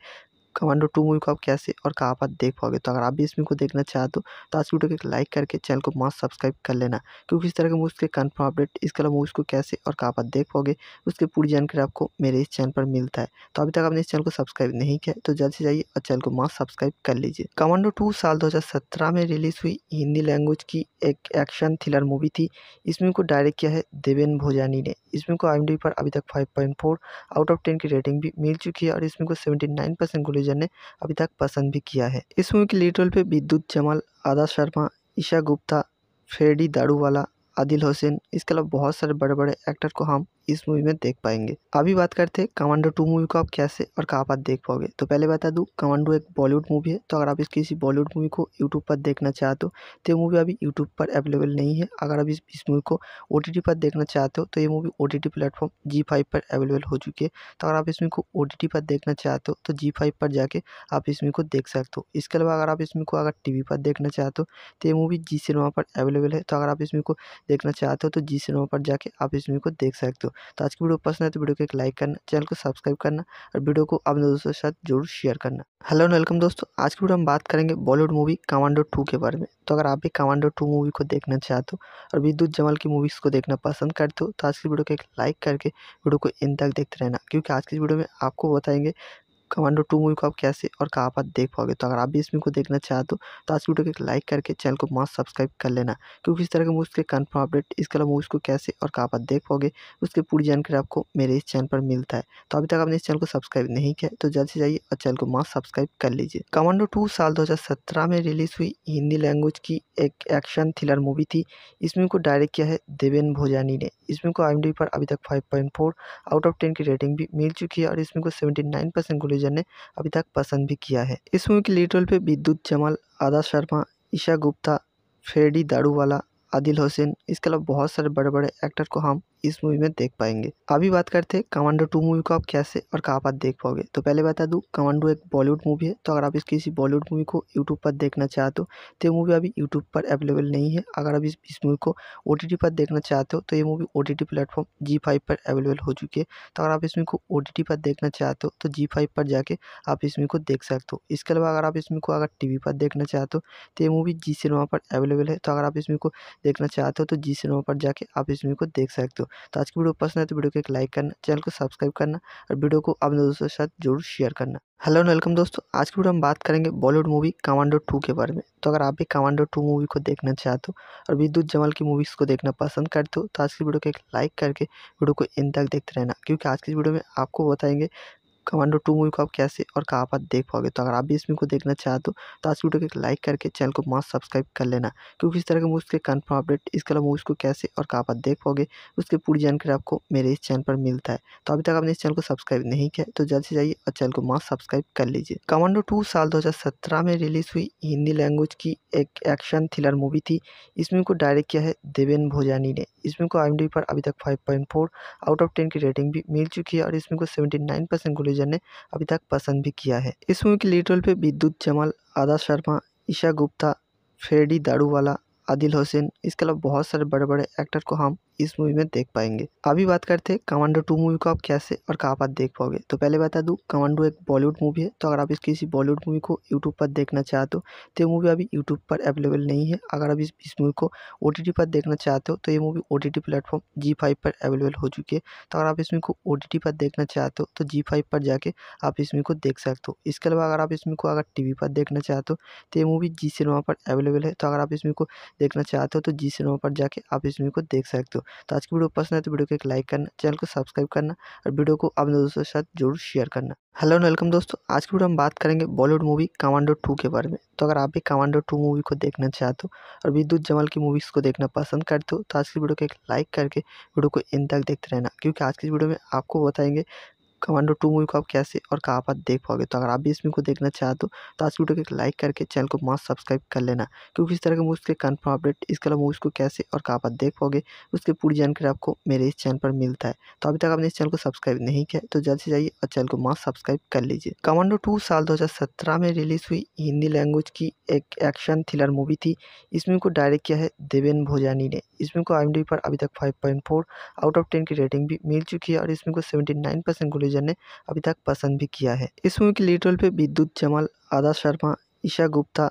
Speaker 1: कमांडो टू मूवी को आप कैसे और कहाँ पर देख पाओगे तो अगर आप भी इस मूवी को देखना चाहते हो तो, तो आज वीडियो को एक लाइक करके चैनल को मास्क सब्सक्राइब कर लेना क्योंकि इस तरह के मूवी के कन्फर्म अपडेट इसके अलावा मूवीज़ को कैसे और कहाँ पर देख पाओगे उसकी पूरी जानकारी आपको मेरे इस चैनल पर मिलता है तो अभी तक आपने इस चैनल को सब्सक्राइब नहीं किया तो जल्द से जाइए और चैनल को मास्क सब्सक्राइब कर लीजिए कमांडो टू साल दो में रिलीज़ हुई हिंदी लैंग्वेज की एक एक्शन थ्रिलर मूवी थी इस मूवी को डायरेक्ट किया है देवेन भोजानी ने इस मूवी को आई पर अभी तक फाइव आउट ऑफ टेन की रेटिंग भी मिल चुकी है और इसमें को सेवेंटी नाइन परसेंट टेलीविज़न ने अभी तक पसंद भी किया है इस मूवी के लीड रोल पे विद्युत जमाल आदा शर्मा ईशा गुप्ता फ्रेडी दारूवाला आदिल हुसैन इसके अलावा बहुत सारे बड़े बड़े एक्टर को हम इस मूवी में देख पाएंगे अभी बात करते हैं कमांडो टू मूवी को आप कैसे और कहाँ पर देख पाओगे तो पहले बता दूँ कमांडो एक बॉलीवुड मूवी है तो अगर आप इस किसी बॉलीवुड मूवी को यूट्यूब पर देखना चाहते हो तो ये मूवी अभी यूट्यूब पर अवेलेबल नहीं है अगर आप इस मूवी को ओ पर देखना चाहते हो तो ये movie O T T platform Zee पर अवेलेबल हो चुकी है तो अगर आप इसमें को ओ पर देखना चाहते हो तो जी पर जाके आप इसमें को देख सकते हो इसके अलावा अगर आप इसमें को अगर टी पर देखना चाहते हो तो ये मूवी जी सिनेमा पर अवेलेबल है तो अगर आप इसमें को देखना चाहते हो तो जी सिनेमा पर जाके आप इसमें को देख सकते हो तो आज की वीडियो पसंद है तो वीडियो को एक लाइक करना चैनल को सब्सक्राइब करना और वीडियो को अपने दोस्तों के साथ जरूर शेयर करना हेलो एंड वेलकम दोस्तों आज की वीडियो हम बात करेंगे बॉलीवुड मूवी कमांडो टू के बारे में तो अगर आप भी कमांडो टू मूवी को देखना चाहते हो और विद्युत जमाल की मूवीज़ को देखना पसंद करते हो तो आज की वीडियो को एक लाइक करके वीडियो को इन तक देखते रहना क्योंकि आज की वीडियो में आपको बताएंगे कमांडो टू मूवी को आप कैसे और कहाँ पर देख पाओगे तो अगर आप भी इस मूवी को देखना चाहते हो तो, तो आज वीडियो को एक लाइक करके चैनल को मास्क सब्सक्राइब कर लेना क्योंकि इस तरह के मूवीज़ के कन्फर्म अपडेट इसके अलावा मूवीज़ को कैसे और कहाँ पर देख पाओगे उसकी पूरी जानकारी आपको मेरे इस चैनल पर मिलता है तो अभी तक आपने इस चैनल को सब्सक्राइब नहीं किया तो जल्द से जाइए और चैनल को मास्क सब्सक्राइब कर लीजिए कमांडो टू साल सत्रह में रिलीज़ हुई हिंदी लैंग्वेज की एक एक्शन थ्रिलर मूवी थी इस मूवी को डायरेक्ट किया है देवेन भोजानी ने इस मूवी को आई पर अभी तक फाइव आउट ऑफ टेन की रेटिंग भी मिल चुकी है और इसमें को सेवेंटी नाइन यूजर ने अभी तक पसंद भी किया है इस मूवी के लीड रोल पे विद्युत जमाल आदा शर्मा ईशा गुप्ता फ्रेडी दारूवाला आदिल हुसैन इसके अलावा बहुत सारे बड़े बड़े एक्टर को हम इस मूवी में देख पाएंगे अभी बात करते हैं कमांडो टू मूवी को आप कैसे और कहाँ पर देख पाओगे तो पहले बता दूँ कमांडो एक बॉलीवुड मूवी है तो अगर आप इस किसी बॉलीवुड मूवी को यूट्यूब पर देखना चाहते हो तो ये मूवी अभी यूट्यूब पर अवेलेबल नहीं है अगर आप इस इस मूवी को ओ पर देखना चाहते हो तो ये movie O T platform Zee पर अवेलेबल हो चुकी है तो अगर आप इस मूवी को ओ पर देखना चाहते हो तो जी पर जाके आप इस मूवी को देख सकते हो इसके अलावा अगर आप इस मूवी को अगर टी पर देखना चाहते हो तो ये मूवी जी सिनेमा पर अवेलेबल है तो अगर आप इस मूवी को देखना चाहते हो तो जी सिनेमा पर जाके आप इस मूवी को देख सकते हो तो आज की वीडियो पसंद है तो वीडियो को एक लाइक करना चैनल को सब्सक्राइब करना और वीडियो को अपने दोस्तों के साथ जरूर शेयर करना हेलो एंड वेलकम दोस्तों आज की वीडियो हम बात करेंगे बॉलीवुड मूवी कमांडो टू के बारे में तो अगर आप भी कमांडो टू मूवी को देखना चाहते हो और विद्युत जमल की मूवीज़ को देखना पसंद करते हो तो आज की वीडियो को एक लाइक करके वीडियो को इन तक देखते रहना क्योंकि आज की वीडियो में आपको बताएंगे कमांडो टू मूवी को आप कैसे और कहाँ पर देख पाओगे तो अगर आप भी इस मूवी को देखना चाहते हो तो आज वीडियो को एक लाइक करके चैनल को मास्क सब्सक्राइब कर लेना क्योंकि इस तरह के मूवीज़ के कन्फर्म अपडेट इसके अलावा मूवीज़ को कैसे और कहाँ पर देख पाओगे उसकी पूरी जानकारी आपको मेरे इस चैनल पर मिलता है तो अभी तक आपने इस चैनल को सब्सक्राइब नहीं किया तो जल्द से जाइए और चैनल को मस्त सब्सक्राइब कर लीजिए कमांडो टू साल सत्रह में रिलीज़ हुई हिंदी लैंग्वेज की एक एक्शन थ्रिलर मूवी थी इसमें को डायरेक्ट किया है देवेन भोजानी ने इसमें को आई पर अभी तक फाइव आउट ऑफ टेन की रेटिंग भी मिल चुकी है और इसमें को सेवेंटी नाइन टेलीविज़न ने अभी तक पसंद भी किया है इस मूवी के लीड रोल पे विद्युत जमाल आदा शर्मा ईशा गुप्ता फ्रेडी दारूवाला आदिल हुसैन इसके अलावा बहुत सारे बड़े बड़े एक्टर को हम इस मूवी में देख पाएंगे अभी बात करते हैं कमांडो टू मूवी को आप कैसे और कहाँ पर देख पाओगे तो पहले बता दूँ कमांडो एक बॉलीवुड मूवी है तो अगर आप इस किसी बॉलीवुड मूवी को यूट्यूब पर देखना चाहते हो तो ये मूवी अभी यूट्यूब पर अवेलेबल नहीं है अगर आप इस मूवी को ओ पर देखना चाहते हो तो ये मूवी ओ प्लेटफॉर्म जी पर अवेलेबल हो चुकी है तो अगर आप इसमें को ओ पर देखना चाहते हो तो जी पर जाके आप इसमें को देख सकते हो इसके अलावा अगर आप इसमें को अगर टी पर देखना चाहते हो तो ये मूवी जी सिनेमा पर अवेलेबल है तो अगर आप इसमें को देखना चाहते हो तो जी सिनेमा पर जाके आप इसमें को देख सकते हो तो आज की वीडियो पसंद है तो वीडियो को एक लाइक करना चैनल को सब्सक्राइब करना और वीडियो को अपने दोस्तों के साथ जरूर शेयर करना हेलो एंड वेलकम दोस्तों आज की वीडियो हम बात करेंगे बॉलीवुड मूवी कमांडो टू के बारे में तो अगर आप भी कमांडो टू मूवी को देखना चाहते हो और विद्युत जमाल की मूवीज़ को देखना पसंद करते हो तो आज की वीडियो को एक लाइक करके वीडियो को इन तक देखते रहना क्योंकि आज की वीडियो में आपको बताएंगे कमांडो टू मूवी को आप कैसे और कहाँ पर देख पाओगे तो अगर आप भी इस मूवी को देखना चाहते हो तो आज वीडियो को एक लाइक करके चैनल को मास्ट सब्सक्राइब कर लेना क्योंकि इस तरह के मूवीज़ के कन्फर्म अपडेट इसके अलावा मूवीज़ को कैसे और कहाँ पर देख पाओगे उसकी पूरी जानकारी आपको मेरे इस चैनल पर मिलता है तो अभी तक आपने इस चैनल को सब्सक्राइब नहीं किया तो जल्द से जाइए और चैनल को मास्ट सब्सक्राइब कर लीजिए कमांडो टू साल दो में रिलीज़ हुई हिंदी लैंग्वेज की एक एक्शन थ्रिलर मूवी थी इस मूवी को डायरेक्ट किया है देवेन भोजानी ने इस मूवी को आई पर अभी तक फाइव आउट ऑफ टेन की रेटिंग भी मिल चुकी है और इसमें को सेवेंटी नाइन डिवीजन ने अभी तक पसंद भी किया है इस मूवी के लीड रोल पे विद्युत जमाल आदा शर्मा ईशा गुप्ता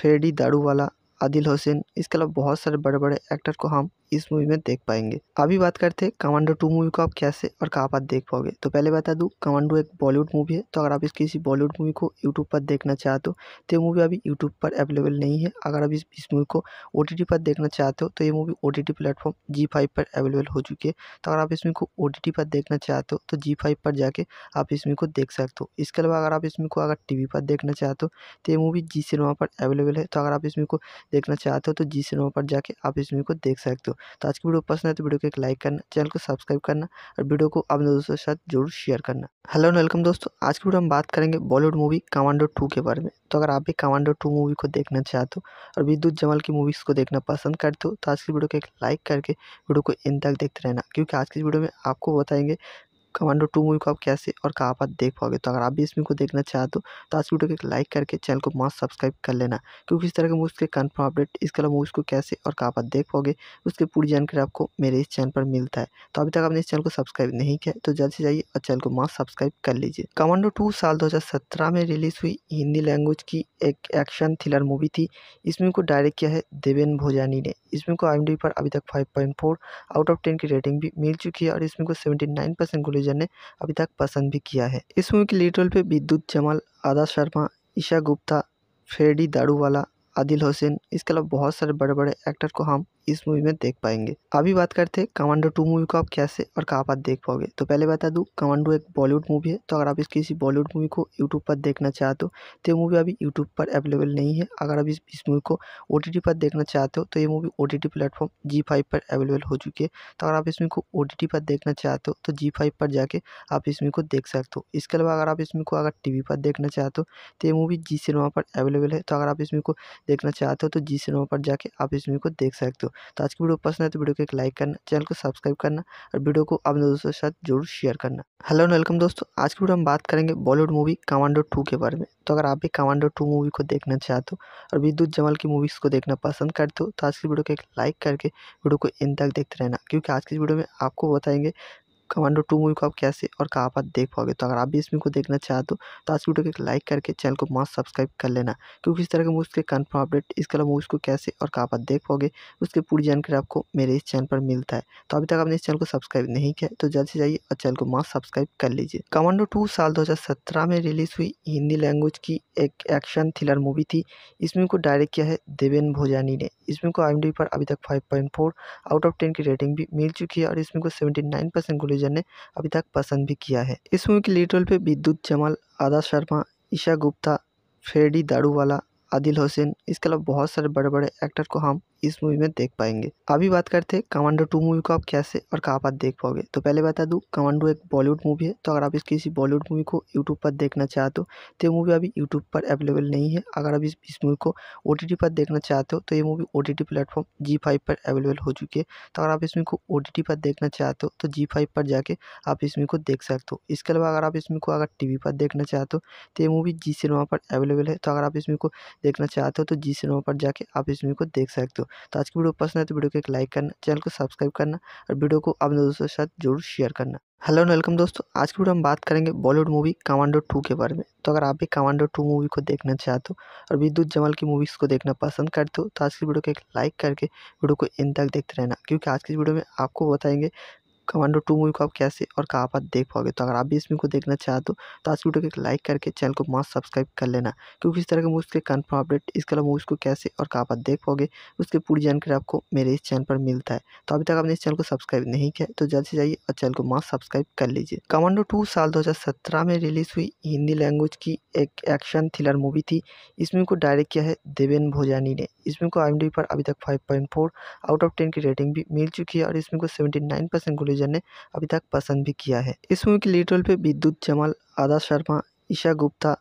Speaker 1: फ्रेडी दारूवाला आदिल हुसैन इसके अलावा बहुत सारे बड़े बड़े एक्टर को हम इस मूवी में देख पाएंगे अभी बात करते हैं कमांडो टू मूवी को आप कैसे और कहाँ पर देख पाओगे तो पहले बता दूँ कमांडो एक बॉलीवुड मूवी है तो अगर आप इस किसी बॉलीवुड मूवी को तो, तो यूट्यूब पर देखना चाहते हो तो ये मूवी अभी यूट्यूब पर अवेलेबल नहीं है अगर आप इस मूवी को ओ पर देखना चाहते हो तो ये movie O T platform Zee पर अवेलेबल हो चुकी है तो अगर आप इसमें को ओ पर देखना चाहते हो तो जी पर जाके आप इसमें को देख सकते हो इसके अलावा अगर आप इसमें को अगर टी पर देखना चाहते हो तो ये मूवी जी सिनेमा पर अवेलेबल है तो अगर आप इसमें को देखना चाहते हो तो जी सिनेमा पर जाके आप इसमें को देख सकते हो तो आज की वीडियो पसंद है तो वीडियो को एक लाइक करना चैनल को सब्सक्राइब करना और वीडियो को अपने दोस्तों के साथ जरूर शेयर करना हेलो एंड वेलकम दोस्तों आज की वीडियो हम बात करेंगे बॉलीवुड मूवी कमांडो टू के बारे में तो अगर आप भी कमांडो टू मूवी को देखना चाहते हो और विद्युत जमल की मूवीज़ को देखना पसंद करते हो तो आज की वीडियो को एक लाइक करके वीडियो को इन तक देखते रहना क्योंकि आज की वीडियो में आपको बताएंगे कमांडो टू मूवी को आप कैसे और कहाँ पर देख पाओगे तो अगर आप भी इस मूवी को देखना चाहते हो तो आज वीडियो को एक लाइक करके चैनल को मास्क सब्सक्राइब कर लेना क्योंकि इस तरह के मूवीज़ के कन्फर्म अपडेट इसके अलावा मूवीज़ को कैसे और कहाँ पर देख पाओगे उसकी पूरी जानकारी आपको मेरे इस चैनल पर मिलता है तो अभी तक आपने इस चैनल को सब्सक्राइब नहीं किया तो जल्द से जाइए और चैनल को मास्क सब्सक्राइब कर लीजिए कमांडो टू साल दो में रिलीज़ हुई हिंदी लैंग्वेज की एक एक्शन थ्रिलर मूवी थी इस मूवी को डायरेक्ट किया है देवेन भोजानी ने इस मूवी को आई पर अभी तक फाइव आउट ऑफ टेन की रेटिंग भी मिल चुकी है और इस मूवी को सेवेंटी नाइन यूजर ने अभी तक पसंद भी किया है इस मूवी के लीड रोल पे विद्युत जमाल आदा शर्मा ईशा गुप्ता फ्रेडी दारूवाला आदिल हुसैन इसके अलावा बहुत सारे बड़े बड़े एक्टर को हम इस मूवी में देख पाएंगे अभी बात करते हैं कमांडो टू मूवी को आप कैसे और कहाँ पर देख पाओगे तो पहले बता दूँ कमांडो एक बॉलीवुड मूवी है तो अगर आप इस किसी बॉलीवुड मूवी को यूट्यूब पर देखना चाहते हो तो ये मूवी अभी यूट्यूब पर अवेलेबल नहीं है अगर आप इस इस मूवी को ओ पर देखना चाहते हो तो ये मूवी ओ प्लेटफॉर्म जी पर अवेलेबल हो चुकी है तो अगर आप इस मूवी को ओ पर देखना चाहते हो तो जी पर जाके आप इस मूवी को देख सकते हो इसके अलावा अगर आप इस मूवी को अगर टी पर देखना चाहते हो तो ये मूवी जी सिनेमा पर अवेलेबल है तो अगर आप इस मूवी को देखना चाहते हो तो जी सिनेमा पर जाके आप इस मूवी को देख सकते हो तो आज की वीडियो पसंद है तो वीडियो को एक लाइक करना चैनल को सब्सक्राइब करना और वीडियो को अपने दोस्तों के साथ जरूर शेयर करना हेलो एंड वेलकम दोस्तों आज की वीडियो हम बात करेंगे बॉलीवुड मूवी कमांडो टू के बारे में तो अगर आप भी कमांडो टू मूवी को देखना चाहते हो और विद्युत जमाल की मूवीज़ को देखना पसंद करते हो तो आज की वीडियो को एक लाइक करके वीडियो को इन तक देखते रहना क्योंकि आज की वीडियो में आपको बताएंगे कमांडो टू मूवी को आप कैसे और कहाँ पर देख पाओगे तो अगर आप भी इस मूवी को देखना चाहते हो तो आज वीडियो को एक लाइक करके चैनल को मास्ट सब्सक्राइब कर लेना क्योंकि इस तरह के मूवीज़ के कन्फर्म अपडेट इसके अलावा मूवीज़ को कैसे और कहाँ पर देख पाओगे उसकी पूरी जानकारी आपको मेरे इस चैनल पर मिलता है तो अभी तक आपने इस चैनल को सब्सक्राइब नहीं किया तो जल्द से जाइए और चैनल को मास्ट सब्सक्राइब कर लीजिए कमांडो टू साल दो में रिलीज़ हुई हिंदी लैंग्वेज की एक एक्शन थ्रिलर मूवी थी इस मूवी को डायरेक्ट किया है देवेन भोजानी ने इस मूवी को आई पर अभी तक फाइव आउट ऑफ टेन की रेटिंग भी मिल चुकी है और इसमें को सेवेंटी नाइन परसेंट आलोचन ने अभी तक पसंद भी किया है इस मूवी के लीड रोल पे विद्युत जमाल आदा शर्मा ईशा गुप्ता फ्रेडी दारूवाला आदिल हुसैन इसके अलावा बहुत सारे बड़े बड़े एक्टर को हम इस मूवी में देख पाएंगे अभी बात करते हैं कमांडो टू मूवी को आप कैसे और कहाँ पर देख पाओगे तो पहले बता दूँ कमांडो एक बॉलीवुड मूवी है तो अगर आप इस किसी बॉलीवुड मूवी को यूट्यूब पर देखना चाहते हो तो ये मूवी अभी यूट्यूब पर अवेलेबल नहीं है अगर आप इस मूवी को ओ पर देखना चाहते हो तो ये movie O T platform Zee पर अवेलेबल हो चुकी है तो अगर आप इस मूवी को ओ पर देखना चाहते हो तो जी पर जाके आप इस मूवी को देख सकते हो इसके अलावा अगर आप इस मूवी को अगर टी पर देखना चाहते हो तो ये मूवी जी सिनेमा पर अवेलेबल है तो अगर आप इस मूवी को देखना चाहते हो तो जी सिनेमा पर जाके आप इस मूवी को देख सकते हो तो आज की वीडियो पसंद है तो वीडियो को एक लाइक करना चैनल को सब्सक्राइब करना और वीडियो को अपने दोस्तों के साथ जरूर शेयर करना हेलो एंड वेलकम दोस्तों आज की वीडियो हम बात करेंगे बॉलीवुड मूवी कमांडो टू के बारे में तो अगर आप भी कमांडो टू मूवी को देखना चाहते हो और विद्युत जमाल की मूवीज़ को देखना पसंद करते हो तो आज की वीडियो को एक लाइक करके वीडियो को इन तक देखते रहना क्योंकि आज की वीडियो में आपको बताएंगे कमांडो टू मूवी को आप कैसे और कहाँ पर देख पाओगे तो अगर आप भी इस मूवी को देखना चाहते हो तो आज वीडियो को एक लाइक करके चैनल को मास्ट सब्सक्राइब कर लेना क्योंकि इस तरह के मूवीज़ के कन्फर्म अपडेट इसके अलावा मूवीज़ को कैसे और कहाँ पर देख पाओगे उसकी पूरी जानकारी आपको मेरे इस चैनल पर मिलता है तो अभी तक आपने इस चैनल को सब्सक्राइब नहीं किया तो जल्द से जाइए और चैनल को मास्ट सब्सक्राइब कर लीजिए कमांडो टू साल दो में रिलीज़ हुई हिंदी लैंग्वेज की एक एक्शन थ्रिलर मूवी थी इस मूवी को डायरेक्ट किया है देवेन भोजानी ने इस मूवी को आई पर अभी तक फाइव आउट ऑफ टेन की रेटिंग भी मिल चुकी है और इसमें को सेवेंटी नाइन परसेंट यूजर ने अभी तक पसंद भी किया है इस मूवी के लीड रोल पे विद्युत जमाल आदा शर्मा ईशा गुप्ता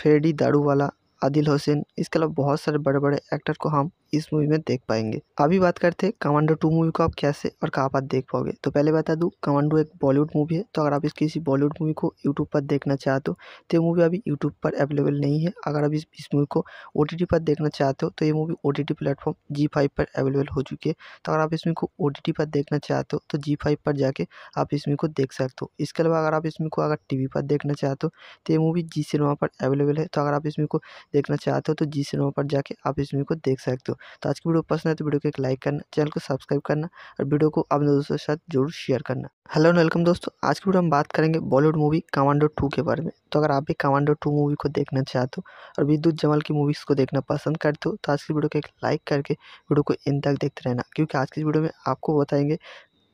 Speaker 1: फ्रेडी दारूवाला आदिल हुसैन इसके अलावा बहुत सारे बड़े बड़े एक्टर को हम इस मूवी में देख पाएंगे अभी बात करते हैं कमांडो टू मूवी को आप कैसे और कहाँ पर देख पाओगे तो पहले बता दूँ कमांडो एक बॉलीवुड मूवी है तो अगर आप इस किसी बॉलीवुड मूवी को तो, तो यूट्यूब पर देखना चाहते हो तो ये मूवी अभी यूट्यूब पर अवेलेबल नहीं है अगर आप इस मूवी को ओ पर देखना चाहते हो तो ये movie O T platform Zee पर अवेलेबल हो चुकी है तो अगर आप इस मूवी को ओ पर देखना चाहते हो तो जी पर जाके आप इस मूवी को देख सकते हो इसके अलावा अगर आप इस मूवी को अगर टी पर देखना चाहते हो तो ये मूवी जी सिनेमा पर अवेलेबल है तो अगर आप इस मूवी को देखना चाहते हो तो जी सिनेमा पर जाके आप इस मूवी को देख सकते हो तो आज की वीडियो पसंद है तो वीडियो को एक लाइक करना चैनल को सब्सक्राइब करना और वीडियो को अपने दोस्तों के साथ जरूर शेयर करना हेलो एंड वेलकम दोस्तों आज की वीडियो हम बात करेंगे बॉलीवुड मूवी कमांडो टू के बारे में तो अगर आप भी कमांडो टू मूवी को देखना चाहते हो और विद्युत जमल की मूवीज़ को देखना पसंद करते हो तो आज की वीडियो को एक लाइक करके वीडियो को इन तक देखते रहना क्योंकि आज की वीडियो में आपको बताएंगे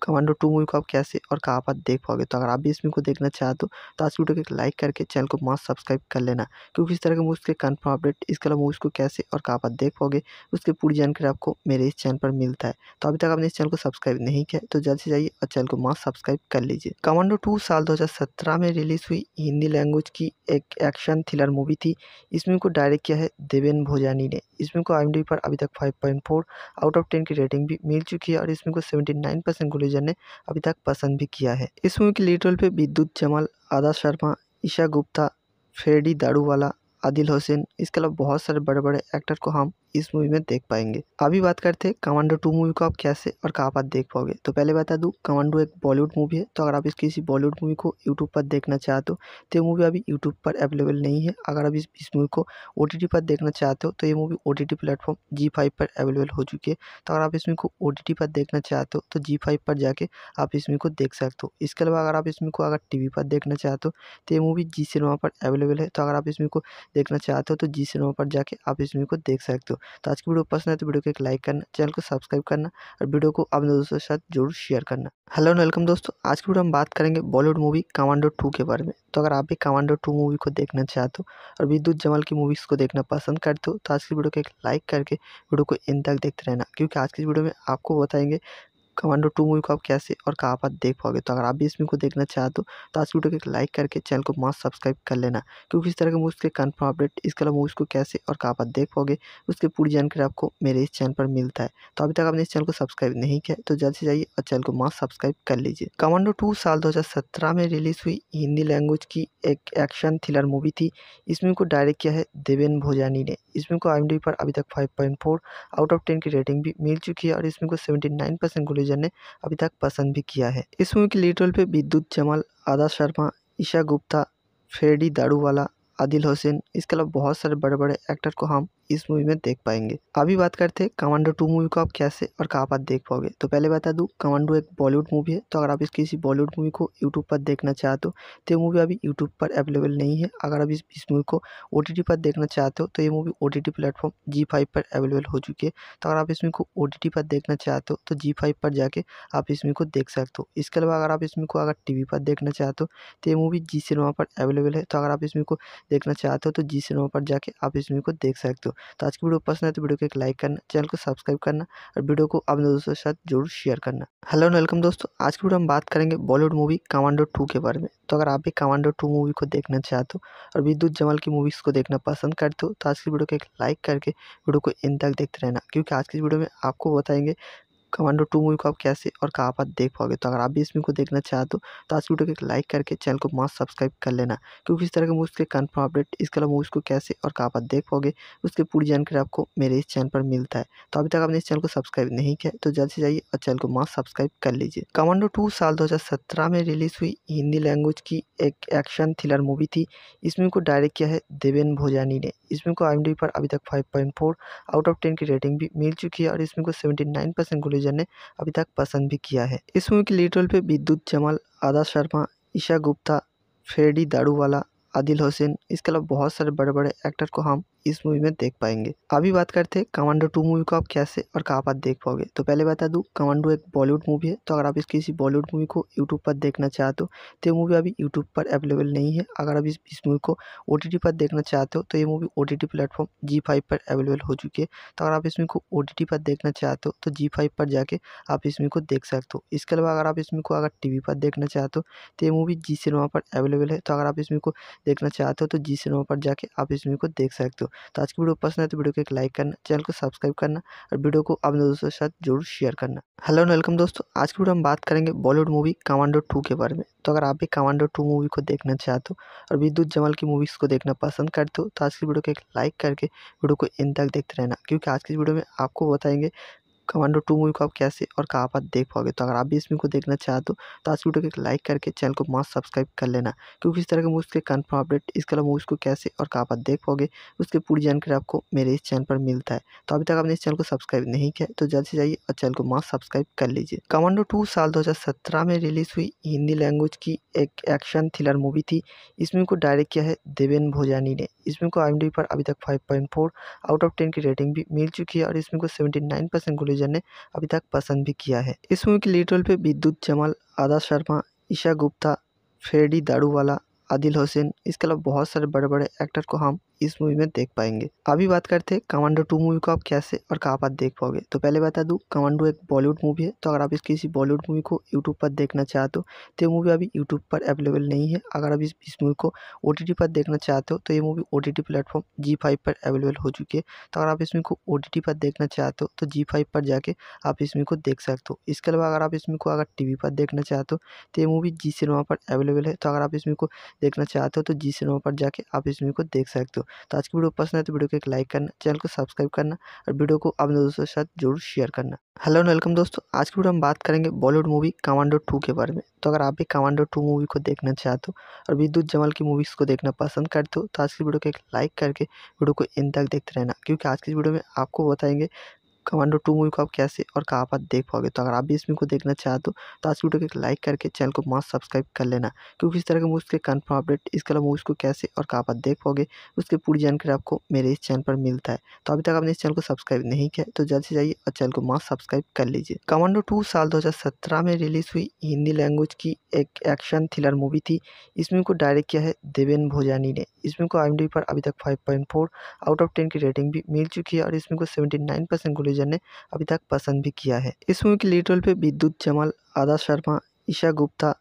Speaker 1: कमांडो टू मूवी को आप कैसे और कहाँ पर देख पाओगे तो अगर आप भी इस मूवी को देखना चाहते हो तो आज वीडियो को एक लाइक करके चैनल को मास्क सब्सक्राइब कर लेना क्योंकि इस तरह के मूवीज़ के कन्फर्म अपडेट इसके अलावा मूवीज़ को कैसे और कहाँ पर देख पाओगे उसकी पूरी जानकारी आपको मेरे इस चैनल पर मिलता है तो अभी तक आपने इस चैनल को सब्सक्राइब नहीं किया तो जल्द से जाइए और चैनल को मास्ट सब्सक्राइब कर लीजिए कमांडो टू साल सत्रह में रिलीज़ हुई हिंदी लैंग्वेज की एक एक्शन थ्रिलर मूवी थी इस मूवी को डायरेक्ट किया है देवेन भोजानी ने इस मूवी को आई पर अभी तक फाइव आउट ऑफ टेन की रेटिंग भी मिल चुकी है और इसमें को सेवेंटी नाइन परसेंट यूजर ने अभी तक पसंद भी किया है इस मूवी के लीड रोल पे विद्युत जमाल आदा शर्मा ईशा गुप्ता फ्रेडी दारूवाला आदिल हुसैन इसके अलावा बहुत सारे बड़े बड़े एक्टर को हम इस मूवी में देख पाएंगे अभी बात करते हैं कमांडो टू मूवी को आप कैसे और कहाँ पर देख पाओगे तो पहले बता दूँ कमांडो एक बॉलीवुड मूवी है तो अगर आप इस किसी बॉलीवुड मूवी को यूट्यूब पर देखना चाहते हो तो ये मूवी अभी यूट्यूब पर अवेलेबल नहीं है अगर आप इस मूवी को ओ पर देखना चाहते हो तो ये मूवी ओ प्लेटफॉर्म जी पर अवेलेबल हो चुकी है तो अगर आप इसमें को ओ पर देखना चाहते हो तो जी पर जाके आप इसमें को देख सकते हो इसके अलावा अगर आप इसमें को अगर टी पर देखना चाहते हो तो ये मूवी जी सिनेमा पर अवेलेबल है तो अगर आप इसमें को देखना चाहते हो तो जी सिनेमा पर जाके आप इसमें को देख सकते हो तो आज की वीडियो पसंद है तो वीडियो को एक लाइक करना चैनल को सब्सक्राइब करना और वीडियो को अपने दोस्तों के साथ जरूर शेयर करना हेलो एंड वेलकम दोस्तों आज की वीडियो हम बात करेंगे बॉलीवुड मूवी कमांडो टू के बारे में तो अगर आप भी कमांडो टू मूवी को देखना चाहते हो और विद्युत जमाल की मूवीज़ को देखना पसंद करते हो तो आज की वीडियो को एक लाइक करके वीडियो को इन तक देखते रहना क्योंकि आज की वीडियो में आपको बताएंगे कमांडो टू मूवी को आप कैसे और कहाँ पर देख पाओगे तो अगर आप भी इस मूवी को देखना चाहते हो तो आज वीडियो को एक लाइक करके चैनल को मास्ट सब्सक्राइब कर लेना क्योंकि इस तरह के मूवीज़ के कन्फर्म अपडेट इसके अलावा मूवीज़ को कैसे और कहाँ पर देख पाओगे उसकी पूरी जानकारी आपको मेरे इस चैनल पर मिलता है तो अभी तक आपने इस चैनल को सब्सक्राइब नहीं किया तो जल्द से जाइए और चैनल को मास्ट सब्सक्राइब कर लीजिए कमांडो टू साल दो में रिलीज़ हुई हिंदी लैंग्वेज की एक एक्शन थ्रिलर मूवी थी इस मूवी को डायरेक्ट किया है देवेन भोजानी ने इस मूवी को आई पर अभी तक फाइव आउट ऑफ टेन की रेटिंग भी मिल चुकी है और इसमें को सेवेंटी नाइन टेलीविजन ने अभी तक पसंद भी किया है इस मूवी के लीड रोल पे विद्युत जमाल आदा शर्मा ईशा गुप्ता फ्रेडी दारूवाला आदिल हुसैन इसके अलावा बहुत सारे बड़े बड़े एक्टर को हम इस मूवी में देख पाएंगे अभी बात करते हैं कमांडो टू मूवी को आप कैसे और कहाँ पर देख पाओगे तो पहले बता दूँ कमांडो एक बॉलीवुड मूवी है तो अगर आप इस किसी बॉलीवुड मूवी को तो, तो यूट्यूब पर देखना चाहते हो तो ये मूवी अभी यूट्यूब पर अवेलेबल नहीं है अगर आप इस मूवी को ओ पर देखना चाहते हो तो ये movie O T platform Zee पर अवेलेबल हो चुकी है तो अगर आप इसमें को ओ पर देखना चाहते हो तो जी पर जाके आप इसमें को देख सकते हो इसके अलावा अगर आप इसमें को अगर टी पर देखना चाहते हो तो ये मूवी जी सिनेमा पर अवेलेबल है तो अगर आप इसमें को देखना चाहते हो तो जी सिनेमा पर जाके आप इसमें को देख सकते हो तो आज की वीडियो पसंद है तो वीडियो को एक लाइक करना चैनल को सब्सक्राइब करना और वीडियो को अपने दोस्तों के साथ जरूर शेयर करना हेलो एंड वेलकम दोस्तों आज की वीडियो हम बात करेंगे बॉलीवुड मूवी कमांडो टू के बारे में तो अगर आप भी कमांडो टू मूवी को देखना चाहते हो और विद्युत जमाल की मूवीज़ को देखना पसंद करते हो तो आज की वीडियो को एक लाइक करके वीडियो को इन तक देखते रहना क्योंकि आज की वीडियो में आपको बताएंगे कमांडो टू मूवी को आप कैसे और कहाँ पर देख पाओगे तो अगर आप भी इस मूवी को देखना चाहते हो तो आज की वीडियो को एक लाइक करके चैनल को मास्क सब्सक्राइब कर लेना क्योंकि इस तरह के मूवीज़ के कन्फर्म अपडेट इसके अलावा मूवीज़ को कैसे और कहाँ पर देख पाओगे उसकी पूरी जानकारी आपको मेरे इस चैनल पर मिलता है तो अभी तक आपने इस चैनल को सब्सक्राइब नहीं किया तो जल्द से जाइए और चैनल को मास्क सब्सक्राइब कर लीजिए कमांडो टू साल दो में रिलीज़ हुई हिंदी लैंग्वेज की एक एक्शन थ्रिलर मूवी थी इस मूवी को डायरेक्ट किया है देवेन भोजानी ने इस मूवी को आई पर अभी तक फाइव आउट ऑफ टेन की रेटिंग भी मिल चुकी है और इस मूवी को सेवेंटी नाइन यूजर ने अभी तक पसंद भी किया है इस मूवी के लीड रोल पे विद्युत जमाल आदा शर्मा ईशा गुप्ता फ्रेडी दारूवाला आदिल हुसैन इसके अलावा बहुत सारे बड़े बड़े एक्टर को हम इस मूवी में देख पाएंगे अभी बात करते हैं कमांडो टू मूवी को आप कैसे और कहाँ पर देख पाओगे तो पहले बता दूँ कमांडो एक बॉलीवुड मूवी है तो अगर आप इस किसी बॉलीवुड मूवी को यूट्यूब पर देखना चाहते हो तो ये मूवी अभी यूट्यूब पर अवेलेबल नहीं है अगर आप इस इस मूवी को ओ पर देखना चाहते हो तो ये मूवी ओ प्लेटफॉर्म जी पर अवेलेबल हो चुकी है तो अगर आप इस मूवी को ओ पर देखना चाहते हो तो जी पर जाके आप इस मूवी को देख सकते हो इसके अलावा अगर आप इस मूवी को अगर टी पर देखना चाहते हो तो ये मूवी जी सिनेमा पर अवेलेबल है तो अगर आप इस मूवी को देखना चाहते हो तो जी सिनेमा पर जाके आप इस मूवी को देख सकते हो तो आज की वीडियो पसंद है तो वीडियो को एक लाइक करना चैनल को सब्सक्राइब करना और वीडियो को अपने दोस्तों के साथ जरूर शेयर करना हेलो एंड वेलकम दोस्तों आज की वीडियो हम बात करेंगे बॉलीवुड मूवी कमांडो टू के बारे में तो अगर आप भी कमांडो टू मूवी को देखना चाहते हो और विद्युत जमाल की मूवीज़ को देखना पसंद करते हो तो आज की वीडियो को एक लाइक करके वीडियो को इन तक देखते रहना क्योंकि आज की वीडियो में आपको बताएंगे कमांडो टू मूवी को आप कैसे और कहाँ पर देख पाओगे तो अगर आप भी इस मूवी को देखना चाहते हो तो आज वीडियो को एक लाइक करके चैनल को मास्ट सब्सक्राइब कर लेना क्योंकि इस तरह के मूवीज़ के कन्फर्म अपडेट इसके अलावा मूवीज़ को कैसे और कहाँ पर देख पाओगे उसकी पूरी जानकारी आपको मेरे इस चैनल पर मिलता है तो अभी तक आपने इस चैनल को सब्सक्राइब नहीं किया तो जल्द से जाइए और चैनल को मास्ट सब्सक्राइब कर लीजिए कमांडो टू साल दो में रिलीज़ हुई हिंदी लैंग्वेज की एक एक्शन थ्रिलर मूवी थी इस मूवी को डायरेक्ट किया है देवेन भोजानी ने इस मूवी को आई पर अभी तक फाइव आउट ऑफ टेन की रेटिंग भी मिल चुकी है और इसमें को सेवेंटी नाइन परसेंट टेलीविज़न ने अभी तक पसंद भी किया है इस मूवी के लीड रोल पे विद्युत जमाल आदा शर्मा ईशा गुप्ता फ्रेडी दारूवाला आदिल हुसैन इसके अलावा बहुत सारे बड़े बड़े एक्टर को हम इस मूवी में देख पाएंगे अभी बात करते हैं कमांडो टू मूवी को आप कैसे और कहाँ पर देख पाओगे तो पहले बता दूँ कमांडो एक बॉलीवुड मूवी है तो अगर आप इस किसी बॉलीवुड मूवी को यूट्यूब पर देखना चाहते हो तो ये मूवी अभी यूट्यूब पर अवेलेबल नहीं है अगर आप इस मूवी को ओ पर देखना चाहते हो तो ये movie O T platform Zee पर अवेलेबल हो चुकी है तो अगर आप इस मूवी को ओ पर देखना चाहते हो तो जी पर जाके आप इस मूवी को देख सकते हो इसके अलावा अगर आप इस मूवी को अगर टी पर देखना चाहते हो तो ये मूवी जी सिनेमा पर अवेलेबल है तो अगर आप इस मूवी को देखना चाहते हो तो जी सिनेमा पर जाके आप इस मूवी को देख सकते हो तो आज की वीडियो पसंद है तो वीडियो को एक लाइक करना चैनल को सब्सक्राइब करना और वीडियो को अपने दोस्तों के साथ जरूर शेयर करना हेलो एंड वेलकम दोस्तों आज की वीडियो हम बात करेंगे बॉलीवुड मूवी कमांडो टू के बारे में तो अगर आप भी कमांडो टू मूवी को देखना चाहते हो और विद्युत जमाल की मूवीज़ को देखना पसंद करते हो तो आज की वीडियो को एक लाइक करके वीडियो को इन तक देखते रहना क्योंकि आज की वीडियो में आपको बताएंगे कमांडो टू मूवी को आप कैसे और कहाँ पर देख पाओगे तो अगर आप भी इस मूवी को देखना चाहते हो तो आज वीडियो को एक लाइक करके चैनल को मास्ट सब्सक्राइब कर लेना क्योंकि इस तरह के मूवीज़ के कन्फर्म अपडेट इसके अलावा मूवीज़ को कैसे और कहाँ पर देख पाओगे उसकी पूरी जानकारी आपको मेरे इस चैनल पर मिलता है तो अभी तक आपने इस चैनल को सब्सक्राइब नहीं किया तो जल्द से जाइए और चैनल को मास्ट सब्सक्राइब कर लीजिए कमांडो टू साल दो में रिलीज़ हुई हिंदी लैंग्वेज की एक एक्शन थ्रिलर मूवी थी इस मूवी को डायरेक्ट किया है देवेन भोजानी ने इस मूवी को आई पर अभी तक फाइव आउट ऑफ टेन की रेटिंग भी मिल चुकी है और इसमें को सेवेंटी नाइन परसेंट यूजर ने अभी तक पसंद भी किया है इस मूवी के लीड रोल पे विद्युत जमाल आदा शर्मा ईशा गुप्ता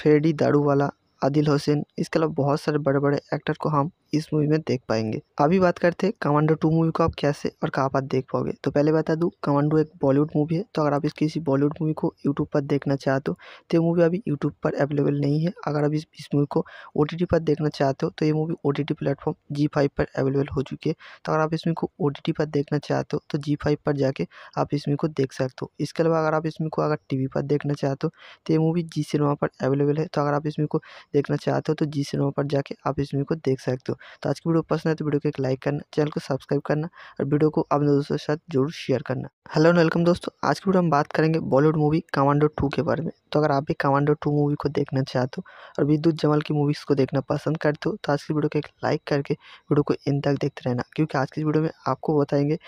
Speaker 1: फ्रेडी दारूवाला आदिल हुसैन इसके अलावा बहुत सारे बड़े बड़े एक्टर को हम इस मूवी में देख पाएंगे अभी बात करते हैं कमांडो टू मूवी को आप कैसे और कहाँ पर देख पाओगे तो पहले बता दूँ कमांडो एक बॉलीवुड मूवी है तो अगर आप इस किसी बॉलीवुड मूवी को तो, तो यूट्यूब पर देखना चाहते हो तो ये मूवी अभी यूट्यूब पर अवेलेबल नहीं है अगर आप इस मूवी को ओ पर देखना चाहते हो तो ये movie O T platform Zee पर अवेलेबल हो चुकी है तो अगर आप इस मूवी को ओ पर देखना चाहते हो तो जी पर जाके आप इस मूवी को देख सकते हो इसके अलावा अगर आप इस मूवी को अगर टी पर देखना चाहते हो तो ये मूवी जी सिनेमा पर अवेलेबल है तो अगर आप इस मूवी को देखना चाहते हो तो जी सिनेमा पर जाके आप इस मूवी को देख सकते हो तो आज की वीडियो पसंद है तो वीडियो को एक लाइक करना चैनल को सब्सक्राइब करना और वीडियो को अपने दोस्तों के साथ जरूर शेयर करना हेलो एंड वेलकम दोस्तों आज की वीडियो हम बात करेंगे बॉलीवुड मूवी कमांडो टू के बारे में तो अगर आप भी कमांडो टू मूवी को देखना चाहते हो और विद्युत जमल की मूवीज़ को देखना पसंद करते हो तो आज की वीडियो को एक लाइक करके वीडियो को इन तक देखते रहना क्योंकि आज की वीडियो में आपको बताएंगे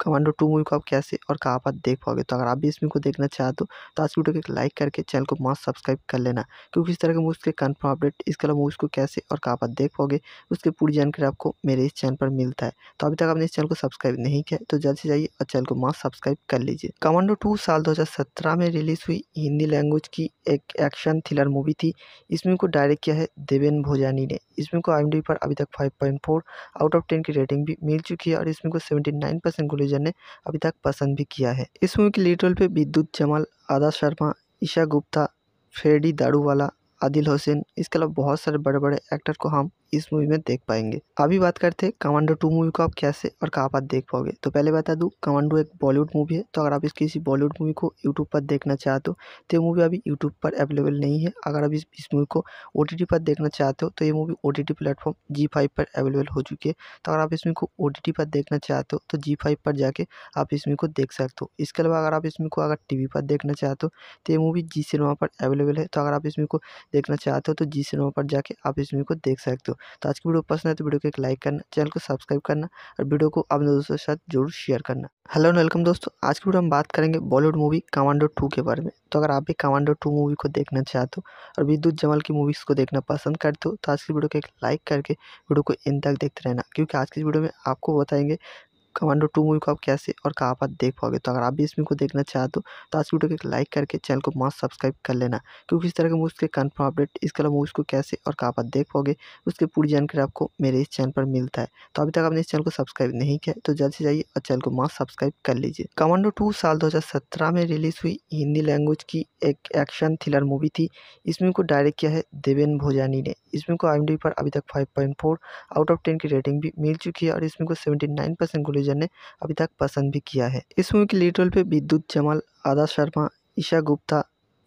Speaker 1: कमांडो टू मूवी को आप कैसे और कहाँ पर देख पाओगे तो अगर आप भी इस मूवी को देखना चाहते हो तो आज वीडियो को एक लाइक करके चैनल को मास्क सब्सक्राइब कर लेना क्योंकि इस तरह के मूवीज़ के कन्फर्म अपडेट इसके अलावा मूवीज़ को कैसे और कहाँ पर देख पाओगे उसकी पूरी जानकारी आपको मेरे इस चैनल पर मिलता है तो अभी तक आपने इस चैनल को सब्सक्राइब नहीं किया तो जल्द से जाइए और चैनल को मास्क सब्सक्राइब कर लीजिए कमांडो टू साल दो में रिलीज़ हुई हिंदी लैंग्वेज की एक एक्शन थ्रिलर मूवी थी इस मूवी को डायरेक्ट किया है देवेन भोजानी ने इस मूवी को आई पर अभी तक फाइव आउट ऑफ टेन की रेटिंग भी मिल चुकी है और इसमें को सेवेंटी नाइन परसेंट यूजर ने अभी तक पसंद भी किया है इस मूवी के लीड रोल पे विद्युत जमाल आदा शर्मा ईशा गुप्ता फेडी दारूवाला आदिल हुसैन इसके अलावा बहुत सारे बड़े बड़े एक्टर को हम इस मूवी में देख पाएंगे अभी बात करते हैं कमांडो टू मूवी को आप कैसे और कहाँ पर देख पाओगे तो पहले बता दूँ कमांडो एक बॉलीवुड मूवी है तो अगर आप इस किसी बॉलीवुड मूवी को यूट्यूब पर देखना चाहते हो तो ये मूवी अभी यूट्यूब पर अवेलेबल नहीं है अगर आप इस मूवी को ओ पर देखना चाहते हो तो ये मूवी ओ प्लेटफॉर्म जी पर अवेलेबल हो चुकी है तो अगर आप इसमें को ओ पर देखना चाहते हो तो जी पर जाके आप इसमें को देख सकते हो इसके अलावा अगर आप इसमें को अगर टी पर देखना चाहते हो तो ये मूवी जी सिनेमा पर अवेलेबल है तो अगर आप इसमें को देखना चाहते हो तो जी सिनेमा पर जाके आप इसमें को देख सकते हो तो आज की वीडियो पसंद है तो वीडियो को एक लाइक करना चैनल को सब्सक्राइब करना और वीडियो को अपने दोस्तों के साथ जरूर शेयर करना हेलो एंड वेलकम दोस्तों आज की वीडियो हम बात करेंगे बॉलीवुड मूवी कमांडो टू के बारे में तो अगर आप भी कमांडो टू मूवी को देखना चाहते हो और विद्युत जमाल की मूवीज़ को देखना पसंद करते हो तो आज की वीडियो को एक लाइक करके वीडियो को इन तक देखते रहना क्योंकि आज की वीडियो में आपको बताएंगे कमांडो टू मूवी को आप कैसे और कहाँ पर देख पाओगे तो अगर आप भी इस मूवी को देखना चाहते हो तो आज वीडियो को एक लाइक करके चैनल को मास्ट सब्सक्राइब कर लेना क्योंकि इस तरह के मूवीज़ के कन्फर्म अपडेट इसके अलावा मूवीज़ को कैसे और कहाँ पर देख पाओगे उसकी पूरी जानकारी आपको मेरे इस चैनल पर मिलता है तो अभी तक आपने इस चैनल को सब्सक्राइब नहीं किया तो जल्द से जाइए और चैनल को मास्ट सब्सक्राइब कर लीजिए कमांडो टू साल दो में रिलीज़ हुई हिंदी लैंग्वेज की एक एक्शन थ्रिलर मूवी थी इस मूवी को डायरेक्ट किया है देवेन भोजानी ने इस मूवी को आई पर अभी तक फाइव आउट ऑफ टेन की रेटिंग भी मिल चुकी है और इसमें को सेवेंटी नाइन पालूजा ने अभी तक पसंद भी किया है इस मूवी के लीड रोल पे विद्युत जमाल आदा शर्मा ईशा गुप्ता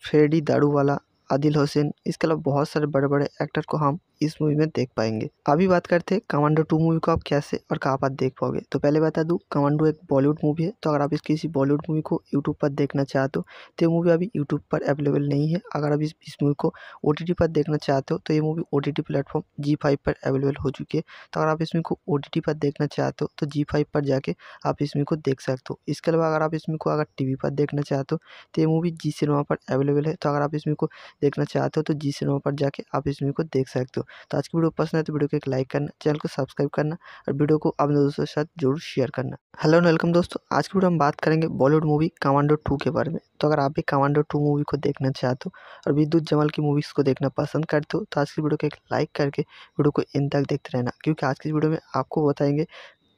Speaker 1: फ्रेडी दारूवाला आदिल हुसैन इसके अलावा बहुत सारे बड़े बड़े एक्टर को हम इस मूवी में देख पाएंगे अभी बात करते हैं कमांडो टू मूवी को आप कैसे और कहाँ पर देख पाओगे तो पहले बता दूँ कमांडो एक बॉलीवुड मूवी है तो अगर आप इस किसी बॉलीवुड मूवी को यूट्यूब पर देखना चाहते हो तो ये मूवी अभी यूट्यूब पर अवेलेबल नहीं है अगर आप इस मूवी को ओ पर देखना चाहते हो तो ये मूवी ओ प्लेटफॉर्म जी पर अवेलेबल हो चुकी है तो अगर आप इसमें को ओ पर देखना चाहते हो तो जी पर जाके आप इसमें को देख सकते हो इसके अलावा अगर आप इसमें को अगर टी पर देखना चाहते हो तो ये मूवी जी सिनेमा पर अवेलेबल है तो अगर आप इसमें को देखना चाहते हो तो जी सिनेमा पर जाके आप इसमें को देख सकते हो तो आज की वीडियो पसंद है तो वीडियो को एक लाइक करना चैनल को सब्सक्राइब करना और वीडियो को अपने दोस्तों के साथ जरूर शेयर करना हेलो एंड वेलकम दोस्तों आज की वीडियो हम बात करेंगे बॉलीवुड मूवी कमांडो टू के बारे में तो अगर आप भी कमांडो टू मूवी को देखना चाहते हो और विद्युत जमल की मूवीज़ को देखना पसंद करते हो तो आज की वीडियो को एक लाइक करके वीडियो को इन तक देखते रहना क्योंकि आज की वीडियो में आपको बताएंगे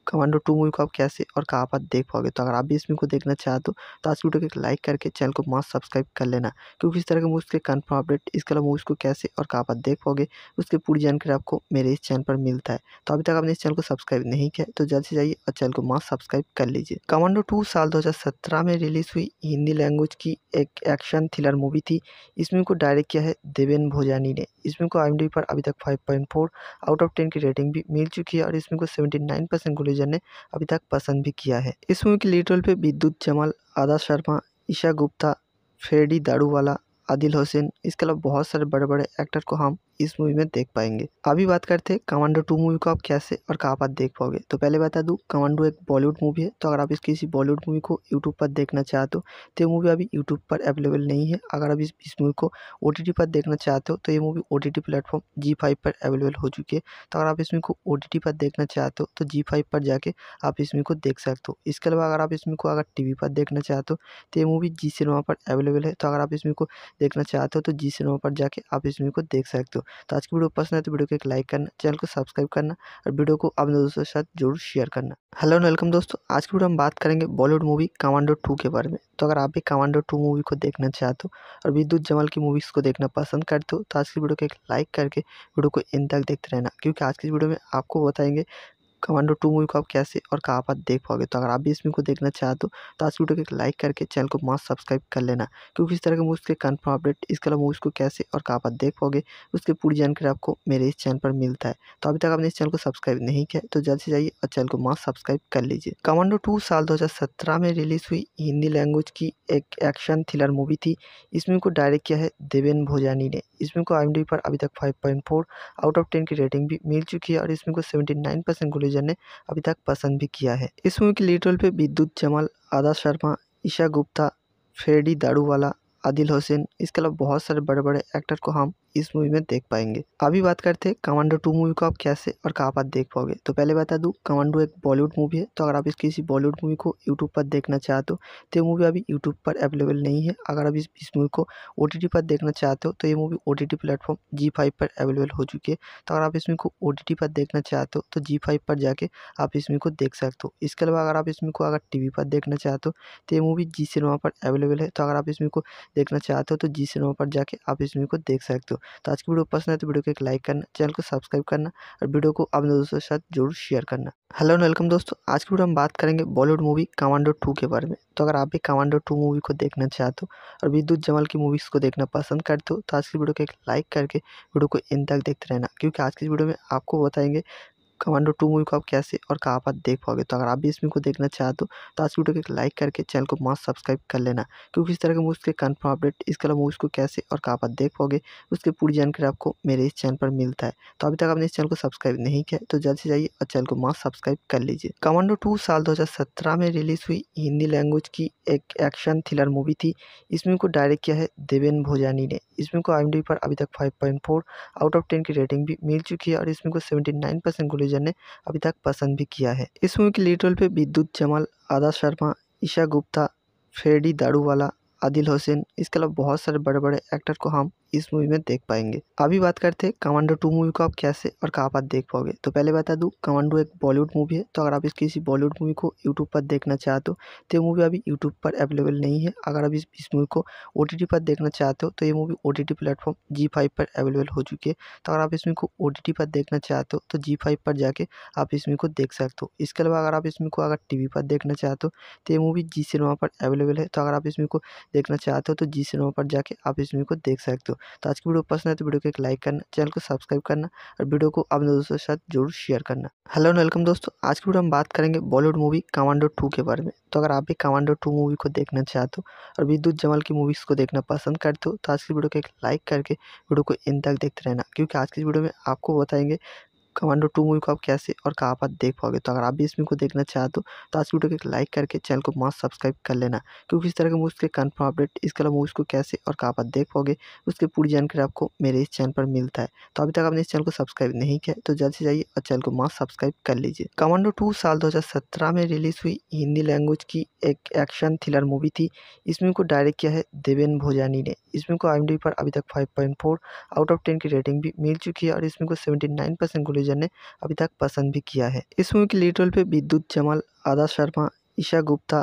Speaker 1: कमांडो टू मूवी को आप कैसे और कहाँ पर देख पाओगे तो अगर आप भी इस मूवी को देखना चाहते हो तो आज की वीडियो को एक लाइक करके चैनल को मास्क सब्सक्राइब कर लेना क्योंकि इस तरह के मूवीज़ के कन्फर्म अपडेट इसके अलावा मूवीज़ को कैसे और कहाँ पर देख पाओगे उसकी पूरी जानकारी आपको मेरे इस चैनल पर मिलता है तो अभी तक आपने इस चैनल को सब्सक्राइब नहीं किया तो जल्द से जाइए और चैनल को मास्क सब्सक्राइब कर लीजिए कमांडो टू साल दो में रिलीज़ हुई हिंदी लैंग्वेज की एक एक्शन थ्रिलर मूवी थी इस मूवी को डायरेक्ट किया है देवेन भोजानी ने इस मूवी को आई पर अभी तक फाइव आउट ऑफ टेन की रेटिंग भी मिल चुकी है और इस मूवी को सेवेंटी नाइन यूजर ने अभी तक पसंद भी किया है इस मूवी के लीड रोल पे विद्युत जमाल आदा शर्मा ईशा गुप्ता फ्रेडी दारूवाला आदिल हुसैन इसके अलावा बहुत सारे बड़े बड़े एक्टर को हम इस मूवी में देख पाएंगे अभी बात करते हैं कमांडो टू मूवी को आप कैसे और कहाँ पर देख पाओगे तो पहले बता दूँ कमांडो एक बॉलीवुड मूवी है तो अगर आप इस किसी बॉलीवुड मूवी को यूट्यूब पर देखना चाहते हो तो ये मूवी अभी यूट्यूब पर अवेलेबल नहीं है अगर आप इस इस मूवी को ओ पर देखना चाहते हो तो ये मूवी ओ प्लेटफॉर्म जी पर अवेलेबल हो चुकी है तो अगर आप इस मूवी को ओ पर देखना चाहते हो तो जी पर जाके आप इस मूवी को देख सकते हो इसके अलावा अगर आप इस मूवी को अगर टी पर देखना चाहते हो तो ये मूवी जी सिनेमा पर अवेलेबल है तो अगर आप इस मूवी को देखना चाहते हो तो जी सिनेमा पर जाके आप इस मूवी को देख सकते हो तो आज की वीडियो पसंद है तो वीडियो को एक लाइक करना चैनल को सब्सक्राइब करना और वीडियो को अपने दोस्तों के साथ जरूर शेयर करना हेलो एंड वेलकम दोस्तों आज की वीडियो हम बात करेंगे बॉलीवुड मूवी कमांडो टू के बारे में तो अगर आप भी कमांडो टू मूवी को देखना चाहते हो और विद्युत जमाल की मूवीज़ को देखना पसंद करते हो तो आज की वीडियो को एक लाइक करके वीडियो को इन तक देखते रहना क्योंकि आज की वीडियो में आपको बताएंगे कमांडो टू मूवी को आप कैसे और कहाँ पर देख पाओगे तो अगर आप भी इस मूवी को देखना चाहते हो तो आज वीडियो को एक लाइक करके चैनल को मास्ट सब्सक्राइब कर लेना क्योंकि इस तरह के मूवीज़ के कन्फर्म अपडेट इसके अलावा मूवीज़ को कैसे और कहाँ पर देख पाओगे उसकी पूरी जानकारी आपको मेरे इस चैनल पर मिलता है तो अभी तक आपने इस चैनल को सब्सक्राइब नहीं किया तो जल्द से जाइए और चैनल को मास्ट सब्सक्राइब कर लीजिए कमांडो टू साल दो में रिलीज़ हुई हिंदी लैंग्वेज की एक एक्शन थ्रिलर मूवी थी इस मूवी को डायरेक्ट किया है देवेन भोजानी ने इस मूवी को आई पर अभी तक फाइव आउट ऑफ टेन की रेटिंग भी मिल चुकी है और इसमें को सेवेंटी नाइन परसेंट टेलीविज़न ने अभी तक पसंद भी किया है इस मूवी के लीड रोल पे विद्युत जमाल आदा शर्मा ईशा गुप्ता फ्रेडी दारूवाला आदिल हुसैन इसके अलावा बहुत सारे बड़े बड़े एक्टर को हम इस मूवी में देख पाएंगे अभी बात करते हैं कमांडो टू मूवी को आप कैसे और कहाँ पर देख पाओगे तो पहले बता दूँ कमांडो एक बॉलीवुड मूवी है तो अगर आप इस किसी बॉलीवुड मूवी को यूट्यूब पर देखना चाहते हो तो ये मूवी अभी यूट्यूब पर अवेलेबल नहीं है अगर आप इस मूवी को ओ पर देखना चाहते हो तो ये movie O T platform Zee पर अवेलेबल हो चुकी है तो अगर आप इस मूवी को ओ पर देखना चाहते हो तो जी पर जाके आप इस मूवी को देख सकते हो इसके अलावा अगर आप इस मूवी को अगर टी पर देखना चाहते हो तो ये मूवी जी सिनेमा पर अवेलेबल है तो अगर आप इस मूवी को देखना चाहते हो तो जी सिनेमा पर जाके आप इस मूवी को देख सकते हो तो आज की वीडियो पसंद है तो वीडियो को एक लाइक करना चैनल को सब्सक्राइब करना और वीडियो को अपने दोस्तों के साथ जरूर शेयर करना हेलो एंड वेलकम दोस्तों आज की वीडियो हम बात करेंगे बॉलीवुड मूवी कमांडो टू के बारे में तो अगर आप भी कमांडो टू मूवी को देखना चाहते हो और विद्युत जमाल की मूवीज़ को देखना पसंद करते हो तो आज की वीडियो को एक लाइक करके वीडियो को इन तक देखते रहना क्योंकि आज की वीडियो में आपको बताएंगे कमांडो टू मूवी को आप कैसे और कहाँ पर देख पाओगे तो अगर आप भी इस मूवी को देखना चाहते हो तो आज वीडियो को एक लाइक करके चैनल को मास्ट सब्सक्राइब कर लेना क्योंकि इस तरह के मूवीज़ के कन्फर्म अपडेट इसके अलावा मूवीज़ को कैसे और कहाँ पर देख पाओगे उसकी पूरी जानकारी आपको मेरे इस चैनल पर मिलता है तो अभी तक आपने इस चैनल को सब्सक्राइब नहीं किया तो जल्द से जाइए और चैनल को मास्ट सब्सक्राइब कर लीजिए कमांडो टू साल सत्रह में रिलीज़ हुई हिंदी लैंग्वेज की एक एक्शन थ्रिलर मूवी थी इस मूवी को डायरेक्ट किया है देवेन भोजानी ने इस मूवी को आई पर अभी तक फाइव आउट ऑफ टेन की रेटिंग भी मिल चुकी है और इस मूवी को सेवेंटी नाइन यूजर ने अभी तक पसंद भी किया है इस मूवी के लीड रोल पे विद्युत जमाल आदा शर्मा ईशा गुप्ता फ्रेडी दारूवाला आदिल हुसैन इसके अलावा बहुत सारे बड़े बड़े एक्टर को हम इस मूवी में देख पाएंगे अभी बात करते हैं कमांडो टू मूवी को आप कैसे और कहाँ पर देख पाओगे तो पहले बता दूँ कमांडो एक बॉलीवुड मूवी है तो अगर आप इस किसी बॉलीवुड मूवी को यूट्यूब पर देखना चाहते हो तो ये मूवी अभी यूट्यूब पर अवेलेबल नहीं है अगर आप इस इस मूवी को ओ पर देखना चाहते हो तो ये movie O T platform Zee पर अवेलेबल हो चुकी है तो अगर आप इस मूवी को ओ पर देखना चाहते हो तो जी पर जाके आप इस मूवी को देख सकते हो इसके अलावा अगर आप इस मूवी को अगर टी पर देखना चाहते हो तो ये मूवी जी सिनेमा पर अवेलेबल है तो अगर आप इस मूवी को देखना चाहते हो तो जी सिनेमा पर जाके आप इस मूवी को देख सकते हो तो आज की वीडियो पसंद है तो वीडियो को एक लाइक करना चैनल को सब्सक्राइब करना और वीडियो को अपने दोस्तों के साथ जरूर शेयर करना हेलो एंड वेलकम दोस्तों आज की वीडियो हम बात करेंगे बॉलीवुड मूवी कमांडो टू के बारे में तो अगर आप भी कमांडो टू मूवी को देखना चाहते हो और विद्युत जमल की मूवीज़ को देखना पसंद करते हो तो आज की वीडियो को एक लाइक करके वीडियो को इन तक देखते रहना क्योंकि आज की वीडियो में आपको बताएंगे कमांडो टू मूवी को आप कैसे और कहाँ पर देख पाओगे तो अगर आप भी इस मूवी को देखना चाहते हो तो आज वीडियो को एक लाइक करके चैनल को मास्क सब्सक्राइब कर लेना क्योंकि इस तरह के मूवीज़ के कन्फर्म अपडेट इसके अलावा मूवीज़ को कैसे और कहाँ पर देख पाओगे उसकी पूरी जानकारी आपको मेरे इस चैनल पर मिलता है तो अभी तक आपने इस चैनल को सब्सक्राइब नहीं किया तो जल्द से जाइए और चैनल को मास्क सब्सक्राइब कर लीजिए कमांडो टू साल दो में रिलीज़ हुई हिंदी लैंग्वेज की एक एक्शन थ्रिलर मूवी थी इस मूवी को डायरेक्ट किया है देवेन भोजानी ने इस मूवी को आई पर अभी तक फाइव आउट ऑफ टेन की रेटिंग भी मिल चुकी है और इसमें को सेवेंटी नाइन परसेंट यूजर ने अभी तक पसंद भी किया है इस मूवी के लीड रोल पे विद्युत जमाल आदा शर्मा ईशा गुप्ता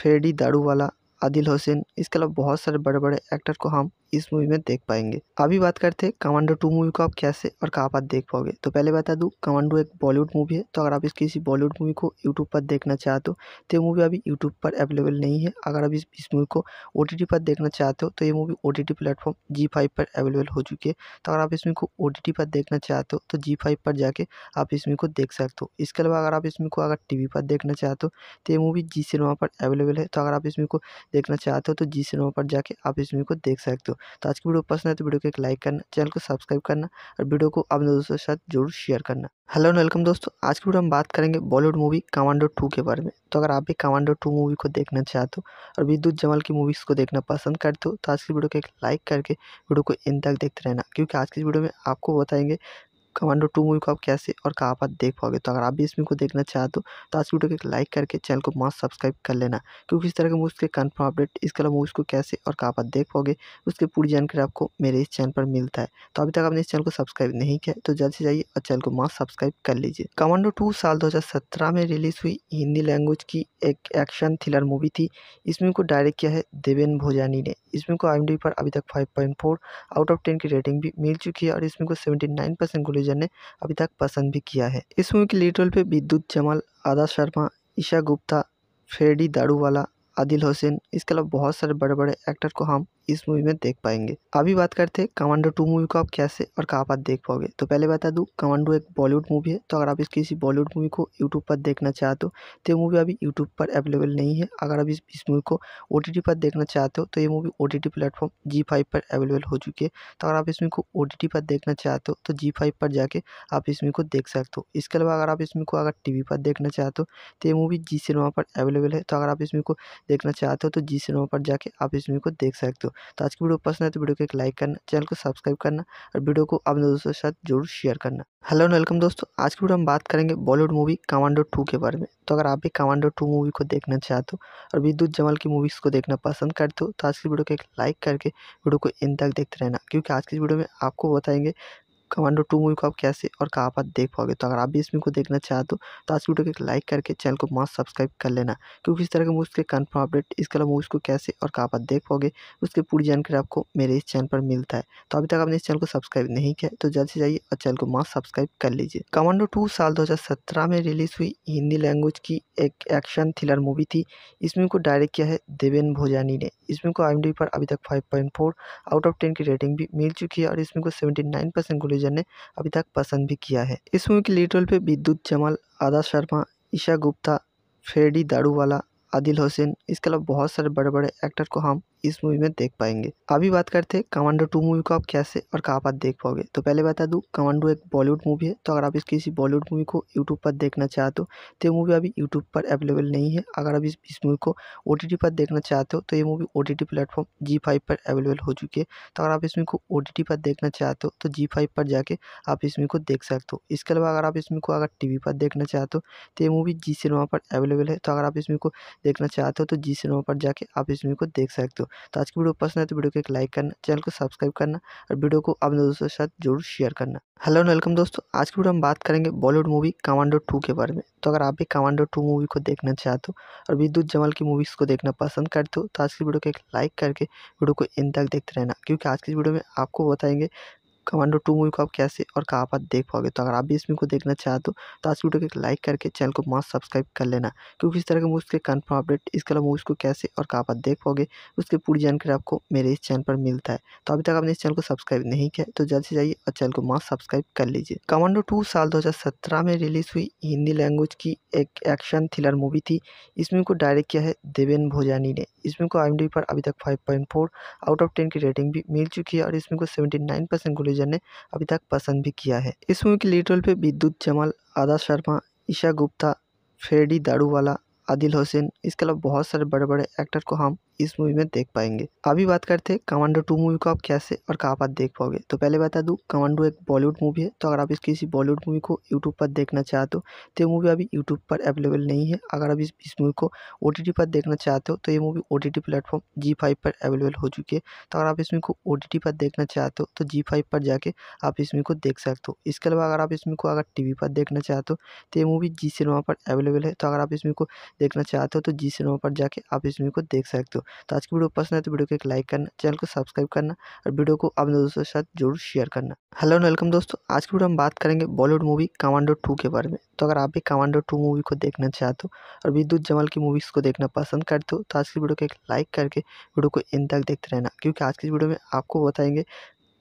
Speaker 1: फ्रेडी दारूवाला आदिल हुसैन इसके अलावा बहुत सारे बड़े बड़े एक्टर को हम इस मूवी में देख पाएंगे अभी बात करते हैं कमांडो टू मूवी को आप कैसे और कहाँ पर देख पाओगे तो पहले बता दूँ कमांडो एक बॉलीवुड मूवी है तो अगर आप इस किसी बॉलीवुड मूवी को यूट्यूब पर देखना चाहते हो तो ये मूवी अभी यूट्यूब पर अवेलेबल नहीं है अगर आप इस इस मूवी को ओ पर देखना चाहते हो तो ये मूवी ओ प्लेटफॉर्म जी पर अवेलेबल हो चुकी है तो अगर आप इसमें को ओ पर देखना चाहते हो तो जी पर जाके आप इसमें को देख सकते हो इसके अलावा अगर आप इसमें को अगर टी पर देखना चाहते हो तो ये मूवी जी सिनेमा पर अवेलेबल है तो अगर आप इसमें को देखना चाहते हो तो जी सिनेमा पर जाके आप इसमें को देख सकते हो तो आज की वीडियो पसंद है तो वीडियो को एक लाइक करना चैनल को सब्सक्राइब करना और वीडियो को अपने दोस्तों के साथ जरूर शेयर करना हेलो एंड वेलकम दोस्तों आज की वीडियो हम बात करेंगे बॉलीवुड मूवी कमांडो टू के बारे में तो अगर आप भी कमांडो टू मूवी को देखना चाहते हो और विद्युत जमाल की मूवीज़ को देखना पसंद करते हो तो आज की वीडियो को एक लाइक करके वीडियो को इन तक देखते रहना क्योंकि आज की वीडियो में आपको बताएंगे कमांडो टू मूवी को आप कैसे और कहाँ पर देख पाओगे तो अगर आप भी इस मूवी को देखना चाहते हो तो आज वीडियो को एक लाइक करके चैनल को मास्ट सब्सक्राइब कर लेना क्योंकि इस तरह के मूवीज़ के कन्फर्म अपडेट इसके अलावा मूवीज़ को कैसे और कहाँ पर देख पाओगे उसकी पूरी जानकारी आपको मेरे इस चैनल पर मिलता है तो अभी तक आपने इस चैनल को सब्सक्राइब नहीं किया तो जल्द से जाइए और चैनल को मास्ट सब्सक्राइब कर लीजिए कमांडो टू साल दो में रिलीज़ हुई हिंदी लैंग्वेज की एक एक्शन थ्रिलर मूवी थी इस मूवी को डायरेक्ट किया है देवेन भोजानी ने इस मूवी को आई पर अभी तक फाइव आउट ऑफ टेन की रेटिंग भी मिल चुकी है और इसमें को सेवेंटी नाइन परसेंट यूजर ने अभी तक पसंद भी किया है इस मूवी के लीड रोल पे विद्युत जमाल आदा शर्मा ईशा गुप्ता फ्रेडी दारूवाला आदिल हुसैन इसके अलावा बहुत सारे बड़े बड़े एक्टर को हम इस मूवी में देख पाएंगे अभी बात करते हैं कमांडो टू मूवी को आप कैसे और कहाँ पर देख पाओगे तो पहले बता दूँ कमांडो एक बॉलीवुड मूवी है तो अगर आप इस किसी बॉलीवुड मूवी को यूट्यूब पर देखना चाहते हो तो ये मूवी अभी यूट्यूब पर अवेलेबल नहीं है अगर आप इस इस मूवी को ओ पर देखना चाहते हो तो ये movie O T platform Zee पर अवेलेबल हो चुकी है तो अगर आप इसमें को ओ पर देखना चाहते हो तो जी पर जाके आप इसमें को देख सकते हो इसके अलावा अगर आप इसमें को अगर टी पर देखना चाहते हो तो ये मूवी जी सिनेमा पर अवेलेबल है तो अगर आप इसमें को देखना चाहते हो तो जी सिनेमा पर जाके आप इसमें को देख सकते हो तो आज की वीडियो पसंद है तो वीडियो को एक लाइक करना चैनल को सब्सक्राइब करना और वीडियो को अपने दोस्तों के साथ जरूर शेयर करना हेलो एंड वेलकम दोस्तों आज की वीडियो हम बात करेंगे बॉलीवुड मूवी कमांडो टू के बारे में तो अगर आप भी कमांडो टू मूवी को देखना चाहते हो और विद्युत जमल की मूवीज़ को देखना पसंद करते हो तो आज की वीडियो को एक लाइक करके वीडियो को इन तक देखते रहना क्योंकि आज की वीडियो में आपको बताएंगे कमांडो टू मूवी को आप कैसे और कहाँ पर देख पाओगे तो अगर आप भी इस मूवी को देखना चाहते हो तो, तो आज की वीडियो को एक लाइक करके चैनल को मास्क सब्सक्राइब कर लेना क्योंकि इस तरह के मूवीज़ के कन्फर्म अपडेट इसके अलावा मूवीज़ को कैसे और कहाँ पर देख पाओगे उसकी पूरी जानकारी आपको मेरे इस चैनल पर मिलता है तो अभी तक आपने इस चैनल को सब्सक्राइब नहीं किया तो जल्द से जाइए और चैनल को मास्क सब्सक्राइब कर लीजिए कमांडो टू साल दो में रिलीज़ हुई हिंदी लैंग्वेज की एक एक्शन थ्रिलर मूवी थी इस मूवी को डायरेक्ट किया है देवेन भोजानी ने इस मूवी को आई पर अभी तक फाइव आउट ऑफ टेन की रेटिंग भी मिल चुकी है और इस मूवी को सेवेंटी परसेंट यूजर ने अभी तक पसंद भी किया है इस मूवी के लीड रोल पे विद्युत जमाल आदा शर्मा ईशा गुप्ता फ्रेडी दारूवाला आदिल हुसैन इसके अलावा बहुत सारे बड़े बड़े एक्टर को हम इस मूवी में देख पाएंगे अभी बात करते हैं कमांडो टू मूवी को आप कैसे और कहाँ पर देख पाओगे तो पहले बता दूँ कमांडो एक बॉलीवुड मूवी है तो अगर आप इस किसी बॉलीवुड मूवी को यूट्यूब पर देखना चाहते हो तो ये मूवी अभी यूट्यूब पर अवेलेबल नहीं है अगर आप इस मूवी को ओ पर देखना चाहते हो तो ये मूवी ओ प्लेटफॉर्म जी पर अवेलेबल हो चुकी है तो अगर आप इस मूवी को ओ पर देखना चाहते हो तो जी पर जाके आप इस मूवी को देख सकते हो इसके अलावा अगर आप इस मूवी को अगर टी पर देखना चाहते हो तो ये मूवी जी सिनेमा पर अवेलेबल है तो अगर आप इस मूवी को देखना चाहते हो तो जी सिनेमा पर जाके आप इस मूवी को देख सकते हो तो आज की वीडियो पसंद है तो वीडियो को एक लाइक करना चैनल को सब्सक्राइब करना और वीडियो को अपने दोस्तों के साथ जरूर शेयर करना हेलो एंड वेलकम दोस्तों आज की वीडियो हम बात करेंगे बॉलीवुड मूवी कमांडो टू के बारे में तो अगर आप भी कमांडो टू मूवी को देखना चाहते हो और विद्युत जमाल की मूवीज़ को देखना पसंद करते हो तो आज की वीडियो को एक लाइक करके वीडियो को इन तक देखते रहना क्योंकि आज की वीडियो में आपको बताएंगे कमांडो टू मूवी को आप कैसे और कहाँ पर देख पाओगे तो अगर आप भी इस मूवी को देखना चाहते हो तो आज वीडियो को एक लाइक करके चैनल को मास्ट सब्सक्राइब कर लेना क्योंकि इस तरह के मूवीज़ के कन्फर्म अपडेट इसके अलावा मूवीज़ को कैसे और कहाँ पर देख पाओगे उसकी पूरी जानकारी आपको मेरे इस चैनल पर मिलता है तो अभी तक आपने इस चैनल को सब्सक्राइब नहीं किया तो जल्द से जाइए और चैनल को मास्ट सब्सक्राइब कर लीजिए कमांडो टू साल दो में रिलीज़ हुई हिंदी लैंग्वेज की एक एक्शन थ्रिलर मूवी थी इस मूवी को डायरेक्ट किया है देवेन भोजानी ने इस मूवी को आई पर अभी तक फाइव आउट ऑफ टेन की रेटिंग भी मिल चुकी है और इसमें को सेवेंटी नाइन परसेंट टेलीविज़न ने अभी तक पसंद भी किया है इस मूवी के लीड रोल पे विद्युत जमाल आदा शर्मा ईशा गुप्ता फ्रेडी दारूवाला आदिल हुसैन इसके अलावा बहुत सारे बड़े बड़े एक्टर को हम इस मूवी में देख पाएंगे अभी बात करते हैं कमांडो टू मूवी को आप कैसे और कहाँ पर देख पाओगे तो पहले बता दूँ कमांडो एक बॉलीवुड मूवी है तो अगर आप इस किसी बॉलीवुड मूवी को यूट्यूब पर देखना चाहते हो तो ये मूवी अभी यूट्यूब पर अवेलेबल नहीं है अगर आप इस मूवी को ओ पर देखना चाहते हो तो ये movie O T platform Zee पर अवेलेबल हो चुकी है तो अगर आप इस मूवी को ओ पर देखना चाहते हो तो जी पर जाके आप इस मूवी को देख सकते हो इसके अलावा अगर आप इस मूवी को अगर टी पर देखना चाहते हो तो ये मूवी जी सिनेमा पर अवेलेबल है तो अगर आप इस मूवी को देखना चाहते हो तो जी सिनेमा पर जाके आप इस मूवी को देख सकते हो तो आज की वीडियो पसंद है तो वीडियो को एक लाइक करना चैनल को सब्सक्राइब करना और वीडियो को अपने दोस्तों के साथ जरूर शेयर करना हेलो एंड वेलकम दोस्तों आज की वीडियो हम बात करेंगे बॉलीवुड मूवी कमांडो टू के बारे में तो अगर आप भी कमांडो टू मूवी को देखना चाहते हो और विद्युत जमल की मूवीज़ को देखना पसंद करते हो तो आज की वीडियो को एक लाइक करके वीडियो को इन तक देखते रहना क्योंकि आज की वीडियो में आपको बताएंगे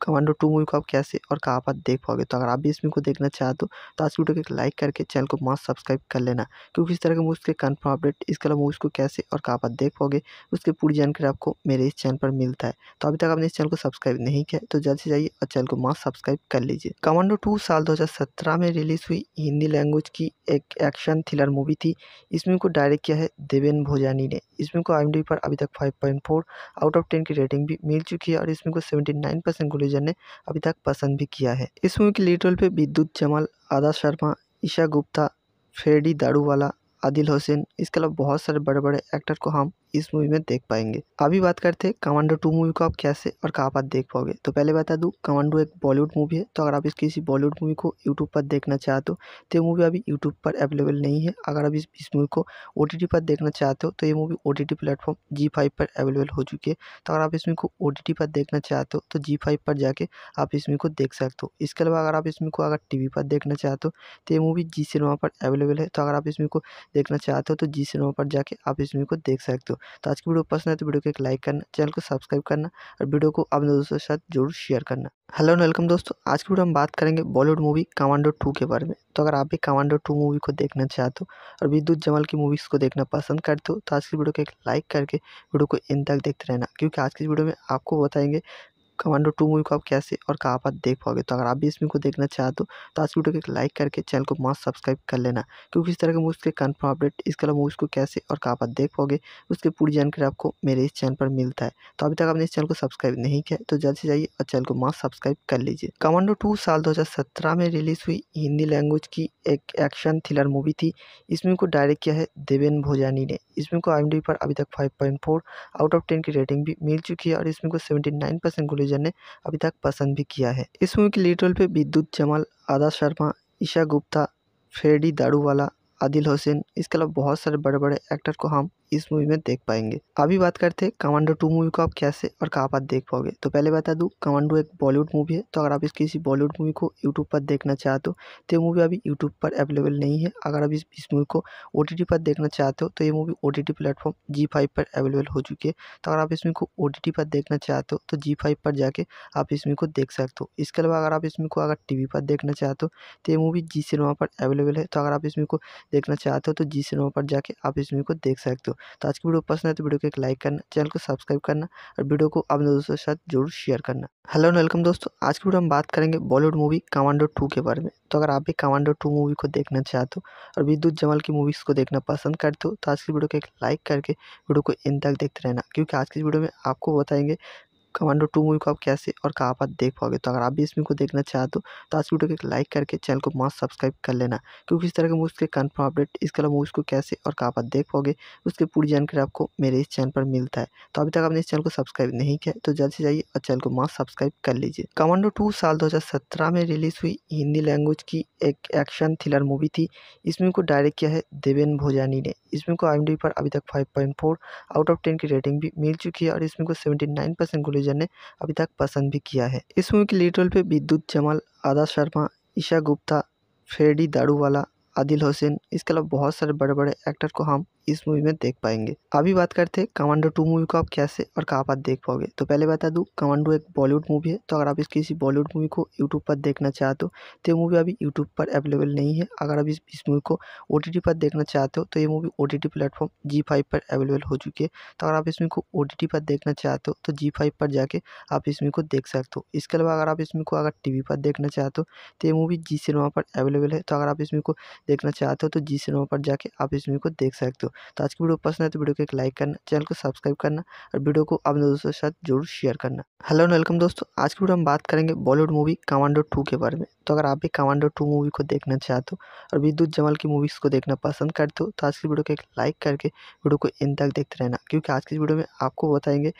Speaker 1: कमांडो टू मूवी को आप कैसे और कहाँ पर देख पाओगे तो अगर आप भी इस मूवी को देखना चाहते हो तो आज वीडियो को एक लाइक करके चैनल को मास्क सब्सक्राइब कर लेना क्योंकि इस तरह के मूवीज़ के कन्फर्म अपडेट इसके अलावा मूवीज़ को कैसे और कहाँ पर देख पाओगे उसकी पूरी जानकारी आपको मेरे इस चैनल पर मिलता है तो अभी तक आपने इस चैनल को सब्सक्राइब नहीं किया तो जल्द से जाइए और चैनल को मास्क सब्सक्राइब कर लीजिए कमांडो टू साल दो में रिलीज़ हुई हिंदी लैंग्वेज की एक एक्शन थ्रिलर मूवी थी इस मूवी को डायरेक्ट किया है देवेन भोजानी ने इस मूवी को आई पर अभी तक फाइव आउट ऑफ टेन की रेटिंग भी मिल चुकी है और इसमें को सेवेंटी नाइन परसेंट टेलीविज़न ने अभी तक पसंद भी किया है इस मूवी के लीड रोल पे विद्युत जमाल आदा शर्मा ईशा गुप्ता फ्रेडी दारूवाला आदिल हुसैन इसके अलावा बहुत सारे बड़े बड़े एक्टर को हम इस मूवी में देख पाएंगे अभी बात करते हैं कमांडो टू मूवी को आप कैसे और कहाँ पर देख पाओगे तो पहले बता दूँ कमांडो एक बॉलीवुड मूवी है तो अगर आप इस किसी बॉलीवुड मूवी को यूट्यूब पर देखना चाहते हो तो ये मूवी अभी यूट्यूब पर अवेलेबल नहीं है अगर आप इस इस मूवी को ओ पर देखना चाहते हो तो ये movie O T platform Zee पर अवेलेबल हो चुकी है तो अगर आप इस मूवी को ओ पर देखना चाहते हो तो जी पर जाके आप इस मूवी को देख सकते हो इसके अलावा अगर आप इस मूवी को अगर टी पर देखना चाहते हो तो ये मूवी जी सिनेमा पर अवेलेबल है तो अगर आप इस मूवी को देखना चाहते हो तो जी सिनेमा पर जाके आप इस मूवी को देख सकते हो तो आज की वीडियो पसंद है तो वीडियो को एक लाइक करना चैनल को सब्सक्राइब करना और वीडियो को अपने दोस्तों के साथ जरूर शेयर करना हेलो एंड वेलकम दोस्तों आज की वीडियो हम बात करेंगे बॉलीवुड मूवी कमांडो टू के बारे में तो अगर आप भी कमांडो टू मूवी को देखना चाहते हो और विद्युत जमल की मूवीज़ को देखना पसंद करते हो तो आज की वीडियो को एक लाइक करके वीडियो को इन तक देखते रहना क्योंकि आज की वीडियो में आपको बताएंगे कमांडो टू मूवी को आप कैसे और कहाँ पर देख पाओगे तो अगर आप भी इस मूवी को देखना चाहते हो तो आज वीडियो को एक लाइक करके चैनल को मास्क सब्सक्राइब कर लेना क्योंकि इस तरह के मूवीज़ के कन्फर्म अपडेट इसके अलावा मूवीज़ को कैसे और कहाँ पर देख पाओगे उसकी पूरी जानकारी आपको मेरे इस चैनल पर मिलता है तो अभी तक आपने इस चैनल को सब्सक्राइब नहीं किया तो जल्द से जाइए और चैनल को मास्क सब्सक्राइब कर लीजिए कमांडो टू साल दो में रिलीज़ हुई हिंदी लैंग्वेज की एक एक्शन थ्रिलर मूवी थी इस मूवी को डायरेक्ट किया है देवेन भोजानी ने इस मूवी को आई पर अभी तक फाइव आउट ऑफ टेन की रेटिंग भी मिल चुकी है और इसमें को सेवेंटी नाइन यूजर ने अभी तक पसंद भी किया है इस मूवी के लीड रोल पे विद्युत जमाल आदा शर्मा ईशा गुप्ता फ्रेडी दारूवाला आदिल हुसैन इसके अलावा बहुत सारे बड़े बड़े एक्टर को हम इस मूवी में देख पाएंगे अभी बात करते हैं कमांडो टू मूवी को आप कैसे और कहाँ पर देख पाओगे तो पहले बता दूँ कमांडो एक बॉलीवुड मूवी है तो अगर आप इस किसी बॉलीवुड मूवी को यूट्यूब पर देखना चाहते हो तो ये मूवी अभी यूट्यूब पर अवेलेबल नहीं है अगर आप इस इस मूवी को ओ पर देखना चाहते हो तो ये मूवी ओ प्लेटफॉर्म जी पर अवेलेबल हो चुकी है तो अगर आप इसमें को ओ पर देखना चाहते हो तो जी पर जाके आप इसमें को देख सकते हो इसके अलावा अगर आप इसमें को अगर टी पर देखना चाहते हो तो ये मूवी जी सिनेमा पर अवेलेबल है तो अगर आप इसमें को देखना चाहते हो तो जी सिनेमा पर जाके आप इसमें को देख सकते हो तो आज की वीडियो पसंद है तो वीडियो को एक लाइक करना चैनल को सब्सक्राइब करना और वीडियो को अपने दोस्तों के साथ जरूर शेयर करना हेलो एंड वेलकम दोस्तों आज की वीडियो हम बात करेंगे बॉलीवुड मूवी कमांडो टू के बारे में तो अगर आप भी कमांडो टू मूवी को देखना चाहते हो और विद्युत जमाल की मूवीज़ को देखना पसंद करते हो तो आज की वीडियो को एक लाइक करके वीडियो को इन तक देखते रहना क्योंकि आज की वीडियो में आपको बताएंगे कमांडो टू मूवी को आप कैसे और कहाँ पर देख पाओगे तो अगर आप भी इस मूवी को देखना चाहते हो तो आज वीडियो को एक लाइक करके चैनल को मास्ट सब्सक्राइब कर लेना क्योंकि इस तरह के मूवीज़ के कन्फर्म अपडेट इसके अलावा मूवीज़ को कैसे और कहाँ पर देख पाओगे उसकी पूरी जानकारी आपको मेरे इस चैनल पर मिलता है तो अभी तक आपने इस चैनल को सब्सक्राइब नहीं किया तो जल्द से जाइए और चैनल को मास्ट सब्सक्राइब कर लीजिए कमांडो टू साल दो में रिलीज़ हुई हिंदी लैंग्वेज की एक एक्शन थ्रिलर मूवी थी इस मूवी को डायरेक्ट किया है देवेन भोजानी ने इस मूवी को आई पर अभी तक फाइव आउट ऑफ टेन की रेटिंग भी मिल चुकी है और इसमें को सेवेंटी परसेंट मैनेजर ने अभी तक पसंद भी किया है इस मूवी के लीड रोल पे विद्युत जमाल आदा शर्मा ईशा गुप्ता फ्रेडी दारूवाला आदिल हुसैन इसके अलावा बहुत सारे बड़े बड़े एक्टर को हम इस मूवी में देख पाएंगे अभी बात करते हैं कमांडो टू मूवी को आप कैसे और कहाँ पर देख पाओगे तो पहले बता दूँ कमांडो एक बॉलीवुड मूवी है तो अगर आप इस किसी बॉलीवुड मूवी को यूट्यूब पर देखना चाहते हो तो ये मूवी अभी यूट्यूब पर अवेलेबल नहीं है अगर आप इस मूवी को ओ पर देखना चाहते हो तो ये movie O T platform Zee पर अवेलेबल हो चुकी है तो अगर आप इसमें को ओ पर देखना चाहते हो तो जी पर जाके आप इसमें को देख सकते हो इसके अलावा अगर आप इसमें को अगर टी पर देखना चाहते हो तो ये मूवी जी सिनेमा पर अवेलेबल है तो अगर आप इसमें को देखना चाहते हो तो जी सिनेमा पर जाके आप इसमें को देख सकते हो तो आज की वीडियो पसंद है तो वीडियो को एक लाइक करना चैनल को सब्सक्राइब करना और वीडियो को अपने दोस्तों के साथ जरूर शेयर करना हेलो एंड वेलकम दोस्तों आज की वीडियो हम बात करेंगे बॉलीवुड मूवी कमांडो टू के बारे में तो अगर आप भी कमांडो टू मूवी को देखना चाहते हो और विद्युत जमाल की मूवीज़ को देखना पसंद करते हो तो आज की वीडियो को एक लाइक करके वीडियो को इन तक देखते रहना क्योंकि आज की वीडियो में आपको बताएंगे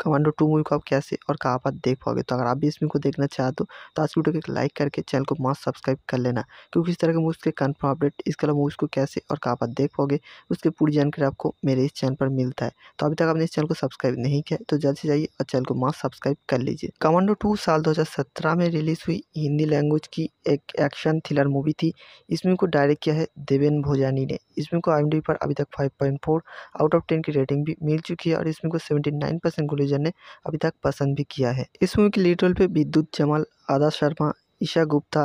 Speaker 1: कमांडो टू मूवी को आप कैसे और कहाँ पर देख पाओगे तो अगर आप भी इस मूवी को देखना चाहते हो तो आज वीडियो को एक लाइक करके चैनल को मास्क सब्सक्राइब कर लेना क्योंकि इस तरह के मूवीज़ के कन्फर्म अपडेट इसके अलावा मूवीज़ को कैसे और कहाँ पर देख पाओगे उसकी पूरी जानकारी आपको मेरे इस चैनल पर मिलता है तो अभी तक आपने इस चैनल को सब्सक्राइब नहीं किया तो जल्द से जाइए और चैनल को मास्क सब्सक्राइब कर लीजिए कमांडो टू साल दो में रिलीज़ हुई हिंदी लैंग्वेज की एक एक्शन थ्रिलर मूवी थी इस मूवी को डायरेक्ट किया है देवेन भोजानी ने इस मूवी को आई पर अभी तक फाइव आउट ऑफ टेन की रेटिंग भी मिल चुकी है और इस मूवी को सेवेंटी परसेंट यूजर ने अभी तक पसंद भी किया है इस मूवी के लीड रोल पे विद्युत जमाल आदा शर्मा ईशा गुप्ता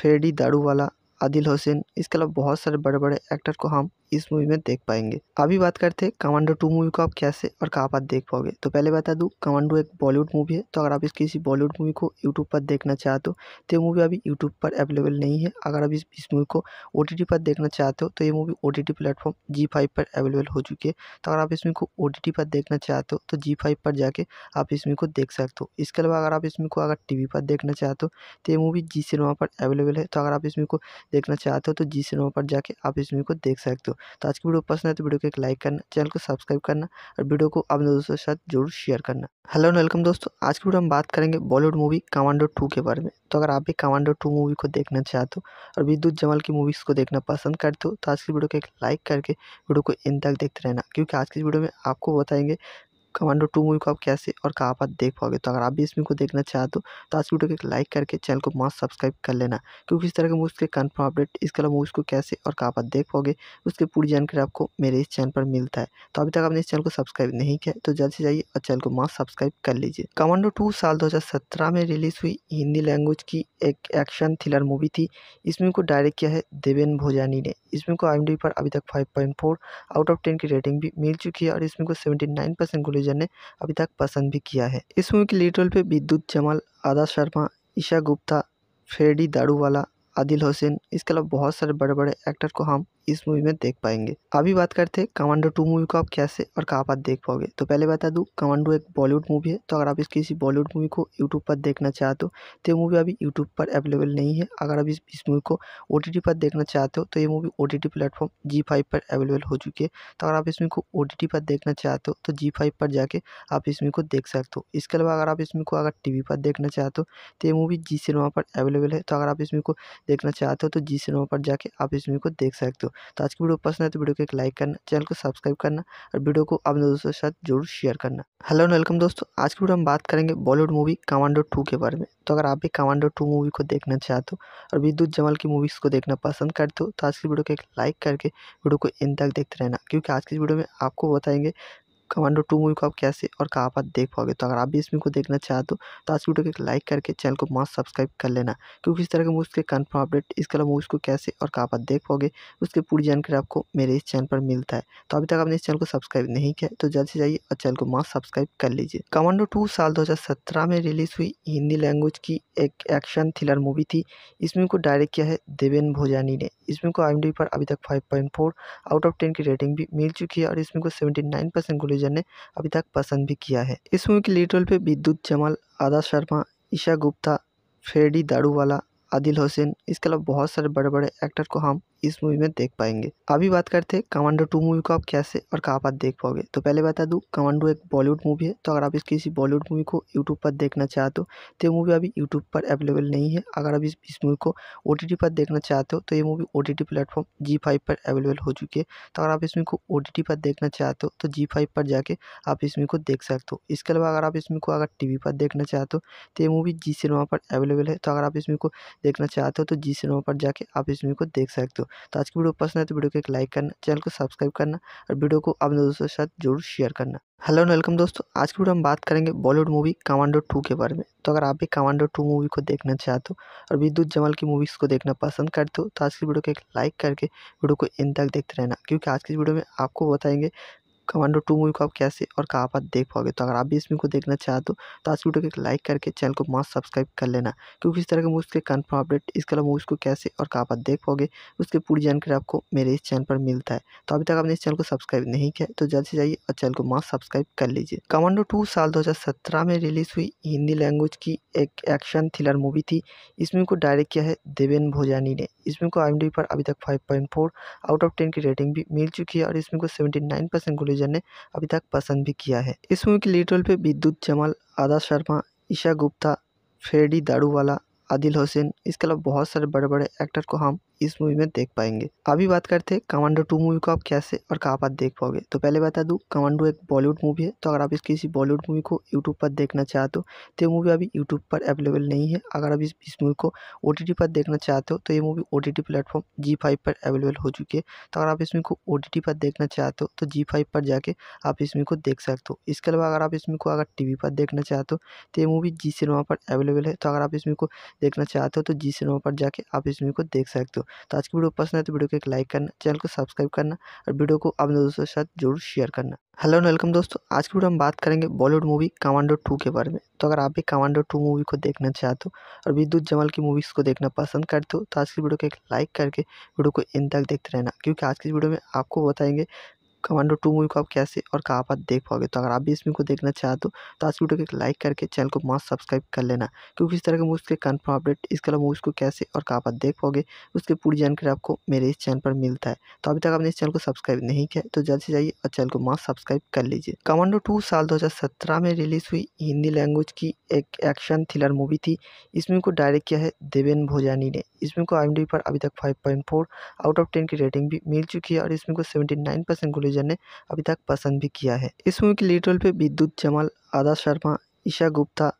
Speaker 1: फ्रेडी दारूवाला आदिल हुसैन इसके अलावा बहुत सारे बड़े बड़े एक्टर को हम इस मूवी में देख पाएंगे अभी बात करते हैं कमांडो टू मूवी को आप कैसे और कहाँ पर देख पाओगे तो पहले बता दूँ कमांडो एक बॉलीवुड मूवी है तो अगर आप इस किसी बॉलीवुड मूवी को यूट्यूब पर देखना चाहते हो तो ये मूवी अभी यूट्यूब पर अवेलेबल नहीं है अगर आप इस इस मूवी को ओ पर देखना चाहते हो तो ये movie O T platform Zee पर अवेलेबल हो चुकी है तो अगर आप इस मूवी को ओ पर देखना चाहते हो तो जी पर जाके आप इस मूवी को देख सकते हो इसके अलावा अगर आप इस मूवी को अगर टी पर देखना चाहते हो तो ये मूवी जी सिनेमा पर अवेलेबल है तो अगर आप इस मूवी को देखना चाहते हो तो जी सिनेमा पर जाके आप इस मूवी को देख सकते हो तो आज की वीडियो पसंद है तो वीडियो को एक लाइक करना चैनल को सब्सक्राइब करना और वीडियो को अपने दोस्तों के साथ जरूर शेयर करना हेलो एंड वेलकम दोस्तों आज की वीडियो हम बात करेंगे बॉलीवुड मूवी कमांडो टू के बारे में तो अगर आप भी कमांडो टू मूवी को देखना चाहते हो और विद्युत जमाल की मूवीज़ को देखना पसंद करते हो तो आज की वीडियो को एक लाइक करके वीडियो को इन तक देखते रहना क्योंकि आज की वीडियो में आपको बताएंगे कमांडो टू मूवी को आप कैसे और कहाँ पर देख पाओगे तो अगर आप भी इस मूवी को देखना चाहते हो तो आज वीडियो को एक लाइक करके चैनल को मास्ट सब्सक्राइब कर लेना क्योंकि इस तरह के मूवीज़ के कन्फर्म अपडेट इसके अलावा मूवीज़ को कैसे और कहाँ पर देख पाओगे उसकी पूरी जानकारी आपको मेरे इस चैनल पर मिलता है तो अभी तक आपने इस चैनल को सब्सक्राइब नहीं किया तो जल्द से जाइए और चैनल को मास्ट सब्सक्राइब कर लीजिए कमांडो टू साल दो में रिलीज़ हुई हिंदी लैंग्वेज की एक एक्शन थ्रिलर मूवी थी इस मूवी को डायरेक्ट किया है देवेन भोजानी ने इस मूवी को आई पर अभी तक फाइव आउट ऑफ टेन की रेटिंग भी मिल चुकी है और इसमें को सेवेंटी नाइन परसेंट टेलीविज़न ने अभी तक पसंद भी किया है इस मूवी के लीड रोल पे विद्युत जमाल आदा शर्मा ईशा गुप्ता फ्रेडी दारूवाला आदिल हुसैन इसके अलावा बहुत सारे बड़े बड़े एक्टर को हम इस मूवी में देख पाएंगे अभी बात करते हैं कमांडो टू मूवी को आप कैसे और कहाँ पर देख पाओगे तो पहले बता दूँ कमांडो एक बॉलीवुड मूवी है तो अगर आप इस किसी बॉलीवुड मूवी को यूट्यूब पर देखना चाहते हो तो ये मूवी अभी यूट्यूब पर अवेलेबल नहीं है अगर आप इस मूवी को ओ पर देखना चाहते हो तो ये movie O T platform Zee पर अवेलेबल हो चुकी है तो अगर आप इस मूवी को ओ पर देखना चाहते हो तो जी पर जाके आप इस मूवी को देख सकते हो इसके अलावा अगर आप इस मूवी को अगर टी पर देखना चाहते हो तो ये मूवी जी सिनेमा पर अवेलेबल है तो अगर आप इस मूवी को देखना चाहते हो तो जी सिनेमा पर जाके आप इस मूवी को देख सकते हो तो आज की वीडियो पसंद है तो वीडियो को एक लाइक करना चैनल को सब्सक्राइब करना और वीडियो को अपने दोस्तों के साथ जरूर शेयर करना हेलो एंड वेलकम दोस्तों आज की वीडियो हम बात करेंगे बॉलीवुड मूवी कमांडो टू के बारे में तो अगर आप भी कमांडो टू मूवी को देखना चाहते हो और विद्युत जमल की मूवीज़ को देखना पसंद करते हो तो आज की वीडियो को एक लाइक करके वीडियो को इन तक देखते रहना क्योंकि आज की वीडियो में आपको बताएंगे कमांडो टू मूवी को आप कैसे और कहाँ पर देख पाओगे तो अगर आप भी इस मूवी को देखना चाहते हो तो आज वीडियो को एक लाइक करके चैनल को मास्क सब्सक्राइब कर लेना क्योंकि इस तरह के मूवीज़ के कन्फर्म अपडेट इसके अलावा मूवीज़ को कैसे और कहाँ पर देख पाओगे उसकी पूरी जानकारी आपको मेरे इस चैनल पर मिलता है तो अभी तक आपने इस चैनल को सब्सक्राइब नहीं किया तो जल्द से जाइए और चैनल को मास्क सब्सक्राइब कर लीजिए कमांडो टू साल दो में रिलीज़ हुई हिंदी लैंग्वेज की एक एक्शन थ्रिलर मूवी थी इस मूवी को डायरेक्ट किया है देवेन भोजानी ने इस मूवी को आई पर अभी तक फाइव आउट ऑफ टेन की रेटिंग भी मिल चुकी है और इस मूवी को सेवेंटी नाइन परसेंट टेलीविज़न ने अभी तक पसंद भी किया है इस मूवी के लीड रोल पे विद्युत जमाल आदा शर्मा ईशा गुप्ता फ्रेडी दारूवाला आदिल हुसैन इसके अलावा बहुत सारे बड़े बड़े एक्टर को हम इस मूवी में देख पाएंगे तो अभी बात करते हैं कमांडो टू मूवी को आप कैसे और कहाँ पर देख पाओगे तो पहले बता दूँ कमांडो एक बॉलीवुड मूवी है तो अगर आप इस किसी बॉलीवुड मूवी को यूट्यूब पर देखना चाहते हो तो ये मूवी अभी यूट्यूब पर अवेलेबल नहीं है अगर आप इस इस मूवी को ओ पर देखना चाहते हो तो ये movie O T platform Zee five पर अवेलेबल हो चुकी है तो अगर आप इस मूवी को ओ पर देखना चाहते हो तो जी फाइव पर जाके आप इस मूवी को देख सकते हो इसके अलावा अगर आप इस मूवी को अगर टी पर देखना चाहते हो तो ये मूवी जी सिनेमा पर अवेलेबल है तो अगर आप इस मूवी को देखना चाहते हो तो जी सिनेमा पर जाके आप इस मूवी को देख सकते हो तो आज की वीडियो पसंद है तो वीडियो को एक लाइक करना चैनल को सब्सक्राइब करना और वीडियो को अपने दोस्तों के साथ जरूर शेयर करना हेलो एंड वेलकम दोस्तों आज की वीडियो हम बात करेंगे बॉलीवुड मूवी कमांडो टू के बारे में तो अगर आप भी कमांडो टू मूवी को देखना चाहते हो और विद्युत जमल की मूवीज़ को देखना पसंद करते हो तो आज की वीडियो को एक लाइक करके वीडियो को इन तक देखते रहना क्योंकि आज की वीडियो में आपको बताएंगे कमांडो टू मूवी को आप कैसे और कहाँ पर देख पाओगे तो अगर आप भी इस मूवी को देखना चाहते हो तो आज वीडियो को एक लाइक करके चैनल को मास्क सब्सक्राइब कर लेना क्योंकि इस तरह के मूवीज़ के कन्फर्म अपडेट इसके अलावा मूवीज़ को कैसे और कहाँ पर देख पाओगे उसकी पूरी जानकारी आपको मेरे इस चैनल पर मिलता है तो अभी तक आपने इस चैनल को सब्सक्राइब नहीं किया तो जल्द से जाइए और चैनल को मास्क सब्सक्राइब कर लीजिए कमांडो टू साल दो में रिलीज़ हुई हिंदी लैंग्वेज की एक एक्शन थ्रिलर मूवी थी इस मूवी को डायरेक्ट किया है देवेन भोजानी ने इस मूवी को आई पर अभी तक फाइव आउट ऑफ टेन की रेटिंग भी मिल चुकी है और इसमें को सेवेंटी नाइन यूजर ने अभी तक पसंद भी किया है इस मूवी के लीड रोल पे विद्युत जमाल आदा शर्मा ईशा गुप्ता फ्रेडी दारूवाला आदिल हुसैन इसके अलावा बहुत सारे बड़े बड़े एक्टर को हम इस मूवी में देख पाएंगे अभी बात करते हैं कमांडो टू मूवी को आप कैसे और कहाँ पर देख पाओगे तो पहले बता दूँ कमांडो एक बॉलीवुड मूवी है तो अगर आप इस किसी बॉलीवुड मूवी को यूट्यूब पर देखना चाहते हो तो ये मूवी अभी यूट्यूब पर अवेलेबल नहीं है अगर आप इस इस मूवी को ओ पर देखना चाहते हो तो ये मूवी ओ प्लेटफॉर्म जी पर अवेलेबल हो चुकी है तो अगर आप इसमें को ओ पर देखना चाहते हो तो जी पर जाके आप इसमें को देख सकते हो इसके अलावा अगर आप इसमें को अगर टी पर देखना चाहते हो तो ये मूवी जी सिनेमा पर अवेलेबल है तो अगर आप इसमें को देखना चाहते हो तो जी सिनेमा पर जाके आप इसमें को देख सकते हो तो आज की वीडियो पसंद है तो वीडियो को एक लाइक करना चैनल को सब्सक्राइब करना और वीडियो को अपने दोस्तों के साथ जरूर शेयर करना हेलो एंड वेलकम दोस्तों आज की वीडियो हम बात करेंगे बॉलीवुड मूवी कमांडो टू के बारे में तो अगर आप भी कमांडो टू मूवी को देखना चाहते हो और विद्युत जमाल की मूवीज़ को देखना पसंद करते हो तो आज की वीडियो को एक लाइक करके वीडियो को इन तक देखते रहना क्योंकि आज की वीडियो में आपको बताएंगे कमांडो टू मूवी को आप कैसे और कहाँ पर देख पाओगे तो अगर आप भी इस मूवी को देखना चाहते हो तो आज वीडियो को एक लाइक करके चैनल को मास्ट सब्सक्राइब कर लेना क्योंकि इस तरह के मूवीज़ के कन्फर्म अपडेट इसके अलावा मूवीज़ को कैसे और कहाँ पर देख पाओगे उसकी पूरी जानकारी आपको मेरे इस चैनल पर मिलता है तो अभी तक आपने इस चैनल को सब्सक्राइब नहीं किया तो जल्द से जाइए और चैनल को मास्ट सब्सक्राइब कर लीजिए कमांडो टू साल दो में रिलीज़ हुई हिंदी लैंग्वेज की एक एक्शन थ्रिलर मूवी थी इस मूवी को डायरेक्ट किया है देवेन भोजानी ने इस मूवी को आई पर अभी तक फाइव आउट ऑफ टेन की रेटिंग भी मिल चुकी है और इसमें को सेवेंटी नाइन परसेंट पालूजा ने अभी तक पसंद भी किया है इस मूवी के लीड रोल पे विद्युत जमाल आदा शर्मा ईशा गुप्ता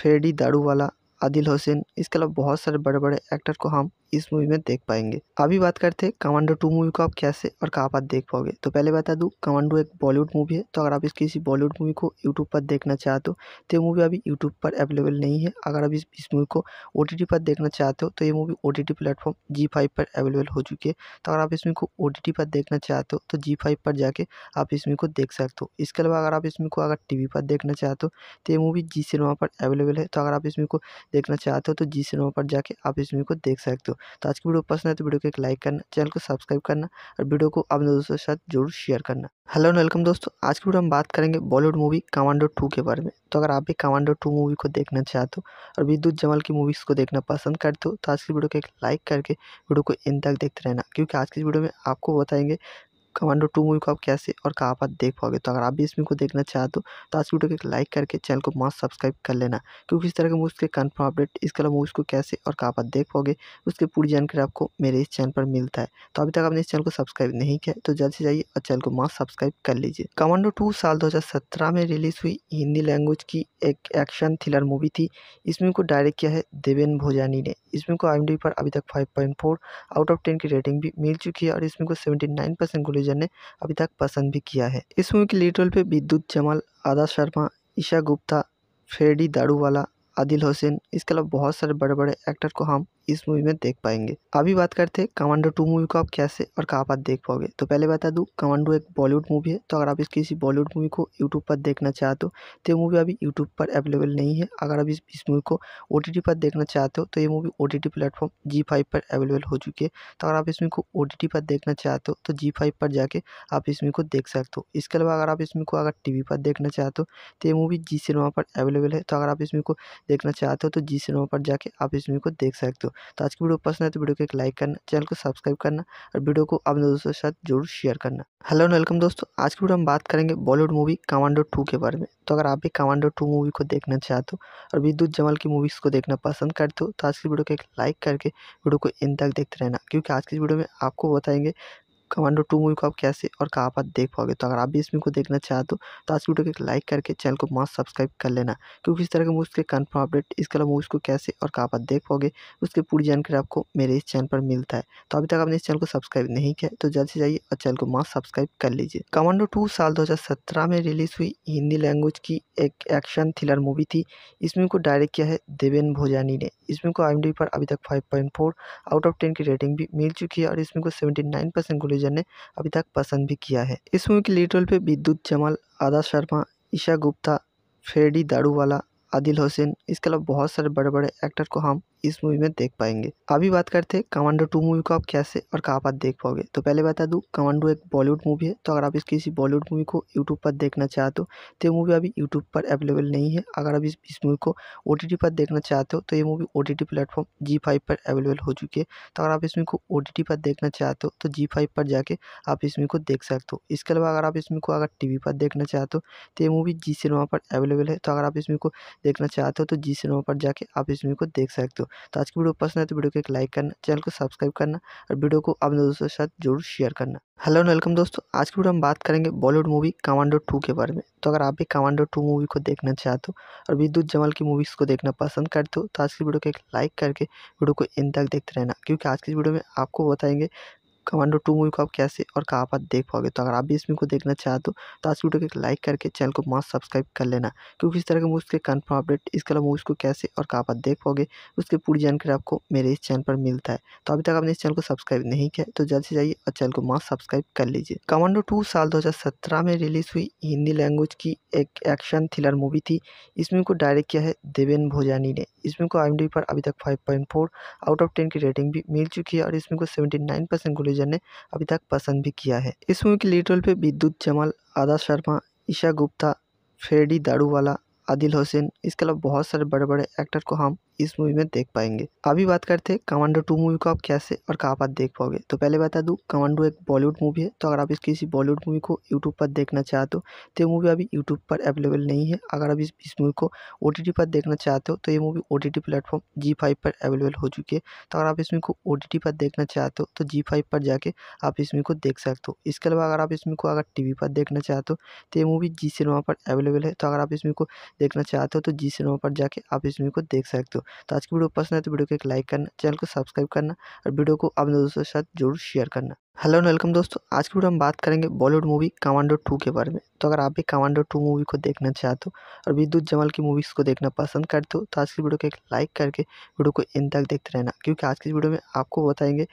Speaker 1: फ्रेडी दारूवाला आदिल हुसैन इसके अलावा बहुत सारे बड़े बड़े एक्टर को हम इस मूवी में देख पाएंगे अभी बात करते हैं कमांडो टू मूवी को आप कैसे और कहाँ पर देख पाओगे तो पहले बता दूँ कमांडो एक बॉलीवुड मूवी है तो अगर आप इस किसी बॉलीवुड मूवी को यूट्यूब पर देखना चाहते हो तो ये मूवी अभी यूट्यूब पर अवेलेबल नहीं है अगर आप इस मूवी को ओ पर देखना चाहते हो तो ये movie O T platform Zee पर अवेलेबल हो चुकी है तो अगर आप इसमें को ओ पर देखना चाहते हो तो जी पर जाके आप इसमें को देख सकते हो इसके अलावा अगर आप इसमें को अगर टी पर देखना चाहते हो तो ये मूवी जी सिनेमा पर अवेलेबल है तो अगर आप इसमें को देखना चाहते हो तो जी सिनेमा पर जाके आप इसमें को देख सकते हो तो आज की वीडियो पसंद है तो वीडियो को एक लाइक करना चैनल को सब्सक्राइब करना और वीडियो को अपने दोस्तों के साथ जरूर शेयर करना हेलो एंड वेलकम दोस्तों आज की वीडियो हम बात करेंगे बॉलीवुड मूवी कमांडो टू के बारे में तो अगर आप भी कमांडो टू मूवी को देखना चाहते हो और विद्युत जमाल की मूवीज़ को देखना पसंद करते हो तो आज की वीडियो को एक लाइक करके वीडियो को इन तक देखते रहना क्योंकि आज की वीडियो में आपको बताएंगे कमांडो टू मूवी को आप कैसे और कहाँ पर देख पाओगे तो अगर आप भी इस मूवी को देखना चाहते हो तो, तो आज वीडियो को एक लाइक करके चैनल को मास्क सब्सक्राइब कर लेना क्योंकि इस तरह के मूवीज़ के कन्फर्म अपडेट इसके अलावा मूवीज़ को कैसे और कहाँ पर देख पाओगे उसकी पूरी जानकारी आपको मेरे इस चैनल पर मिलता है तो अभी तक आपने इस चैनल को सब्सक्राइब नहीं किया तो जल्द से जाइए और चैनल को मास्क सब्सक्राइब कर लीजिए कमांडो टू साल दो में रिलीज़ हुई हिंदी लैंग्वेज की एक एक्शन थ्रिलर मूवी थी इस मूवी को डायरेक्ट किया है देवेन भोजानी ने इस मूवी को आई पर अभी तक फाइव आउट ऑफ टेन की रेटिंग भी मिल चुकी है और इस मूवी को सेवेंटी नाइन परसेंट टेलीविजन ने अभी तक पसंद भी किया है इस मूवी के लीड रोल पे विद्युत जमाल आदा शर्मा ईशा गुप्ता फ्रेडी दारूवाला आदिल हुसैन इसके अलावा बहुत सारे बड़े बड़े एक्टर को हम इस मूवी में देख पाएंगे अभी बात करते हैं कमांडो टू मूवी को आप कैसे और कहाँ पर देख पाओगे तो पहले बता दूँ कमांडो एक बॉलीवुड मूवी है तो अगर आप इस किसी बॉलीवुड मूवी को यूट्यूब पर देखना चाहते हो तो ये मूवी अभी यूट्यूब पर अवेलेबल नहीं है अगर आप इस इस मूवी को ओ पर देखना चाहते हो तो ये movie O T platform Zee पर अवेलेबल हो चुकी है तो अगर आप इस मूवी को ओ पर देखना चाहते हो तो जी पर जाके आप इस मूवी को देख सकते हो इसके अलावा अगर आप इस मूवी को अगर टी पर देखना चाहते हो तो ये मूवी जी सिनेमा पर अवेलेबल है तो अगर आप इस मूवी को देखना चाहते हो तो जी सिनेमा पर जाके आप इस मूवी को देख सकते हो तो आज की वीडियो पसंद है तो वीडियो को एक लाइक करना चैनल को सब्सक्राइब करना और वीडियो को अपने दोस्तों के साथ जरूर शेयर करना हेलो एंड वेलकम दोस्तों आज की वीडियो हम बात करेंगे बॉलीवुड मूवी कमांडो टू के बारे में तो अगर आप भी कमांडो टू मूवी को देखना चाहते हो और विद्युत जमाल की मूवीज़ को देखना पसंद करते हो तो आज की वीडियो को एक लाइक करके वीडियो को इन तक देखते रहना क्योंकि आज की वीडियो में आपको बताएंगे कमांडो टू मूवी को आप कैसे और कहाँ पर देख पाओगे तो अगर आप भी इस मूवी को देखना चाहते हो तो आज वीडियो को एक लाइक करके चैनल को मास्क सब्सक्राइब कर लेना क्योंकि इस तरह के मूवीज़ के कन्फर्म अपडेट इसके अलावा मूवीज़ को कैसे और कहाँ पर देख पाओगे उसकी पूरी जानकारी आपको मेरे इस चैनल पर मिलता है तो अभी तक आपने इस चैनल को सब्सक्राइब नहीं किया तो जल्द से जाइए और चैनल को मास्क सब्सक्राइब कर लीजिए कमांडो टू साल दो में रिलीज़ हुई हिंदी लैंग्वेज की एक एक्शन थ्रिलर मूवी थी इस मूवी को डायरेक्ट किया है देवेन भोजानी ने इस मूवी को आई पर अभी तक फाइव आउट ऑफ टेन की रेटिंग भी मिल चुकी है और इसमें को सेवेंटी नाइन परसेंट टेलीविज़न ने अभी तक पसंद भी किया है इस मूवी के लीड रोल पे विद्युत जमाल आदा शर्मा ईशा गुप्ता फेडी दारूवाला आदिल हुसैन इसके अलावा बहुत सारे बड़े बड़े एक्टर को हम इस मूवी में देख पाएंगे अभी बात करते हैं कमांडो टू मूवी को आप कैसे और कहाँ पर देख पाओगे तो पहले बता दूँ कमांडो एक बॉलीवुड मूवी है तो अगर आप इस किसी बॉलीवुड मूवी को यूट्यूब पर देखना चाहते हो तो ये मूवी अभी यूट्यूब पर अवेलेबल नहीं है अगर आप इस मूवी को ओ पर देखना चाहते हो तो ये movie O T platform Zee पर अवेलेबल हो चुकी है तो अगर आप इस मूवी को ओ पर देखना चाहते हो तो जी पर जाके आप इस मूवी को देख सकते हो इसके अलावा अगर आप इस मूवी को अगर टी पर देखना चाहते हो तो ये मूवी जी सिनेमा पर अवेलेबल है तो अगर आप इस मूवी को देखना चाहते हो तो जी सिनेमा पर जाके आप इस मूवी को देख सकते हो तो आज की वीडियो पसंद है तो वीडियो को एक लाइक करना चैनल को सब्सक्राइब करना और वीडियो को अपने दोस्तों के साथ जरूर शेयर करना हेलो एंड वेलकम दोस्तों आज की वीडियो हम बात करेंगे बॉलीवुड मूवी कमांडो टू के बारे में तो अगर आप भी कमांडो टू मूवी को देखना चाहते हो और विद्युत जमल की मूवीज़ को देखना पसंद करते हो तो आज की वीडियो को एक लाइक करके वीडियो को इन तक देखते रहना क्योंकि आज की वीडियो में आपको बताएंगे कमांडो टू मूवी को आप कैसे और कहाँ पर देख पाओगे तो अगर आप भी इस मूवी को देखना चाहते हो तो आज वीडियो को एक लाइक करके चैनल को मास्क सब्सक्राइब कर लेना क्योंकि इस तरह के मूवीज़ के कन्फर्म अपडेट इसके अलावा मूवीज़ को कैसे और कहाँ पर देख पाओगे उसकी पूरी जानकारी आपको मेरे इस चैनल पर मिलता है तो अभी तक आपने इस चैनल को सब्सक्राइब नहीं किया तो जल्द से जाइए और चैनल को मास्क सब्सक्राइब कर लीजिए कमांडो टू साल दो में रिलीज़ हुई हिंदी लैंग्वेज की एक एक्शन थ्रिलर मूवी थी इस मूवी को डायरेक्ट किया है देवेन भोजानी ने इस मूवी को आई पर अभी तक फाइव आउट ऑफ टेन की रेटिंग भी मिल चुकी है और इसमें को सेवेंटी नाइन परसेंट टेलीविज़न ने अभी तक पसंद भी किया है इस मूवी के लीड रोल पे विद्युत जमाल आदा शर्मा ईशा गुप्ता फ्रेडी दारूवाला आदिल हुसैन इसके अलावा बहुत सारे बड़े बड़े एक्टर को हम इस मूवी में देख पाएंगे अभी बात करते हैं कमांडो टू मूवी को आप कैसे और कहाँ पर देख पाओगे तो पहले बता दूँ कमांडो एक बॉलीवुड मूवी है तो अगर आप इस किसी बॉलीवुड मूवी को यूट्यूब पर देखना चाहते हो तो ये मूवी अभी यूट्यूब पर अवेलेबल नहीं है अगर आप इस इस मूवी को ओ पर देखना चाहते हो तो ये movie O T platform Zee पर अवेलेबल हो चुकी है तो अगर आप इस मूवी को ओ पर देखना चाहते हो तो जी पर जाके आप इस मूवी को देख सकते हो इसके अलावा अगर आप इस मूवी को अगर टी पर देखना चाहते हो तो ये मूवी जी सिनेमा पर अवेलेबल है तो अगर आप इस मूवी को देखना चाहते हो तो जी सिनेमा पर जाके आप इस मूवी को देख सकते हो तो आज की वीडियो पसंद है तो वीडियो को एक लाइक करना चैनल को सब्सक्राइब करना और वीडियो को अपने दोस्तों के साथ जरूर शेयर करना हेलो एंड वेलकम दोस्तों आज की वीडियो हम बात करेंगे बॉलीवुड मूवी कमांडो टू के बारे में तो अगर आप भी कमांडो टू मूवी को देखना चाहते हो और विद्युत जमल की मूवीज़ को देखना पसंद करते हो तो आज की वीडियो को एक लाइक करके वीडियो को इन तक देखते रहना क्योंकि आज की वीडियो में आपको बताएंगे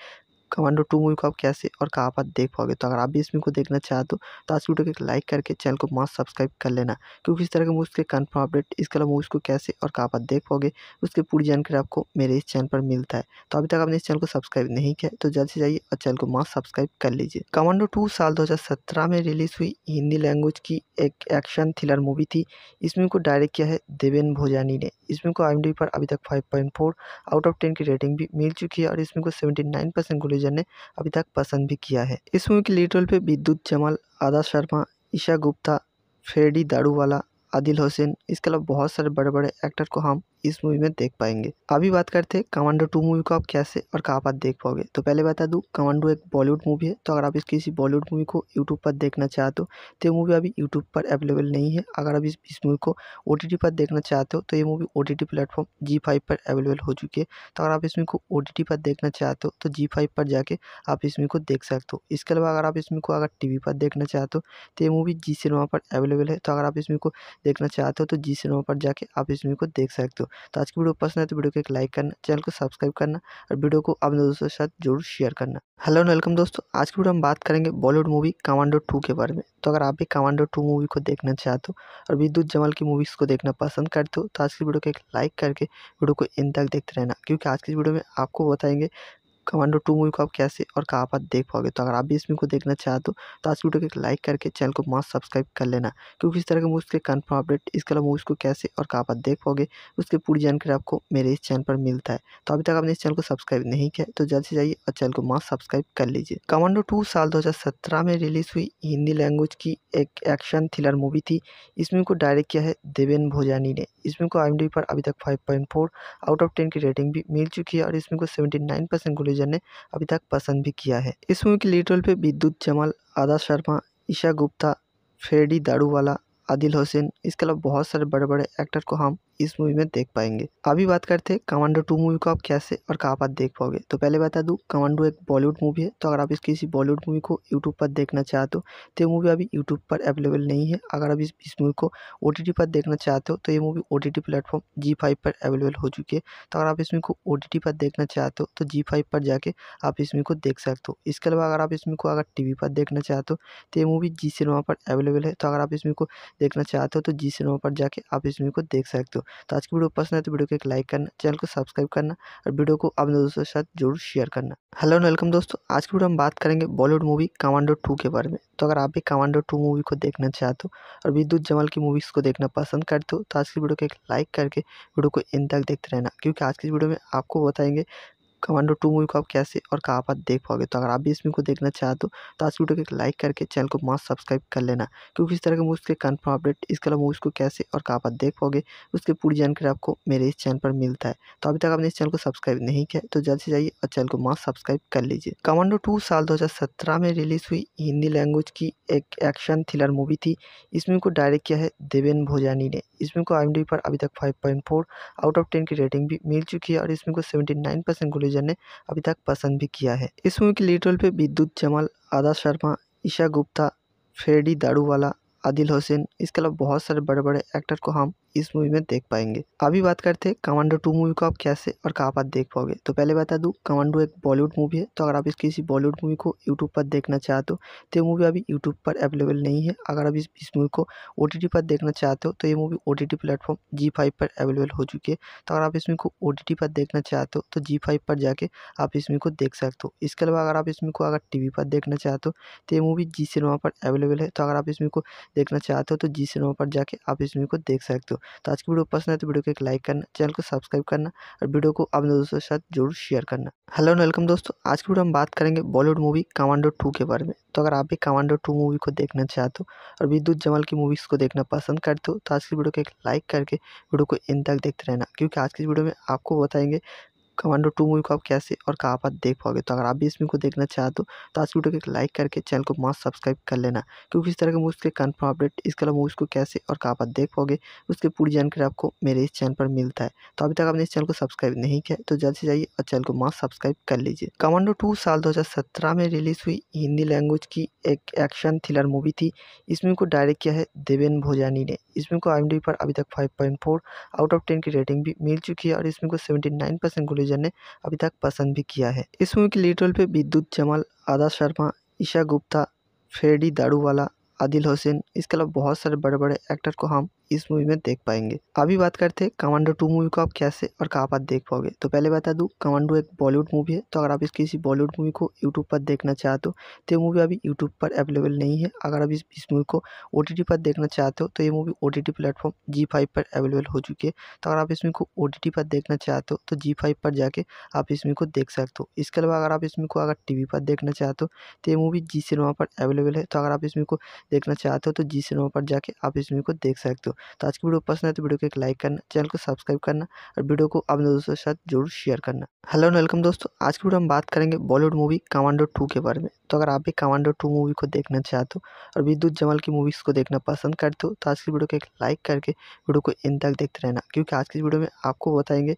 Speaker 1: कमांडो टू मूवी को आप कैसे और कहाँ पर देख पाओगे तो अगर आप भी इस मूवी को देखना चाहते हो तो आज वीडियो को एक लाइक करके चैनल को मास्क सब्सक्राइब कर लेना क्योंकि इस तरह के मूवीज़ के कन्फर्म अपडेट इसके अलावा मूवीज़ को कैसे और कहाँ पर देख पाओगे उसकी पूरी जानकारी आपको मेरे इस चैनल पर मिलता है तो अभी तक आपने इस चैनल को सब्सक्राइब नहीं किया तो जल्द से जाइए और चैनल को मास्क सब्सक्राइब कर लीजिए कमांडो टू साल दो में रिलीज़ हुई हिंदी लैंग्वेज की एक एक्शन थ्रिलर मूवी थी इस मूवी को डायरेक्ट किया है देवेन भोजानी ने इस मूवी को आई पर अभी तक फाइव आउट ऑफ टेन की रेटिंग भी मिल चुकी है और इस मूवी को सेवेंटी नाइन यूजर ने अभी तक पसंद भी किया है इस मूवी के लीड रोल पे विद्युत जमाल आदा शर्मा ईशा गुप्ता फ्रेडी दारूवाला आदिल हुसैन इसके अलावा बहुत सारे बड़े बड़े एक्टर को हम इस मूवी में देख पाएंगे अभी बात करते हैं कमांडो टू मूवी को आप कैसे और कहाँ पर देख पाओगे तो पहले बता दूँ कमांडो एक बॉलीवुड मूवी है तो अगर आप इस किसी बॉलीवुड मूवी को यूट्यूब पर देखना चाहते हो तो ये मूवी अभी यूट्यूब पर अवेलेबल नहीं है अगर आप इस इस मूवी को ओ पर देखना चाहते हो तो ये मूवी ओ प्लेटफॉर्म जी पर अवेलेबल हो चुकी है तो अगर आप इस मूवी को ओ पर देखना चाहते हो तो जी पर जाके आप इस मूवी को देख सकते हो इसके अलावा अगर आप इस मूवी को अगर टी पर देखना चाहते हो तो ये मूवी जी सिनेमा पर अवेलेबल है तो अगर आप इस मूवी को देखना चाहते हो तो जी सिनेमा पर जाके आप इस मूवी को देख सकते हो तो आज की वीडियो पसंद है तो वीडियो को एक लाइक करना चैनल को सब्सक्राइब करना और वीडियो को अपने दोस्तों के साथ जरूर शेयर करना हेलो एंड वेलकम दोस्तों आज की वीडियो हम बात करेंगे बॉलीवुड मूवी कमांडो टू के बारे में तो अगर आप भी कमांडो टू मूवी को देखना चाहते हो और विद्युत जमाल की मूवीज़ को देखना पसंद करते हो तो आज की वीडियो को एक लाइक करके वीडियो को इन तक देखते रहना क्योंकि आज की वीडियो में आपको बताएंगे कमांडो टू मूवी को आप कैसे और कहाँ पर देख पाओगे तो अगर आप भी इस मूवी को देखना चाहते हो तो, तो आज वीडियो को एक लाइक करके चैनल को मास्ट सब्सक्राइब कर लेना क्योंकि इस तरह के मूवीज़ के कन्फर्म अपडेट इसके अलावा मूवीज़ को कैसे और कहाँ पर देख पाओगे उसकी पूरी जानकारी आपको मेरे इस चैनल पर मिलता है तो अभी तक आपने इस चैनल को सब्सक्राइब नहीं किया तो जल्द से जाइए और चैनल को मास्ट सब्सक्राइब कर लीजिए कमांडो टू साल दो में रिलीज़ हुई हिंदी लैंग्वेज की एक एक्शन थ्रिलर मूवी थी इस मूवी को डायरेक्ट किया है देवेन भोजानी ने इस मूवी को आई पर अभी तक फाइव आउट ऑफ टेन की रेटिंग भी मिल चुकी है और इसमें को सेवेंटी नाइन परसेंट आलोचन ने अभी तक पसंद भी किया है इस मूवी के लीड रोल पे विद्युत जमाल आदा शर्मा ईशा गुप्ता फ्रेडी दारूवाला आदिल हुसैन इसके अलावा बहुत सारे बड़े बड़े एक्टर को हम इस मूवी में देख पाएंगे अभी बात करते हैं कमांडो टू मूवी को आप कैसे और कहाँ पर देख पाओगे तो पहले बता दूँ कमांडो एक बॉलीवुड मूवी है तो अगर आप इस किसी बॉलीवुड मूवी को यूट्यूब पर देखना चाहते हो तो ये मूवी अभी यूट्यूब पर अवेलेबल नहीं है अगर आप इस मूवी को ओ पर देखना चाहते हो तो ये movie O T platform Zee पर अवेलेबल हो चुकी है तो अगर आप इसमें को ओ पर देखना चाहते हो तो जी पर जाके आप इसमें को देख सकते हो इसके अलावा अगर आप इसमें को अगर टी पर देखना चाहते हो तो ये मूवी जी सिनेमा पर अवेलेबल है तो अगर आप इसमें को देखना चाहते हो तो जी सिनेमा पर जाके आप इसमें को देख सकते हो तो आज की वीडियो पसंद है तो वीडियो को एक लाइक करना चैनल को सब्सक्राइब करना और वीडियो को अपने दोस्तों के साथ जरूर शेयर करना हेलो एंड वेलकम दोस्तों आज की वीडियो हम बात करेंगे बॉलीवुड मूवी कमांडो टू के बारे में तो अगर आप भी कमांडो टू मूवी को देखना चाहते हो और विद्युत जमल की मूवीज़ को देखना पसंद करते हो तो आज की वीडियो को एक लाइक करके वीडियो को इन तक देखते रहना क्योंकि आज की वीडियो में आपको बताएंगे कमांडो टू मूवी को आप कैसे और कहाँ पर देख पाओगे तो अगर आप भी इस मूवी को देखना चाहते हो तो आज वीडियो को एक लाइक करके चैनल को मास्क सब्सक्राइब कर लेना क्योंकि इस तरह के मूवीज़ के कन्फर्म अपडेट इसके अलावा मूवीज़ को कैसे और कहाँ पर देख पाओगे उसकी पूरी जानकारी आपको मेरे इस चैनल पर मिलता है तो अभी तक आपने इस चैनल को सब्सक्राइब नहीं किया तो जल्द से जाइए और चैनल को मास्क सब्सक्राइब कर लीजिए कमांडो टू साल दो में रिलीज़ हुई हिंदी लैंग्वेज की एक एक्शन थ्रिलर मूवी थी इस मूवी को डायरेक्ट किया है देवेन भोजानी ने इस मूवी को आई पर अभी तक फाइव आउट ऑफ टेन की रेटिंग भी मिल चुकी है और इस मूवी को सेवेंटी नाइन परसेंट टेलीविज़न ने अभी तक पसंद भी किया है इस मूवी के लीड रोल पे विद्युत जमाल आदा शर्मा ईशा गुप्ता फ्रेडी दारूवाला आदिल हुसैन इसके अलावा बहुत सारे बड़े बड़े एक्टर को हम इस मूवी में देख पाएंगे अभी बात करते हैं कमांडो टू मूवी को आप कैसे और कहाँ पर देख पाओगे तो पहले बता दूँ कमांडो एक बॉलीवुड मूवी है तो अगर आप इस किसी बॉलीवुड मूवी को यूट्यूब पर देखना चाहते हो तो ये मूवी अभी यूट्यूब पर अवेलेबल नहीं है अगर आप इस इस मूवी को ओ पर देखना चाहते हो तो ये movie O T platform Zee पर अवेलेबल हो चुकी है तो अगर आप इस मूवी को ओ पर देखना चाहते हो तो जी पर जाके आप इस मूवी को देख सकते हो इसके अलावा अगर आप इस मूवी को अगर टी पर देखना चाहते हो तो ये मूवी जी सिनेमा पर अवेलेबल है तो अगर आप इस मूवी को देखना चाहते हो तो जी सिनेमा पर जाके आप इस मूवी को देख सकते हो तो आज की वीडियो पसंद है तो वीडियो को एक लाइक करना चैनल को सब्सक्राइब करना और वीडियो को अपने दोस्तों के साथ जरूर शेयर करना हेलो एंड वेलकम दोस्तों आज की वीडियो हम बात करेंगे बॉलीवुड मूवी कमांडो टू के बारे में तो अगर आप भी कमांडो टू मूवी को देखना चाहते हो और विद्युत जमाल की मूवीज़ को देखना पसंद करते हो तो आज की वीडियो को एक लाइक करके वीडियो को इन तक देखते रहना क्योंकि आज की वीडियो में आपको बताएंगे कमांडो टू मूवी को आप कैसे और कहाँ पर देख पाओगे तो अगर आप भी इस मूवी को देखना चाहते हो तो, तो आज वीडियो को एक लाइक करके चैनल को मास्क सब्सक्राइब कर लेना क्योंकि इस तरह के मूवीज़ के कन्फर्म अपडेट इसके अलावा मूवीज़ को कैसे और कहाँ पर देख पाओगे उसकी पूरी जानकारी आपको मेरे इस चैनल पर मिलता है तो अभी तक आपने इस चैनल को सब्सक्राइब नहीं किया तो जल्द से जाइए और चैनल को मास्क सब्सक्राइब कर लीजिए कमांडो टू साल दो में रिलीज़ हुई हिंदी लैंग्वेज की एक एक्शन थ्रिलर मूवी थी इस मूवी को डायरेक्ट किया है देवेन भोजानी ने इस मूवी को आई पर अभी तक फाइव आउट ऑफ टेन की रेटिंग भी मिल चुकी है और इसमें को सेवेंटी नाइन परसेंट टेलीविज़न ने अभी तक पसंद भी किया है इस मूवी के लीड रोल पे विद्युत जमाल आदा शर्मा ईशा गुप्ता फेडी दारूवाला आदिल हुसैन इसके अलावा बहुत सारे बड़े बड़े एक्टर को हम इस मूवी में देख पाएंगे अभी बात करते हैं कमांडो टू मूवी को आप कैसे और कहाँ पर देख पाओगे तो पहले बता दूँ कमांडो एक बॉलीवुड मूवी है तो अगर आप इस किसी बॉलीवुड मूवी को यूट्यूब पर देखना चाहते हो तो ये मूवी अभी यूट्यूब पर अवेलेबल नहीं है अगर आप इस इस मूवी को ओ पर देखना चाहते हो तो ये movie O T platform Zee पर अवेलेबल हो चुकी है तो अगर आप इस मूवी को ओ पर देखना चाहते हो तो जी पर जाके आप इस मूवी को देख सकते हो इसके अलावा अगर आप इस मूवी को अगर टी पर देखना चाहते हो तो ये मूवी जी सिनेमा पर अवेलेबल है तो अगर आप इस मूवी को देखना चाहते हो तो जी सिनेमा पर जाके आप इस मूवी को देख सकते हो तो आज की वीडियो पसंद है तो वीडियो को एक लाइक करना चैनल को सब्सक्राइब करना और वीडियो को अपने दोस्तों के साथ जरूर शेयर करना हेलो एंड वेलकम दोस्तों आज की वीडियो हम बात करेंगे बॉलीवुड मूवी कमांडो टू के बारे में तो अगर आप भी कमांडो टू मूवी को देखना चाहते हो और विद्युत जमल की मूवीज़ को देखना पसंद करते हो तो आज की वीडियो को एक लाइक करके वीडियो को इन तक देखते रहना क्योंकि आज की वीडियो में आपको बताएंगे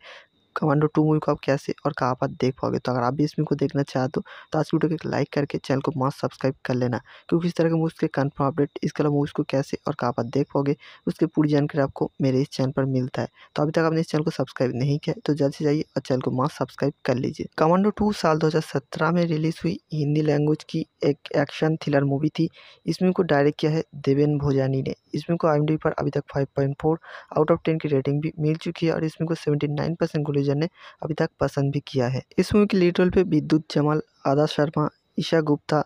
Speaker 1: कमांडो टू मूवी को आप कैसे और कहाँ पर देख पाओगे तो अगर आप भी इस मूवी को देखना चाहते हो तो आज वीडियो को एक लाइक करके चैनल को मास्क सब्सक्राइब कर लेना क्योंकि इस तरह के मूवीज़ के कन्फर्म अपडेट इसके अलावा मूवीज़ को कैसे और कहाँ पर देख पाओगे उसकी पूरी जानकारी आपको मेरे इस चैनल पर मिलता है तो अभी तक आपने इस चैनल को सब्सक्राइब नहीं किया तो जल्द से जाइए और चैनल को मास्क सब्सक्राइब कर लीजिए कमांडो टू साल दो में रिलीज़ हुई हिंदी लैंग्वेज की एक एक्शन थ्रिलर मूवी थी इस मूवी को डायरेक्ट किया है देवेन भोजानी ने इस मूवी को आई पर अभी तक फाइव आउट ऑफ टेन की रेटिंग भी मिल चुकी है और इस मूवी को सेवेंटी नाइन परसेंट टेलीविज़न ने अभी तक पसंद भी किया है इस मूवी के लीड रोल पे विद्युत जमाल आदा शर्मा ईशा गुप्ता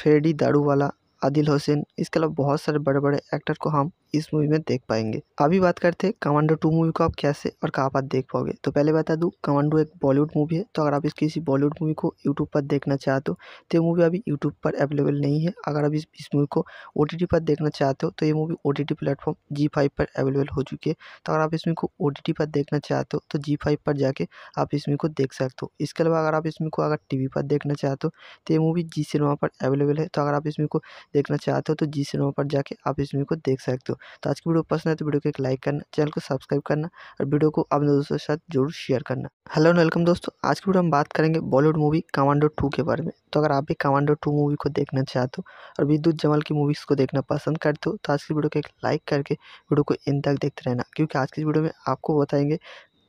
Speaker 1: फ्रेडी दारूवाला आदिल हुसैन इसके अलावा बहुत सारे बड़े बड़े एक्टर को हम इस मूवी में देख पाएंगे अभी बात करते हैं कमांडो टू मूवी को आप कैसे और कहाँ पर देख पाओगे तो पहले बता दूँ कमांडो एक बॉलीवुड मूवी है तो अगर आप इस किसी बॉलीवुड मूवी को यूट्यूब पर देखना चाहते हो तो ये मूवी अभी यूट्यूब पर अवेलेबल नहीं है अगर आप इस इस मूवी को ओ पर देखना चाहते हो तो ये movie O T platform Zee पर अवेलेबल हो चुकी है तो अगर आप इस मूवी को ओ पर देखना चाहते हो तो जी पर जाके आप इस मूवी को देख सकते हो इसके अलावा अगर आप इस मूवी को अगर टी पर देखना चाहते हो तो ये मूवी जी सिनेमा पर अवेलेबल है तो अगर आप इस मूवी को देखना चाहते हो तो जी सिनेमा पर जाके आप इस मूवी को देख सकते हो तो आज की वीडियो पसंद है तो वीडियो को एक लाइक करना चैनल को सब्सक्राइब करना और वीडियो को अपने दोस्तों के साथ जरूर शेयर करना हेलो एंड वेलकम दोस्तों आज की वीडियो हम बात करेंगे बॉलीवुड मूवी कमांडो टू के बारे में तो अगर आप भी कमांडो टू मूवी को देखना चाहते हो और विद्युत जमल की मूवीज़ को देखना पसंद करते हो तो आज की वीडियो को एक लाइक करके वीडियो को इन तक देखते रहना क्योंकि आज की वीडियो में आपको बताएंगे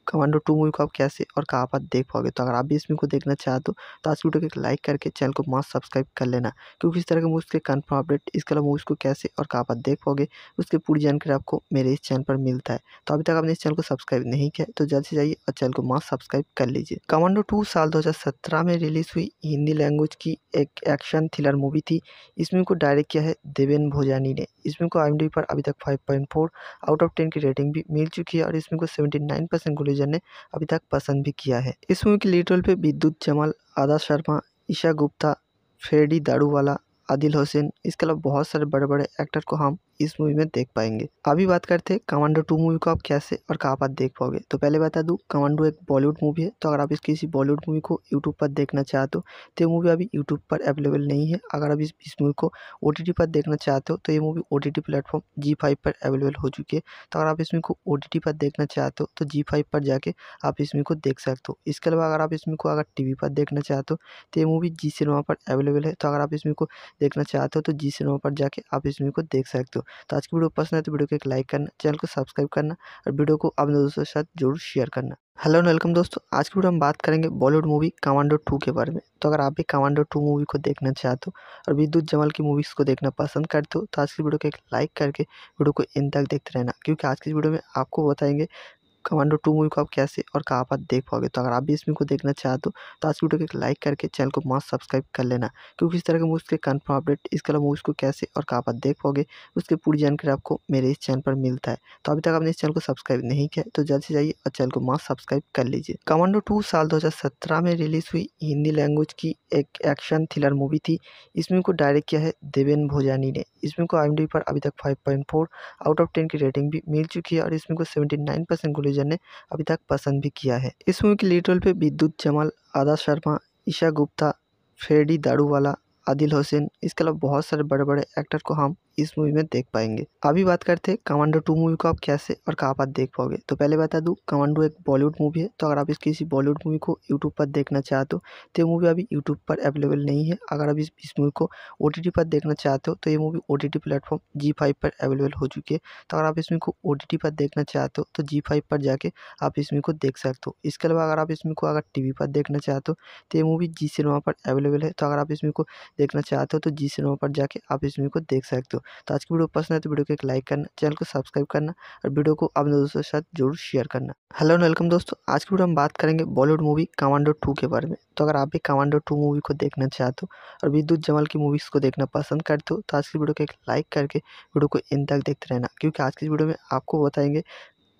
Speaker 1: कमांडो टू मूवी को आप कैसे और कहाँ पर देख पाओगे तो अगर आप भी इस मूवी को देखना चाहते हो तो आज वीडियो को एक लाइक करके चैनल को मास्क सब्सक्राइब कर लेना क्योंकि इस तरह के मूवीज़ के कन्फर्म अपडेट इसके अलावा मूवीज़ को कैसे और कहाँ पर देख पाओगे उसकी पूरी जानकारी आपको मेरे इस चैनल पर मिलता है तो अभी तक आपने इस चैनल को सब्सक्राइब नहीं किया तो जल्द से जाइए और चैनल को मास्क सब्सक्राइब कर लीजिए कमांडो टू साल दो में रिलीज़ हुई हिंदी लैंग्वेज की एक एक्शन थ्रिलर मूवी थी इस मूवी को डायरेक्ट किया है देवेन भोजानी ने इस मूवी को आई पर अभी तक फाइव आउट ऑफ टेन की रेटिंग भी मिल चुकी है और इसमें को सेवेंटी नाइन परसेंट टेलीविज़न ने अभी तक पसंद भी किया है इस मूवी के लीड रोल पे विद्युत जमाल आदा शर्मा ईशा गुप्ता फ्रेडी दारूवाला आदिल हुसैन इसके अलावा बहुत सारे बड़े बड़े एक्टर को हम इस मूवी में देख पाएंगे अभी बात करते हैं कमांडो टू मूवी को आप कैसे और कहाँ पर देख पाओगे तो पहले बता दूँ कमांडो एक बॉलीवुड मूवी है तो अगर आप इस किसी बॉलीवुड मूवी को यूट्यूब पर देखना चाहते हो तो ये मूवी अभी यूट्यूब पर अवेलेबल नहीं है अगर आप इस मूवी को ओ पर देखना चाहते हो तो ये movie O T T platform Zee पर अवेलेबल हो चुकी है तो अगर आप इसमें को ओ पर देखना चाहते हो तो जी पर जाके आप इसमें को देख सकते हो इसके अलावा अगर आप इसमें को अगर टी पर देखना चाहते हो तो ये मूवी जी सिनेमा पर अवेलेबल है तो अगर आप इसमें को देखना चाहते हो तो जी सिनेमा पर जाके आप इसमें को देख सकते हो तो आज की वीडियो पसंद आए तो वीडियो को एक लाइक करना चैनल को सब्सक्राइब करना और वीडियो को अपने दोस्तों के साथ जरूर शेयर करना हेलो एंड वेलकम दोस्तों आज की वीडियो हम बात करेंगे बॉलीवुड मूवी कमांडो टू के बारे में तो अगर आप भी कमांडो टू मूवी को देखना चाहते हो और विद्युत जमाल की मूवीज़ को देखना पसंद करते हो तो आज की वीडियो को एक लाइक करके वीडियो को इन तक देखते रहना क्योंकि आज की वीडियो में आपको बताएंगे कमांडो टू मूवी को आप कैसे और कहाँ पर देख पाओगे तो अगर आप भी इस मूवी को देखना चाहते हो तो, तो आज वीडियो को एक लाइक करके चैनल को मास्ट सब्सक्राइब कर लेना क्योंकि इस तरह के मूवीज़ के कन्फर्म अपडेट इसके अलावा मूवीज़ को कैसे और कहाँ पर देख पाओगे उसकी पूरी जानकारी आपको मेरे इस चैनल पर मिलता है तो अभी तक आपने इस चैनल को सब्सक्राइब नहीं किया तो जल्द से जाइए और चैनल को मास्ट सब्सक्राइब कर लीजिए कमांडो टू साल दो में रिलीज़ हुई हिंदी लैंग्वेज की एक एक्शन थ्रिलर मूवी थी इस मूवी को डायरेक्ट किया है देवेन भोजानी ने इस मूवी को आई पर अभी तक फाइव आउट ऑफ टेन की रेटिंग भी मिल चुकी है और इसमें को सेवेंटी नाइन परसेंट आलोचन ने अभी तक पसंद भी किया है इस मूवी के लीड रोल पे विद्युत जमाल आदा शर्मा ईशा गुप्ता फ्रेडी दारूवाला आदिल हुसैन इसके अलावा बहुत सारे बड़े बड़े एक्टर को हम इस मूवी में देख पाएंगे अभी बात करते हैं कमांडो टू मूवी को आप कैसे और कहाँ पर देख पाओगे तो पहले बता दूँ कमांडो एक बॉलीवुड मूवी है तो अगर आप इस किसी बॉलीवुड मूवी को यूट्यूब पर देखना चाहते हो तो ये मूवी अभी यूट्यूब पर अवेलेबल नहीं है अगर आप इस मूवी को ओ पर देखना चाहते हो तो ये movie O T platform Zee पर अवेलेबल हो चुकी है तो अगर आप इस मूवी को ओ पर देखना चाहते हो तो जी पर जाके आप इस मूवी को देख सकते हो इसके अलावा अगर आप इस मूवी को अगर टी पर देखना चाहते हो तो ये मूवी जी सिनेमा पर अवेलेबल है तो अगर आप इस मूवी को देखना चाहते हो तो जी सिनेमा पर जाके आप इस मूवी को देख सकते हो तो आज की वीडियो पसंद है तो वीडियो को एक लाइक करना चैनल को सब्सक्राइब करना और वीडियो को अपने दोस्तों के साथ जरूर शेयर करना हेलो एंड वेलकम दोस्तों आज की वीडियो हम बात करेंगे बॉलीवुड मूवी कमांडो टू के बारे में तो अगर आप भी कमांडो टू मूवी को देखना चाहते हो और विद्युत जमल की मूवीज़ को देखना पसंद करते हो तो आज की वीडियो को एक लाइक करके वीडियो को इन तक देखते रहना क्योंकि आज की वीडियो में आपको बताएंगे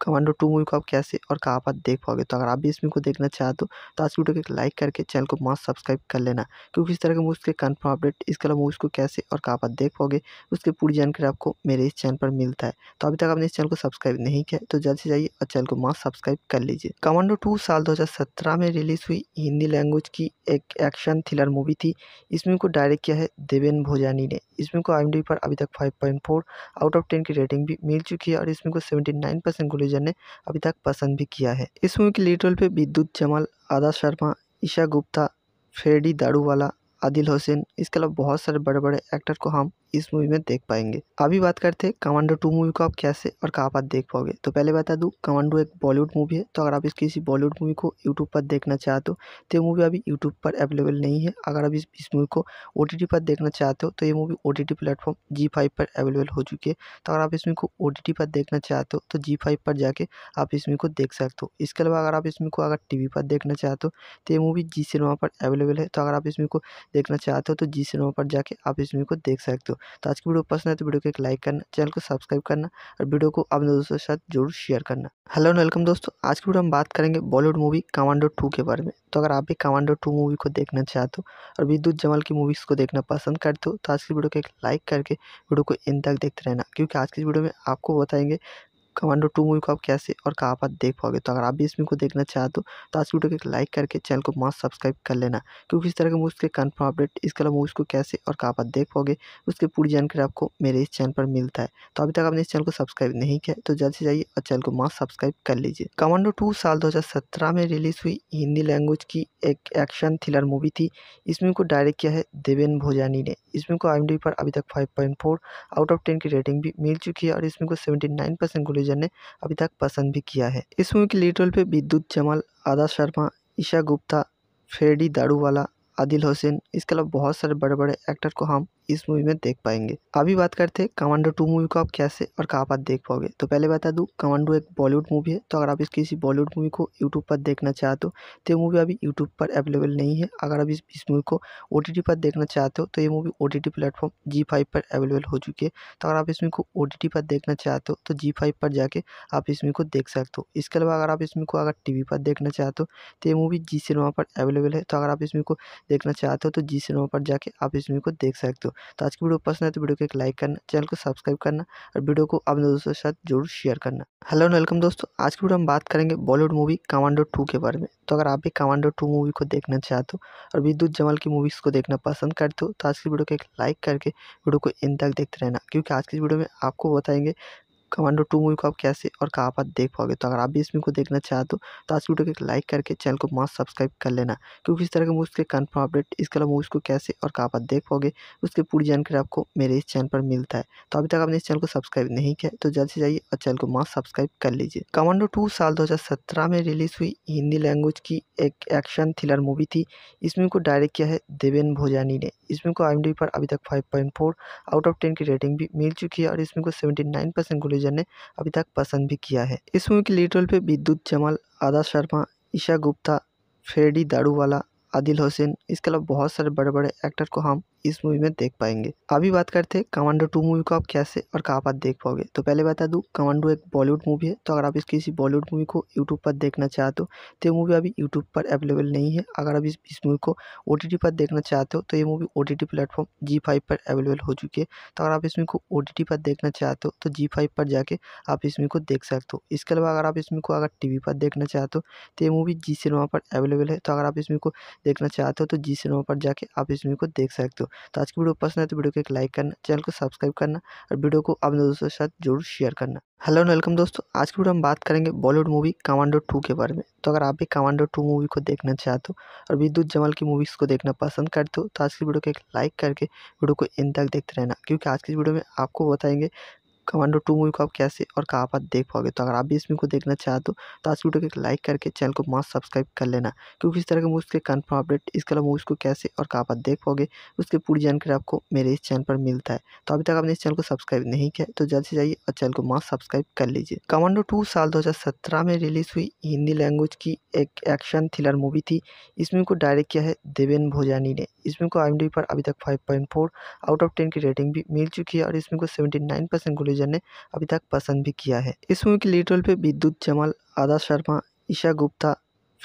Speaker 1: कमांडो टू मूवी को आप कैसे और कहाँ पर देख पाओगे तो अगर आप भी इस मूवी को देखना चाहते हो तो आज की वीडियो को एक लाइक करके चैनल को मास्क सब्सक्राइब कर लेना क्योंकि इस तरह के मूवीज़ के कन्फर्म अपडेट इसके अलावा मूवीज़ को कैसे और कहाँ पर देख पाओगे उसकी पूरी जानकारी आपको मेरे इस चैनल पर मिलता है तो अभी तक आपने इस चैनल को सब्सक्राइब नहीं किया तो जल्द से जाइए और चैनल को मास्क सब्सक्राइब कर लीजिए कमांडो टू साल दो में रिलीज़ हुई हिंदी लैंग्वेज की एक एक्शन थ्रिलर मूवी थी इस मूवी को डायरेक्ट किया है देवेन भोजानी ने इस मूवी को आई पर अभी तक फाइव आउट ऑफ टेन की रेटिंग भी मिल चुकी है और इस मूवी को सेवेंटी नाइन परसेंट टेलीविज़न ने अभी तक पसंद भी किया है इस मूवी के लीड रोल पे विद्युत जमाल आदा शर्मा ईशा गुप्ता फ्रेडी दारूवाला आदिल हुसैन इसके अलावा बहुत सारे बड़े बड़े एक्टर को हम इस मूवी में देख पाएंगे अभी बात करते हैं कमांडो टू मूवी को आप कैसे और कहाँ पर देख पाओगे तो पहले बता दूँ कमांडो एक बॉलीवुड मूवी है तो अगर आप इस किसी बॉलीवुड मूवी को यूट्यूब पर देखना चाहते हो तो ये मूवी अभी यूट्यूब पर अवेलेबल नहीं है अगर आप इस इस मूवी को ओ पर देखना चाहते हो तो ये movie O T platform Zee पर अवेलेबल हो चुकी है तो अगर आप इस मूवी को ओ पर देखना चाहते हो तो जी पर जाके आप इस मूवी को देख सकते हो इसके अलावा अगर आप इस मूवी को अगर टी पर देखना चाहते हो तो ये मूवी जी सिनेमा पर अवेलेबल है तो अगर आप इस मूवी को देखना चाहते हो तो जी सिनेमा पर जाके आप इस मूवी को देख सकते हो तो आज की वीडियो पसंद है तो वीडियो को एक लाइक करना चैनल को सब्सक्राइब करना और वीडियो को अपने दोस्तों के साथ जरूर शेयर करना हेलो एंड वेलकम दोस्तों आज की वीडियो हम बात करेंगे बॉलीवुड मूवी कमांडो टू के बारे में तो अगर आप भी कमांडो टू मूवी को देखना चाहते हो और विद्युत जमल की मूवीज़ को देखना पसंद करते हो तो आज की वीडियो को एक लाइक करके वीडियो को इन तक देखते रहना क्योंकि आज की वीडियो में आपको बताएंगे कमांडो टू मूवी को आप कैसे और कहाँ पर देख पाओगे तो अगर आप भी इस मूवी को देखना चाहते हो तो, तो आज वीडियो को एक लाइक करके चैनल को मास्ट सब्सक्राइब कर लेना क्योंकि इस तरह के मूवीज़ के कन्फर्म अपडेट इसके अलावा मूवीज़ को कैसे और कहाँ पर देख पाओगे उसकी पूरी जानकारी आपको मेरे इस चैनल पर मिलता है तो अभी तक आपने इस चैनल को सब्सक्राइब नहीं किया तो जल्द से जाइए और चैनल को मास्ट सब्सक्राइब कर लीजिए कमांडो टू साल दो में रिलीज़ हुई हिंदी लैंग्वेज की एक एक्शन थ्रिलर मूवी थी इस मूवी को डायरेक्ट किया है देवेन भोजानी ने इस मूवी को आई पर अभी तक फाइव आउट ऑफ टेन की रेटिंग भी मिल चुकी है और इसमें को सेवेंटी नाइन परसेंट टेलीविज़न ने अभी तक पसंद भी किया है इस मूवी के लीड रोल पे विद्युत जमाल आदा शर्मा ईशा गुप्ता फेडी दारूवाला आदिल हुसैन इसके अलावा बहुत सारे बड़े बड़े एक्टर को हम इस मूवी में देख पाएंगे अभी बात करते हैं कमांडो टू मूवी को आप कैसे और कहाँ पर देख पाओगे तो पहले बता दूँ कमांडो एक बॉलीवुड मूवी है तो अगर आप इस किसी बॉलीवुड मूवी को यूट्यूब पर देखना चाहते हो तो ये मूवी अभी यूट्यूब पर अवेलेबल नहीं है अगर आप इस मूवी को ओ पर देखना चाहते हो तो ये movie O T platform Zee पर अवेलेबल हो चुकी है तो अगर आप इसमें को ओ पर देखना चाहते हो तो जी पर जाके आप इसमें को देख सकते हो इसके अलावा अगर आप इसमें को अगर टी पर देखना चाहते हो तो ये मूवी जी सिनेमा पर अवेलेबल है तो अगर आप इसमें को देखना चाहते हो तो जी सिनेमा पर जाके आप इसमें को देख सकते हो तो आज की वीडियो पसंद है तो वीडियो को एक लाइक करना चैनल को सब्सक्राइब करना और वीडियो को अपने दोस्तों के साथ जरूर शेयर करना हेलो एंड वेलकम दोस्तों आज की वीडियो हम बात करेंगे बॉलीवुड मूवी कमांडो टू के बारे में तो अगर आप भी कमांडो टू मूवी को देखना चाहते हो और विद्युत जमल की मूवीज़ को देखना पसंद करते हो तो आज की वीडियो को एक लाइक करके वीडियो को इन तक देखते रहना क्योंकि आज की वीडियो में आपको बताएंगे कमांडो टू मूवी को आप कैसे और कहाँ पर देख पाओगे तो अगर आप भी इस मूवी को देखना चाहते हो तो आज वीडियो को एक लाइक करके चैनल को मास्क सब्सक्राइब कर लेना क्योंकि इस तरह के मूवीज़ के कन्फर्म अपडेट इसके अलावा मूवीज़ को कैसे और कहाँ पर देख पाओगे उसकी पूरी जानकारी आपको मेरे इस चैनल पर मिलता है तो अभी तक आपने इस चैनल को सब्सक्राइब नहीं किया तो जल्द से जाइए और चैनल को मास्क सब्सक्राइब कर लीजिए कमांडो टू साल दो में रिलीज़ हुई हिंदी लैंग्वेज की एक एक्शन थ्रिलर मूवी थी इस मूवी को डायरेक्ट किया है देवेन भोजानी ने इस मूवी को आई पर अभी तक फाइव आउट ऑफ टेन की रेटिंग भी मिल चुकी है और इस मूवी को सेवेंटी नाइन परसेंट टेलीविज़न ने अभी तक पसंद भी किया है इस मूवी के लीड रोल पे विद्युत जमाल आदा शर्मा ईशा गुप्ता फ्रेडी दारूवाला आदिल हुसैन इसके अलावा बहुत सारे बड़े बड़े एक्टर को हम इस मूवी में देख पाएंगे अभी बात करते हैं कमांडो टू मूवी को आप कैसे और कहाँ पर देख पाओगे तो पहले बता दूँ कमांडो एक बॉलीवुड मूवी है तो अगर आप इस किसी बॉलीवुड मूवी को यूट्यूब पर देखना चाहते हो तो ये मूवी अभी यूट्यूब पर अवेलेबल नहीं है अगर आप इस मूवी को ओ पर देखना चाहते हो तो ये movie O T platform Zee पर अवेलेबल हो चुकी है तो अगर आप इस मूवी को ओ पर देखना चाहते हो तो जी पर जाके आप इस मूवी को देख सकते हो इसके अलावा अगर आप इस मूवी को अगर टी पर देखना चाहते हो तो ये मूवी जी सिनेमा पर अवेलेबल है तो अगर आप इस मूवी को देखना चाहते हो तो जी सिनेमा पर जाके आप इस मूवी को देख सकते हो तो आज की वीडियो पसंद है तो वीडियो को एक लाइक करना चैनल को सब्सक्राइब करना और वीडियो को अपने दोस्तों के साथ जरूर शेयर करना हेलो एंड वेलकम दोस्तों आज की वीडियो हम बात करेंगे बॉलीवुड मूवी कमांडो टू के बारे में तो अगर आप भी कमांडो टू मूवी को देखना चाहते हो और विद्युत जमल की मूवीज़ को देखना पसंद करते हो तो आज की वीडियो को एक लाइक करके वीडियो को इन तक देखते रहना क्योंकि आज की वीडियो में आपको बताएंगे कमांडो टू मूवी को आप कैसे और कहाँ पर देख पाओगे तो अगर आप भी इस मूवी को देखना चाहते हो तो आज वीडियो को एक लाइक करके चैनल को मास्क सब्सक्राइब कर लेना क्योंकि इस तरह के मूवी के कन्फर्म अपडेट इसके अलावा मूवीज़ को कैसे और कहाँ पर देख पाओगे उसकी पूरी जानकारी आपको मेरे इस चैनल पर मिलता है तो अभी तक आपने इस चैनल को सब्सक्राइब नहीं किया तो जल्द से जाइए और चैनल को मास्क सब्सक्राइब कर लीजिए कमांडो टू साल दो में रिलीज़ हुई हिंदी लैंग्वेज की एक एक्शन थ्रिलर मूवी थी इसमें को डायरेक्ट किया है देवेन भोजानी ने इसमें को आई पर अभी तक फाइव आउट ऑफ टेन की रेटिंग भी मिल चुकी है और इसमें को सेवेंटी नाइन परसेंट टेलीविज़न ने अभी तक पसंद भी किया है इस मूवी के लीड रोल पे विद्युत जमाल आदा शर्मा ईशा गुप्ता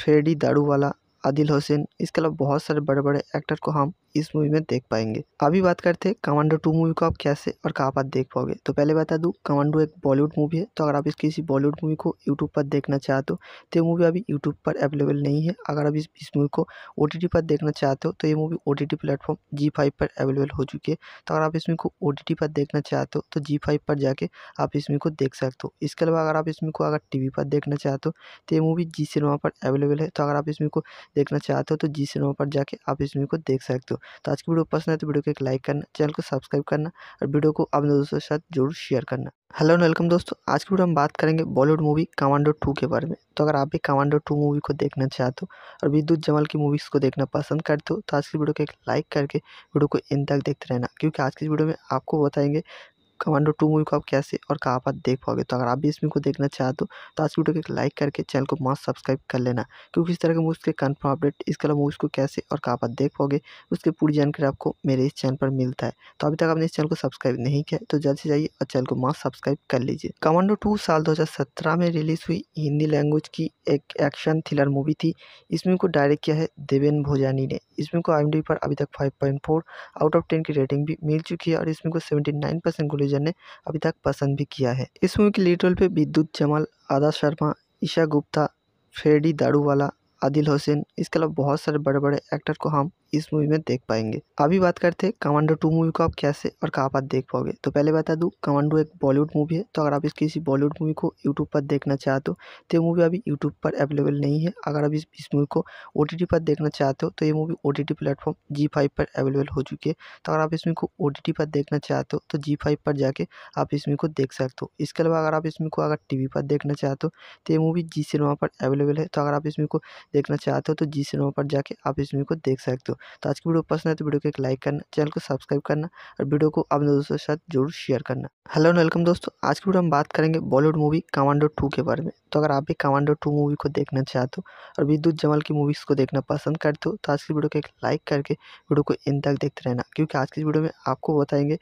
Speaker 1: फ्रेडी दारूवाला आदिल हुसैन इसके अलावा बहुत सारे बड़े बड़े एक्टर को हम इस मूवी में देख पाएंगे अभी बात करते हैं कमांडो टू मूवी को आप कैसे और कहाँ पर देख पाओगे तो पहले बता दूँ कमांडो एक बॉलीवुड मूवी है तो अगर आप इस किसी बॉलीवुड मूवी को यूट्यूब पर देखना चाहते हो तो ये मूवी अभी यूट्यूब पर अवेलेबल नहीं है अगर आप इस मूवी को ओ पर देखना चाहते हो तो ये movie O T T platform Zee पर अवेलेबल हो चुकी है तो अगर आप इसमें को ओ पर देखना चाहते हो तो जी पर जाके आप इसमें को देख सकते हो इसके अलावा अगर आप इसमें को अगर टी पर देखना चाहते हो तो ये मूवी जी सिनेमा पर अवेलेबल है तो अगर आप इसमें को देखना चाहते हो तो जी सिनेमा पर जाके आप इसमें को देख सकते हो तो आज की वीडियो पसंद है तो वीडियो को एक लाइक करना चैनल को सब्सक्राइब करना और वीडियो को अपने दोस्तों के साथ जरूर शेयर करना हेलो एंड वेलकम दोस्तों आज की वीडियो हम बात करेंगे बॉलीवुड मूवी कमांडो टू के बारे में तो अगर आप भी कमांडो टू मूवी को देखना चाहते हो और विद्युत जमाल की मूवीज़ को देखना पसंद करते हो तो आज की वीडियो को एक लाइक करके वीडियो को इन तक देखते रहना क्योंकि आज की वीडियो में आपको बताएंगे कमांडो टू मूवी को आप कैसे और कहाँ पर देख पाओगे तो अगर आप भी इस मूवी को देखना चाहते हो तो आज वीडियो को एक लाइक करके चैनल को मास्ट सब्सक्राइब कर लेना क्योंकि इस तरह के मूवीज़ के कन्फर्म अपडेट इसके अलावा मूवीज़ को कैसे और कहाँ पर देख पाओगे उसकी पूरी जानकारी आपको मेरे इस चैनल पर मिलता है तो अभी तक आपने इस चैनल को सब्सक्राइब नहीं किया तो जल्द से जाइए और चैनल को मास्ट सब्सक्राइब कर लीजिए कमांडो टू साल दो में रिलीज़ हुई हिंदी लैंग्वेज की एक एक्शन थ्रिलर मूवी थी इस मूवी को डायरेक्ट किया है देवेन भोजानी ने इस मूवी को आई पर अभी तक फाइव आउट ऑफ टेन की रेटिंग भी मिल चुकी है और इसमें को सेवेंटी नाइन परसेंट आलोचन ने अभी तक पसंद भी किया है इस मूवी के लीड रोल पे विद्युत जमाल आदा शर्मा ईशा गुप्ता फ्रेडी दारूवाला आदिल हुसैन इसके अलावा बहुत सारे बड़े बड़े एक्टर को हम इस मूवी में देख पाएंगे अभी बात करते हैं कमांडो टू मूवी को आप कैसे और कहाँ पर देख पाओगे तो पहले बता दूँ कमांडो एक बॉलीवुड मूवी है तो अगर आप इस किसी बॉलीवुड मूवी को यूट्यूब पर देखना चाहते हो तो ये मूवी अभी यूट्यूब पर अवेलेबल नहीं है अगर आप इस मूवी को ओ पर देखना चाहते हो तो ये movie O T platform Zee पर अवेलेबल हो चुकी है तो अगर आप इस मूवी को ओ पर देखना चाहते हो तो जी पर जाके आप इस मूवी को देख सकते हो इसके अलावा अगर आप इस मूवी को अगर टी पर देखना चाहते हो तो ये मूवी जी सिनेमा पर अवेलेबल है तो अगर आप इस मूवी को देखना चाहते हो तो जी सिनेमा पर जाके आप इस मूवी को देख सकते हो तो आज की वीडियो पसंद है तो वीडियो को एक लाइक करना चैनल को सब्सक्राइब करना और वीडियो को अपने दोस्तों के साथ जरूर शेयर करना हेलो एंड वेलकम दोस्तों आज की वीडियो हम बात करेंगे बॉलीवुड मूवी कमांडो टू के बारे में तो अगर आप भी कमांडो टू मूवी को देखना चाहते हो और विद्युत जमल की मूवीज़ को देखना पसंद करते हो तो आज की वीडियो को एक लाइक करके वीडियो को इन तक देखते रहना क्योंकि आज की वीडियो में आपको बताएंगे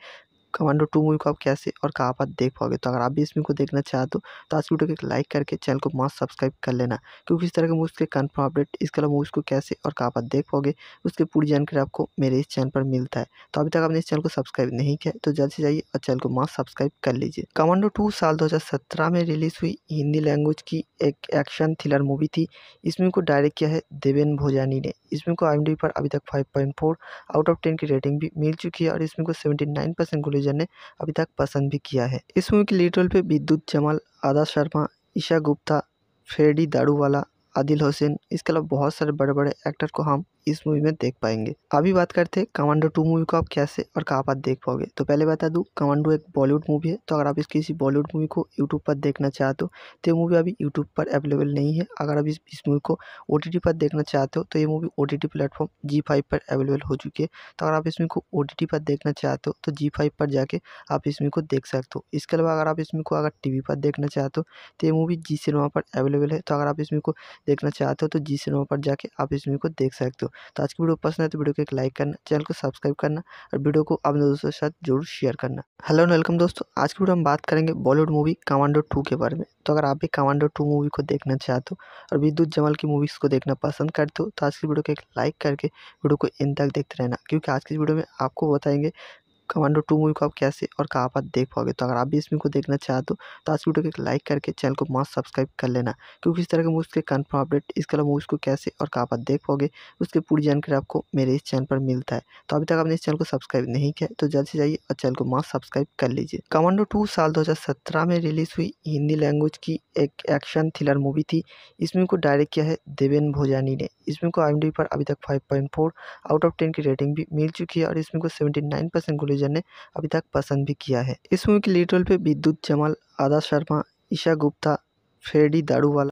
Speaker 1: कमांडो टू मूवी को आप कैसे और कहाँ पर देख पाओगे तो अगर आप भी इस मूवी को देखना चाहते हो तो आज की वीडियो को एक लाइक करके चैनल को मास्क सब्सक्राइब कर लेना क्योंकि इस तरह के मूवीज़ के कन्फर्म अपडेट इसके अलावा मूवीज़ को कैसे और कहाँ पर देख पाओगे उसकी पूरी जानकारी आपको मेरे इस चैनल पर मिलता है तो अभी तक आपने इस चैनल को सब्सक्राइब नहीं किया तो जल्द से जाइए और चैनल को मास्क सब्सक्राइब कर लीजिए कमांडो टू साल दो में रिलीज़ हुई हिंदी लैंग्वेज की एक एक्शन थ्रिलर मूवी थी इस मूवी को डायरेक्ट किया है देवेन भोजानी ने इस मूवी को आई पर अभी तक फाइव आउट ऑफ टेन की रेटिंग भी मिल चुकी है और इस मूवी को सेवेंटी नाइन परसेंट टेलीविज़न ने अभी तक पसंद भी किया है इस मूवी के लीड रोल पे विद्युत जमाल आदा शर्मा ईशा गुप्ता फ्रेडी दारूवाला आदिल हुसैन इसके अलावा बहुत सारे बड़े बड़े एक्टर को हम इस मूवी में देख पाएंगे अभी बात करते हैं कमांडो टू मूवी को आप कैसे और कहाँ पर देख पाओगे तो पहले बता दूँ कमांडो एक बॉलीवुड मूवी है तो अगर आप इस किसी बॉलीवुड मूवी को यूट्यूब पर देखना चाहते हो तो ये मूवी अभी यूट्यूब पर अवेलेबल नहीं है अगर आप इस इस मूवी को ओ पर देखना चाहते हो तो ये movie O T platform Zee पर अवेलेबल हो चुकी है तो अगर आप इस मूवी को ओ पर देखना चाहते हो तो जी पर जाके आप इस मूवी को देख सकते हो इसके अलावा अगर आप इस मूवी को अगर टी पर देखना चाहते हो तो ये मूवी जी सिनेमा पर अवेलेबल है तो अगर आप इस मूवी को देखना चाहते हो तो जी सिनेमा पर जाके आप इस मूवी को देख सकते हो तो आज की वीडियो पसंद है तो वीडियो को एक लाइक करना चैनल को सब्सक्राइब करना और वीडियो को अपने दोस्तों के साथ जरूर शेयर करना हेलो एंड वेलकम दोस्तों आज की वीडियो हम बात करेंगे बॉलीवुड मूवी कमांडो टू के बारे में तो अगर आप भी कमांडो टू मूवी को देखना चाहते हो और विद्युत जमल की मूवीज़ को देखना पसंद करते हो तो आज की वीडियो को एक लाइक करके वीडियो को इन तक देखते रहना क्योंकि आज की वीडियो में आपको बताएंगे कमांडो टू मूवी को आप कैसे और कहाँ पर देख पाओगे तो अगर आप भी इस मूवी को देखना चाहते हो तो आज वीडियो को एक लाइक करके चैनल को मास्क सब्सक्राइब कर लेना क्योंकि इस तरह के मूवीज़ के कन्फर्म अपडेट इसके अलावा मूवीज़ को कैसे और कहाँ पर देख पाओगे उसकी पूरी जानकारी आपको मेरे इस चैनल पर मिलता है तो अभी तक आपने इस चैनल को सब्सक्राइब नहीं किया तो जल्द से जाइए और चैनल को मास्क सब्सक्राइब कर लीजिए कमांडो टू साल दो में रिलीज़ हुई हिंदी लैंग्वेज की एक एक्शन थ्रिलर मूवी थी इस मूवी को डायरेक्ट किया है देवेन भोजानी ने इस मूवी को आई पर अभी तक फाइव आउट ऑफ टेन की रेटिंग भी मिल चुकी है और इसमें को सेवेंटी नाइन परसेंट टेलीविजन ने अभी तक पसंद भी किया है इस मूवी के लीड रोल पे विद्युत जमाल आदा शर्मा ईशा गुप्ता फेडी दारूवाला